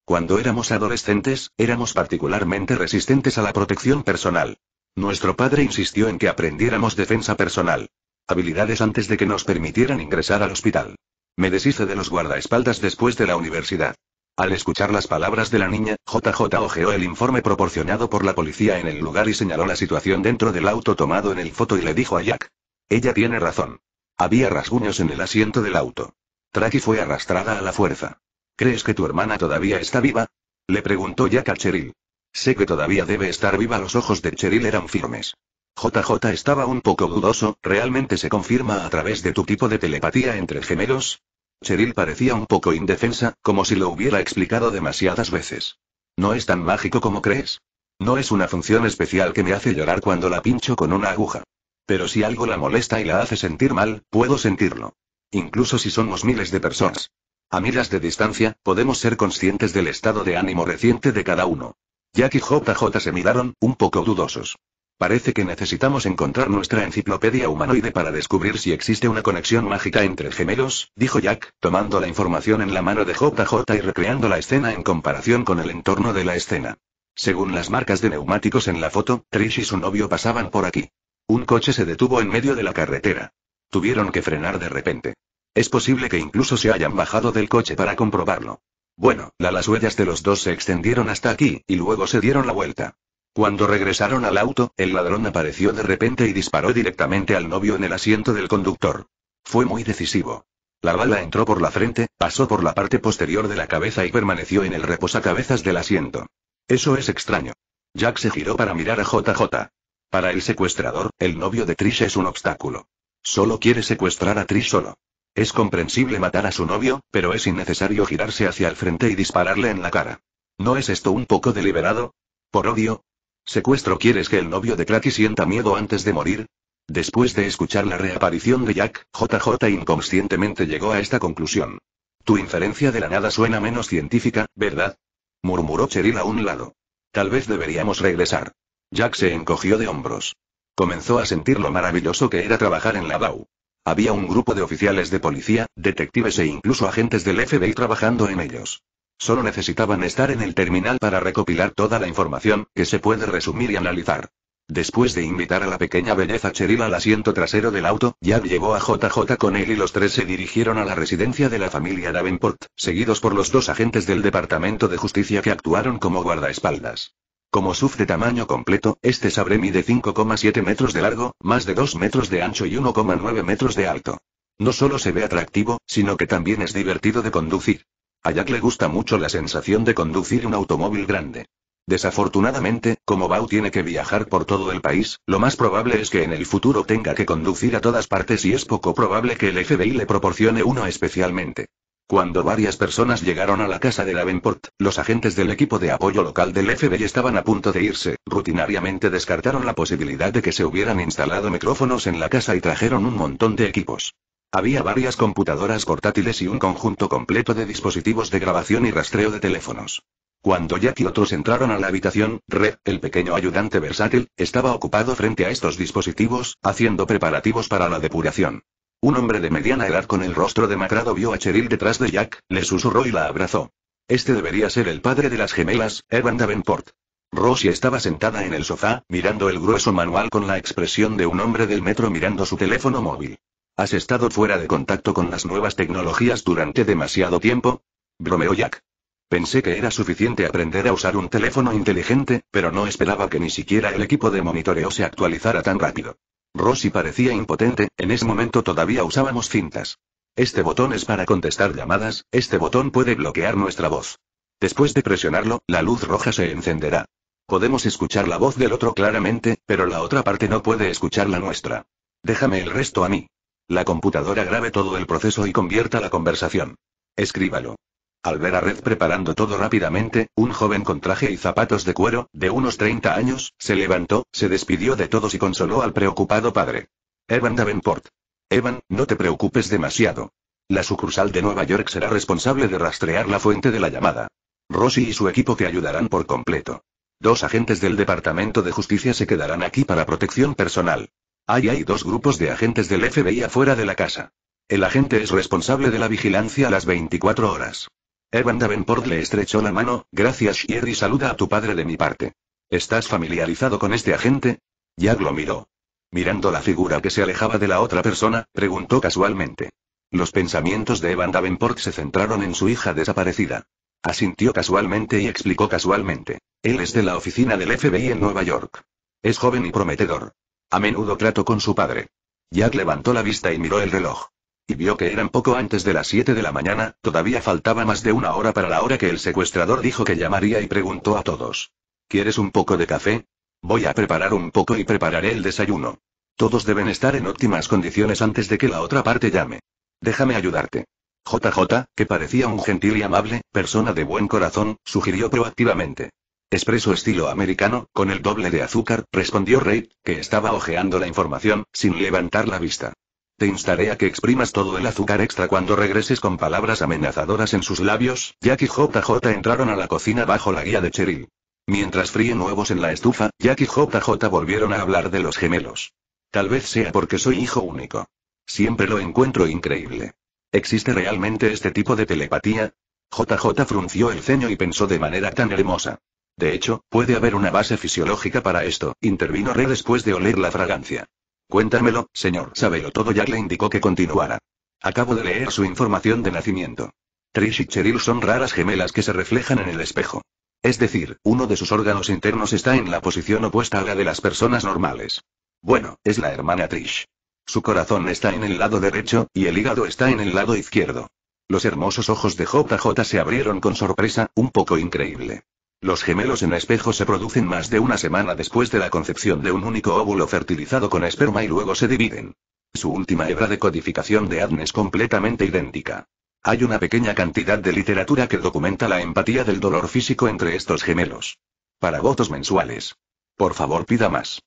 Cuando éramos adolescentes, éramos particularmente resistentes a la protección personal. Nuestro padre insistió en que aprendiéramos defensa personal. Habilidades antes de que nos permitieran ingresar al hospital. Me deshice de los guardaespaldas después de la universidad. Al escuchar las palabras de la niña, JJ ojeó el informe proporcionado por la policía en el lugar y señaló la situación dentro del auto tomado en el foto y le dijo a Jack. Ella tiene razón. Había rasguños en el asiento del auto. Traki fue arrastrada a la fuerza. ¿Crees que tu hermana todavía está viva? Le preguntó Jack a Cheryl. Sé que todavía debe estar viva. Los ojos de Cheryl eran firmes. JJ estaba un poco dudoso, ¿realmente se confirma a través de tu tipo de telepatía entre gemelos? Cheryl parecía un poco indefensa, como si lo hubiera explicado demasiadas veces. No es tan mágico como crees. No es una función especial que me hace llorar cuando la pincho con una aguja. Pero si algo la molesta y la hace sentir mal, puedo sentirlo. Incluso si somos miles de personas. A miras de distancia, podemos ser conscientes del estado de ánimo reciente de cada uno. Jack y JJ se miraron, un poco dudosos. Parece que necesitamos encontrar nuestra enciclopedia humanoide para descubrir si existe una conexión mágica entre gemelos, dijo Jack, tomando la información en la mano de JJ y recreando la escena en comparación con el entorno de la escena. Según las marcas de neumáticos en la foto, Trish y su novio pasaban por aquí. Un coche se detuvo en medio de la carretera. Tuvieron que frenar de repente. Es posible que incluso se hayan bajado del coche para comprobarlo. Bueno, las huellas de los dos se extendieron hasta aquí, y luego se dieron la vuelta. Cuando regresaron al auto, el ladrón apareció de repente y disparó directamente al novio en el asiento del conductor. Fue muy decisivo. La bala entró por la frente, pasó por la parte posterior de la cabeza y permaneció en el reposacabezas del asiento. Eso es extraño. Jack se giró para mirar a JJ. Para el secuestrador, el novio de Trish es un obstáculo. Solo quiere secuestrar a Trish solo. Es comprensible matar a su novio, pero es innecesario girarse hacia el frente y dispararle en la cara. ¿No es esto un poco deliberado? ¿Por odio? ¿Secuestro quieres que el novio de Cracky sienta miedo antes de morir? Después de escuchar la reaparición de Jack, JJ inconscientemente llegó a esta conclusión. Tu inferencia de la nada suena menos científica, ¿verdad? murmuró Cheryl a un lado. Tal vez deberíamos regresar. Jack se encogió de hombros. Comenzó a sentir lo maravilloso que era trabajar en la DAO. Había un grupo de oficiales de policía, detectives e incluso agentes del FBI trabajando en ellos. Solo necesitaban estar en el terminal para recopilar toda la información, que se puede resumir y analizar. Después de invitar a la pequeña belleza Cheryl al asiento trasero del auto, Jack llevó a JJ con él y los tres se dirigieron a la residencia de la familia Davenport, seguidos por los dos agentes del Departamento de Justicia que actuaron como guardaespaldas. Como SUV de tamaño completo, este Sabre mide 5,7 metros de largo, más de 2 metros de ancho y 1,9 metros de alto. No solo se ve atractivo, sino que también es divertido de conducir. A Jack le gusta mucho la sensación de conducir un automóvil grande. Desafortunadamente, como Bau tiene que viajar por todo el país, lo más probable es que en el futuro tenga que conducir a todas partes y es poco probable que el FBI le proporcione uno especialmente. Cuando varias personas llegaron a la casa de Davenport, los agentes del equipo de apoyo local del FBI estaban a punto de irse, rutinariamente descartaron la posibilidad de que se hubieran instalado micrófonos en la casa y trajeron un montón de equipos. Había varias computadoras portátiles y un conjunto completo de dispositivos de grabación y rastreo de teléfonos. Cuando Jack y otros entraron a la habitación, Red, el pequeño ayudante versátil, estaba ocupado frente a estos dispositivos, haciendo preparativos para la depuración. Un hombre de mediana edad con el rostro demacrado vio a Cheryl detrás de Jack, le susurró y la abrazó. Este debería ser el padre de las gemelas, Evan Davenport. Rosie estaba sentada en el sofá, mirando el grueso manual con la expresión de un hombre del metro mirando su teléfono móvil. ¿Has estado fuera de contacto con las nuevas tecnologías durante demasiado tiempo? bromeó Jack. Pensé que era suficiente aprender a usar un teléfono inteligente, pero no esperaba que ni siquiera el equipo de monitoreo se actualizara tan rápido. Rosy parecía impotente, en ese momento todavía usábamos cintas. Este botón es para contestar llamadas, este botón puede bloquear nuestra voz. Después de presionarlo, la luz roja se encenderá. Podemos escuchar la voz del otro claramente, pero la otra parte no puede escuchar la nuestra. Déjame el resto a mí. La computadora grabe todo el proceso y convierta la conversación. Escríbalo. Al ver a Red preparando todo rápidamente, un joven con traje y zapatos de cuero, de unos 30 años, se levantó, se despidió de todos y consoló al preocupado padre. Evan Davenport. Evan, no te preocupes demasiado. La sucursal de Nueva York será responsable de rastrear la fuente de la llamada. Rossi y su equipo te ayudarán por completo. Dos agentes del Departamento de Justicia se quedarán aquí para protección personal. Ahí hay dos grupos de agentes del FBI afuera de la casa. El agente es responsable de la vigilancia a las 24 horas. Evan Davenport le estrechó la mano, gracias Sherry saluda a tu padre de mi parte. ¿Estás familiarizado con este agente? Jack lo miró. Mirando la figura que se alejaba de la otra persona, preguntó casualmente. Los pensamientos de Evan Davenport se centraron en su hija desaparecida. Asintió casualmente y explicó casualmente. Él es de la oficina del FBI en Nueva York. Es joven y prometedor. A menudo trato con su padre. Jack levantó la vista y miró el reloj y vio que eran poco antes de las 7 de la mañana, todavía faltaba más de una hora para la hora que el secuestrador dijo que llamaría y preguntó a todos. ¿Quieres un poco de café? Voy a preparar un poco y prepararé el desayuno. Todos deben estar en óptimas condiciones antes de que la otra parte llame. Déjame ayudarte. JJ, que parecía un gentil y amable, persona de buen corazón, sugirió proactivamente. Expreso estilo americano, con el doble de azúcar, respondió Reid, que estaba hojeando la información, sin levantar la vista. Te instaré a que exprimas todo el azúcar extra cuando regreses con palabras amenazadoras en sus labios. Jack y JJ entraron a la cocina bajo la guía de Cheryl. Mientras fríen huevos en la estufa, Jackie y JJ volvieron a hablar de los gemelos. Tal vez sea porque soy hijo único. Siempre lo encuentro increíble. ¿Existe realmente este tipo de telepatía? JJ frunció el ceño y pensó de manera tan hermosa. De hecho, puede haber una base fisiológica para esto, intervino Re después de oler la fragancia. Cuéntamelo, señor. Sabelo todo. Ya le indicó que continuara. Acabo de leer su información de nacimiento. Trish y Cheryl son raras gemelas que se reflejan en el espejo. Es decir, uno de sus órganos internos está en la posición opuesta a la de las personas normales. Bueno, es la hermana Trish. Su corazón está en el lado derecho, y el hígado está en el lado izquierdo. Los hermosos ojos de JJ se abrieron con sorpresa, un poco increíble. Los gemelos en espejo se producen más de una semana después de la concepción de un único óvulo fertilizado con esperma y luego se dividen. Su última hebra de codificación de ADN es completamente idéntica. Hay una pequeña cantidad de literatura que documenta la empatía del dolor físico entre estos gemelos. Para votos mensuales. Por favor, pida más.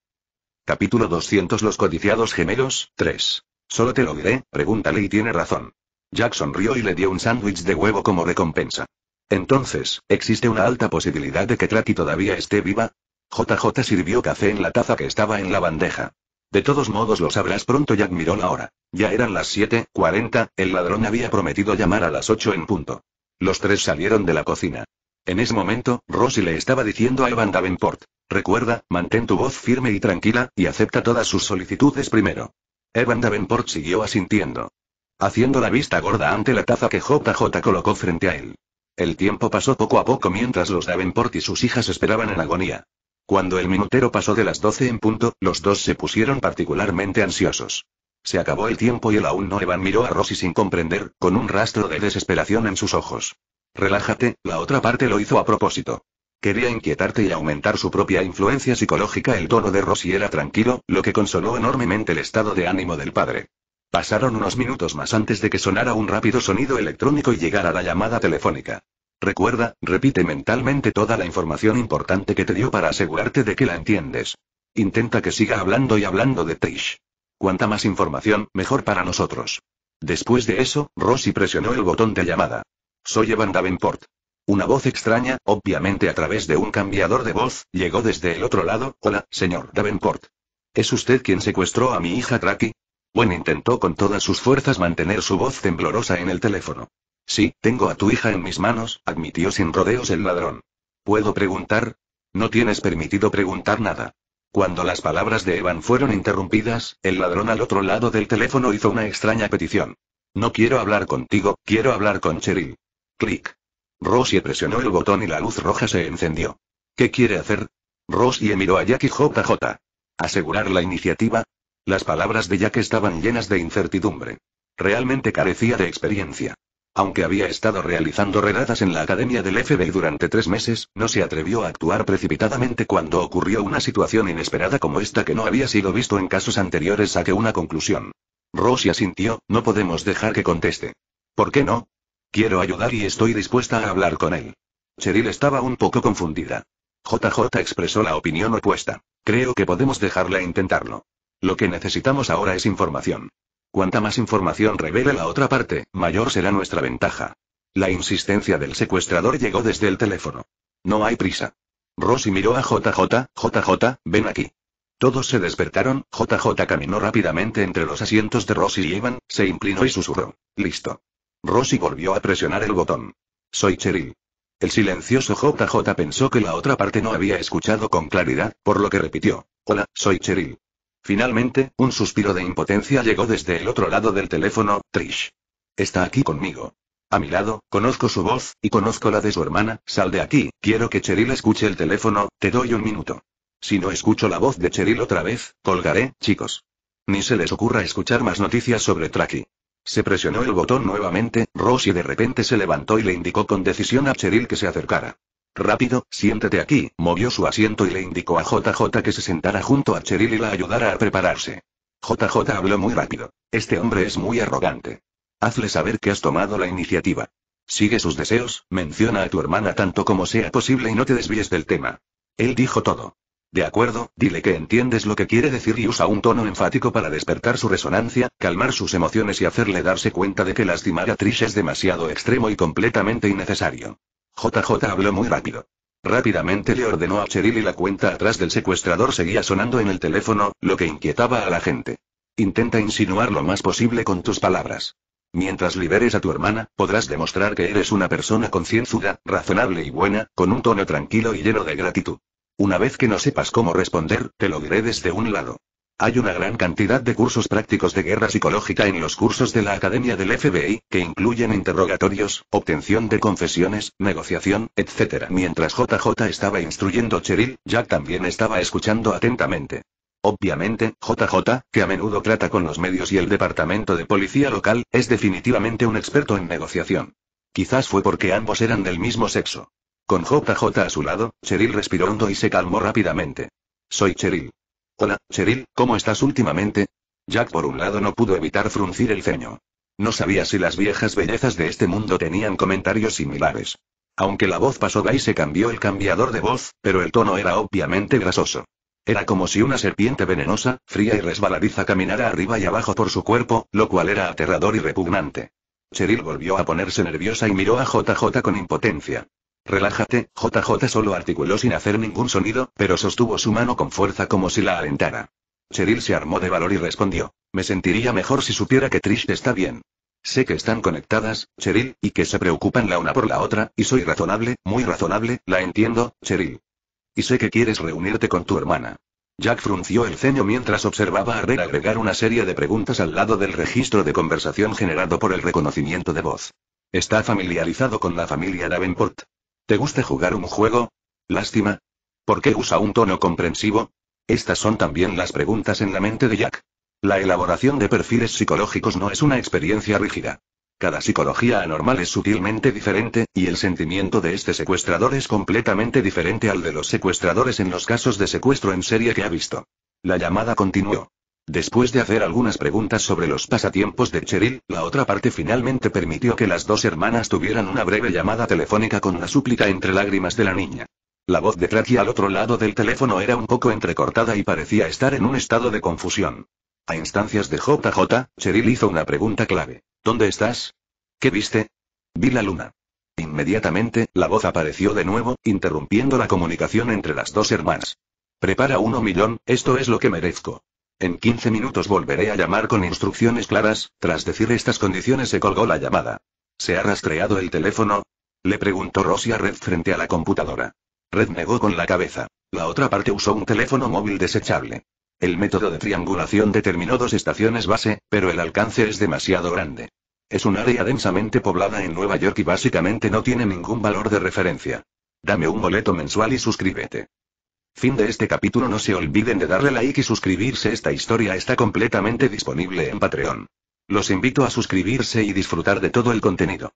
Capítulo 200 Los codiciados gemelos, 3. Solo te lo diré, pregúntale y tiene razón. Jack sonrió y le dio un sándwich de huevo como recompensa. Entonces, ¿existe una alta posibilidad de que Traki todavía esté viva? JJ sirvió café en la taza que estaba en la bandeja. De todos modos lo sabrás pronto, y miró la hora. Ya eran las 7:40, el ladrón había prometido llamar a las 8 en punto. Los tres salieron de la cocina. En ese momento, Rosy le estaba diciendo a Evan Davenport, recuerda, mantén tu voz firme y tranquila, y acepta todas sus solicitudes primero. Evan Davenport siguió asintiendo. Haciendo la vista gorda ante la taza que JJ colocó frente a él. El tiempo pasó poco a poco mientras los Davenport y sus hijas esperaban en agonía. Cuando el minutero pasó de las doce en punto, los dos se pusieron particularmente ansiosos. Se acabó el tiempo y el aún no Evan miró a Rosy sin comprender, con un rastro de desesperación en sus ojos. Relájate, la otra parte lo hizo a propósito. Quería inquietarte y aumentar su propia influencia psicológica. El tono de Rosy era tranquilo, lo que consoló enormemente el estado de ánimo del padre. Pasaron unos minutos más antes de que sonara un rápido sonido electrónico y llegara la llamada telefónica. Recuerda, repite mentalmente toda la información importante que te dio para asegurarte de que la entiendes. Intenta que siga hablando y hablando de Trish. Cuanta más información, mejor para nosotros. Después de eso, Rossi presionó el botón de llamada. Soy Evan Davenport. Una voz extraña, obviamente a través de un cambiador de voz, llegó desde el otro lado. Hola, señor Davenport. ¿Es usted quien secuestró a mi hija Traki? Gwen intentó con todas sus fuerzas mantener su voz temblorosa en el teléfono. Sí, tengo a tu hija en mis manos, admitió sin rodeos el ladrón. ¿Puedo preguntar? No tienes permitido preguntar nada. Cuando las palabras de Evan fueron interrumpidas, el ladrón al otro lado del teléfono hizo una extraña petición. No quiero hablar contigo, quiero hablar con Cheryl. Clic. Rosie presionó el botón y la luz roja se encendió. ¿Qué quiere hacer? Rosie miró a Jackie JJ. ¿Asegurar la iniciativa? Las palabras de Jack estaban llenas de incertidumbre. Realmente carecía de experiencia. Aunque había estado realizando redadas en la academia del FBI durante tres meses, no se atrevió a actuar precipitadamente cuando ocurrió una situación inesperada como esta que no había sido visto en casos anteriores a que una conclusión. Rosie asintió, no podemos dejar que conteste. ¿Por qué no? Quiero ayudar y estoy dispuesta a hablar con él. Cheryl estaba un poco confundida. JJ expresó la opinión opuesta. Creo que podemos dejarla intentarlo. Lo que necesitamos ahora es información. Cuanta más información revele la otra parte, mayor será nuestra ventaja. La insistencia del secuestrador llegó desde el teléfono. No hay prisa. Rosy miró a JJ, JJ, ven aquí. Todos se despertaron, JJ caminó rápidamente entre los asientos de Rosy y Evan, se inclinó y susurró. Listo. Rosy volvió a presionar el botón. Soy Cheryl. El silencioso JJ pensó que la otra parte no había escuchado con claridad, por lo que repitió. Hola, soy Cheryl. Finalmente, un suspiro de impotencia llegó desde el otro lado del teléfono, Trish. Está aquí conmigo. A mi lado, conozco su voz, y conozco la de su hermana, sal de aquí, quiero que Cheryl escuche el teléfono, te doy un minuto. Si no escucho la voz de Cheryl otra vez, colgaré, chicos. Ni se les ocurra escuchar más noticias sobre Tracky. Se presionó el botón nuevamente, Rosie de repente se levantó y le indicó con decisión a Cheryl que se acercara. Rápido, siéntete aquí, movió su asiento y le indicó a JJ que se sentara junto a Cheryl y la ayudara a prepararse. JJ habló muy rápido. Este hombre es muy arrogante. Hazle saber que has tomado la iniciativa. Sigue sus deseos, menciona a tu hermana tanto como sea posible y no te desvíes del tema. Él dijo todo. De acuerdo, dile que entiendes lo que quiere decir y usa un tono enfático para despertar su resonancia, calmar sus emociones y hacerle darse cuenta de que lastimar a Trish es demasiado extremo y completamente innecesario. JJ habló muy rápido. Rápidamente le ordenó a Cheryl y la cuenta atrás del secuestrador seguía sonando en el teléfono, lo que inquietaba a la gente. Intenta insinuar lo más posible con tus palabras. Mientras liberes a tu hermana, podrás demostrar que eres una persona concienzuda, razonable y buena, con un tono tranquilo y lleno de gratitud. Una vez que no sepas cómo responder, te lo diré desde un lado. Hay una gran cantidad de cursos prácticos de guerra psicológica en los cursos de la Academia del FBI, que incluyen interrogatorios, obtención de confesiones, negociación, etc. Mientras JJ estaba instruyendo Cheryl, Jack también estaba escuchando atentamente. Obviamente, JJ, que a menudo trata con los medios y el departamento de policía local, es definitivamente un experto en negociación. Quizás fue porque ambos eran del mismo sexo. Con JJ a su lado, Cheryl respiró hondo y se calmó rápidamente. Soy Cheryl. Hola, Cheryl, ¿cómo estás últimamente? Jack por un lado no pudo evitar fruncir el ceño. No sabía si las viejas bellezas de este mundo tenían comentarios similares. Aunque la voz pasó gay se cambió el cambiador de voz, pero el tono era obviamente grasoso. Era como si una serpiente venenosa, fría y resbaladiza caminara arriba y abajo por su cuerpo, lo cual era aterrador y repugnante. Cheryl volvió a ponerse nerviosa y miró a JJ con impotencia. Relájate, JJ solo articuló sin hacer ningún sonido, pero sostuvo su mano con fuerza como si la alentara. Cheryl se armó de valor y respondió. Me sentiría mejor si supiera que Trish está bien. Sé que están conectadas, Cheryl, y que se preocupan la una por la otra, y soy razonable, muy razonable, la entiendo, Cheryl. Y sé que quieres reunirte con tu hermana. Jack frunció el ceño mientras observaba a Red agregar una serie de preguntas al lado del registro de conversación generado por el reconocimiento de voz. Está familiarizado con la familia Davenport. ¿Te gusta jugar un juego? Lástima. ¿Por qué usa un tono comprensivo? Estas son también las preguntas en la mente de Jack. La elaboración de perfiles psicológicos no es una experiencia rígida. Cada psicología anormal es sutilmente diferente, y el sentimiento de este secuestrador es completamente diferente al de los secuestradores en los casos de secuestro en serie que ha visto. La llamada continuó. Después de hacer algunas preguntas sobre los pasatiempos de Cheryl, la otra parte finalmente permitió que las dos hermanas tuvieran una breve llamada telefónica con la súplica entre lágrimas de la niña. La voz de Tracy al otro lado del teléfono era un poco entrecortada y parecía estar en un estado de confusión. A instancias de JJ, Cheryl hizo una pregunta clave. ¿Dónde estás? ¿Qué viste? Vi la luna. Inmediatamente, la voz apareció de nuevo, interrumpiendo la comunicación entre las dos hermanas. Prepara uno millón, esto es lo que merezco. En 15 minutos volveré a llamar con instrucciones claras, tras decir estas condiciones se colgó la llamada. ¿Se ha rastreado el teléfono? Le preguntó a Red frente a la computadora. Red negó con la cabeza. La otra parte usó un teléfono móvil desechable. El método de triangulación determinó dos estaciones base, pero el alcance es demasiado grande. Es un área densamente poblada en Nueva York y básicamente no tiene ningún valor de referencia. Dame un boleto mensual y suscríbete. Fin de este capítulo no se olviden de darle like y suscribirse esta historia está completamente disponible en Patreon. Los invito a suscribirse y disfrutar de todo el contenido.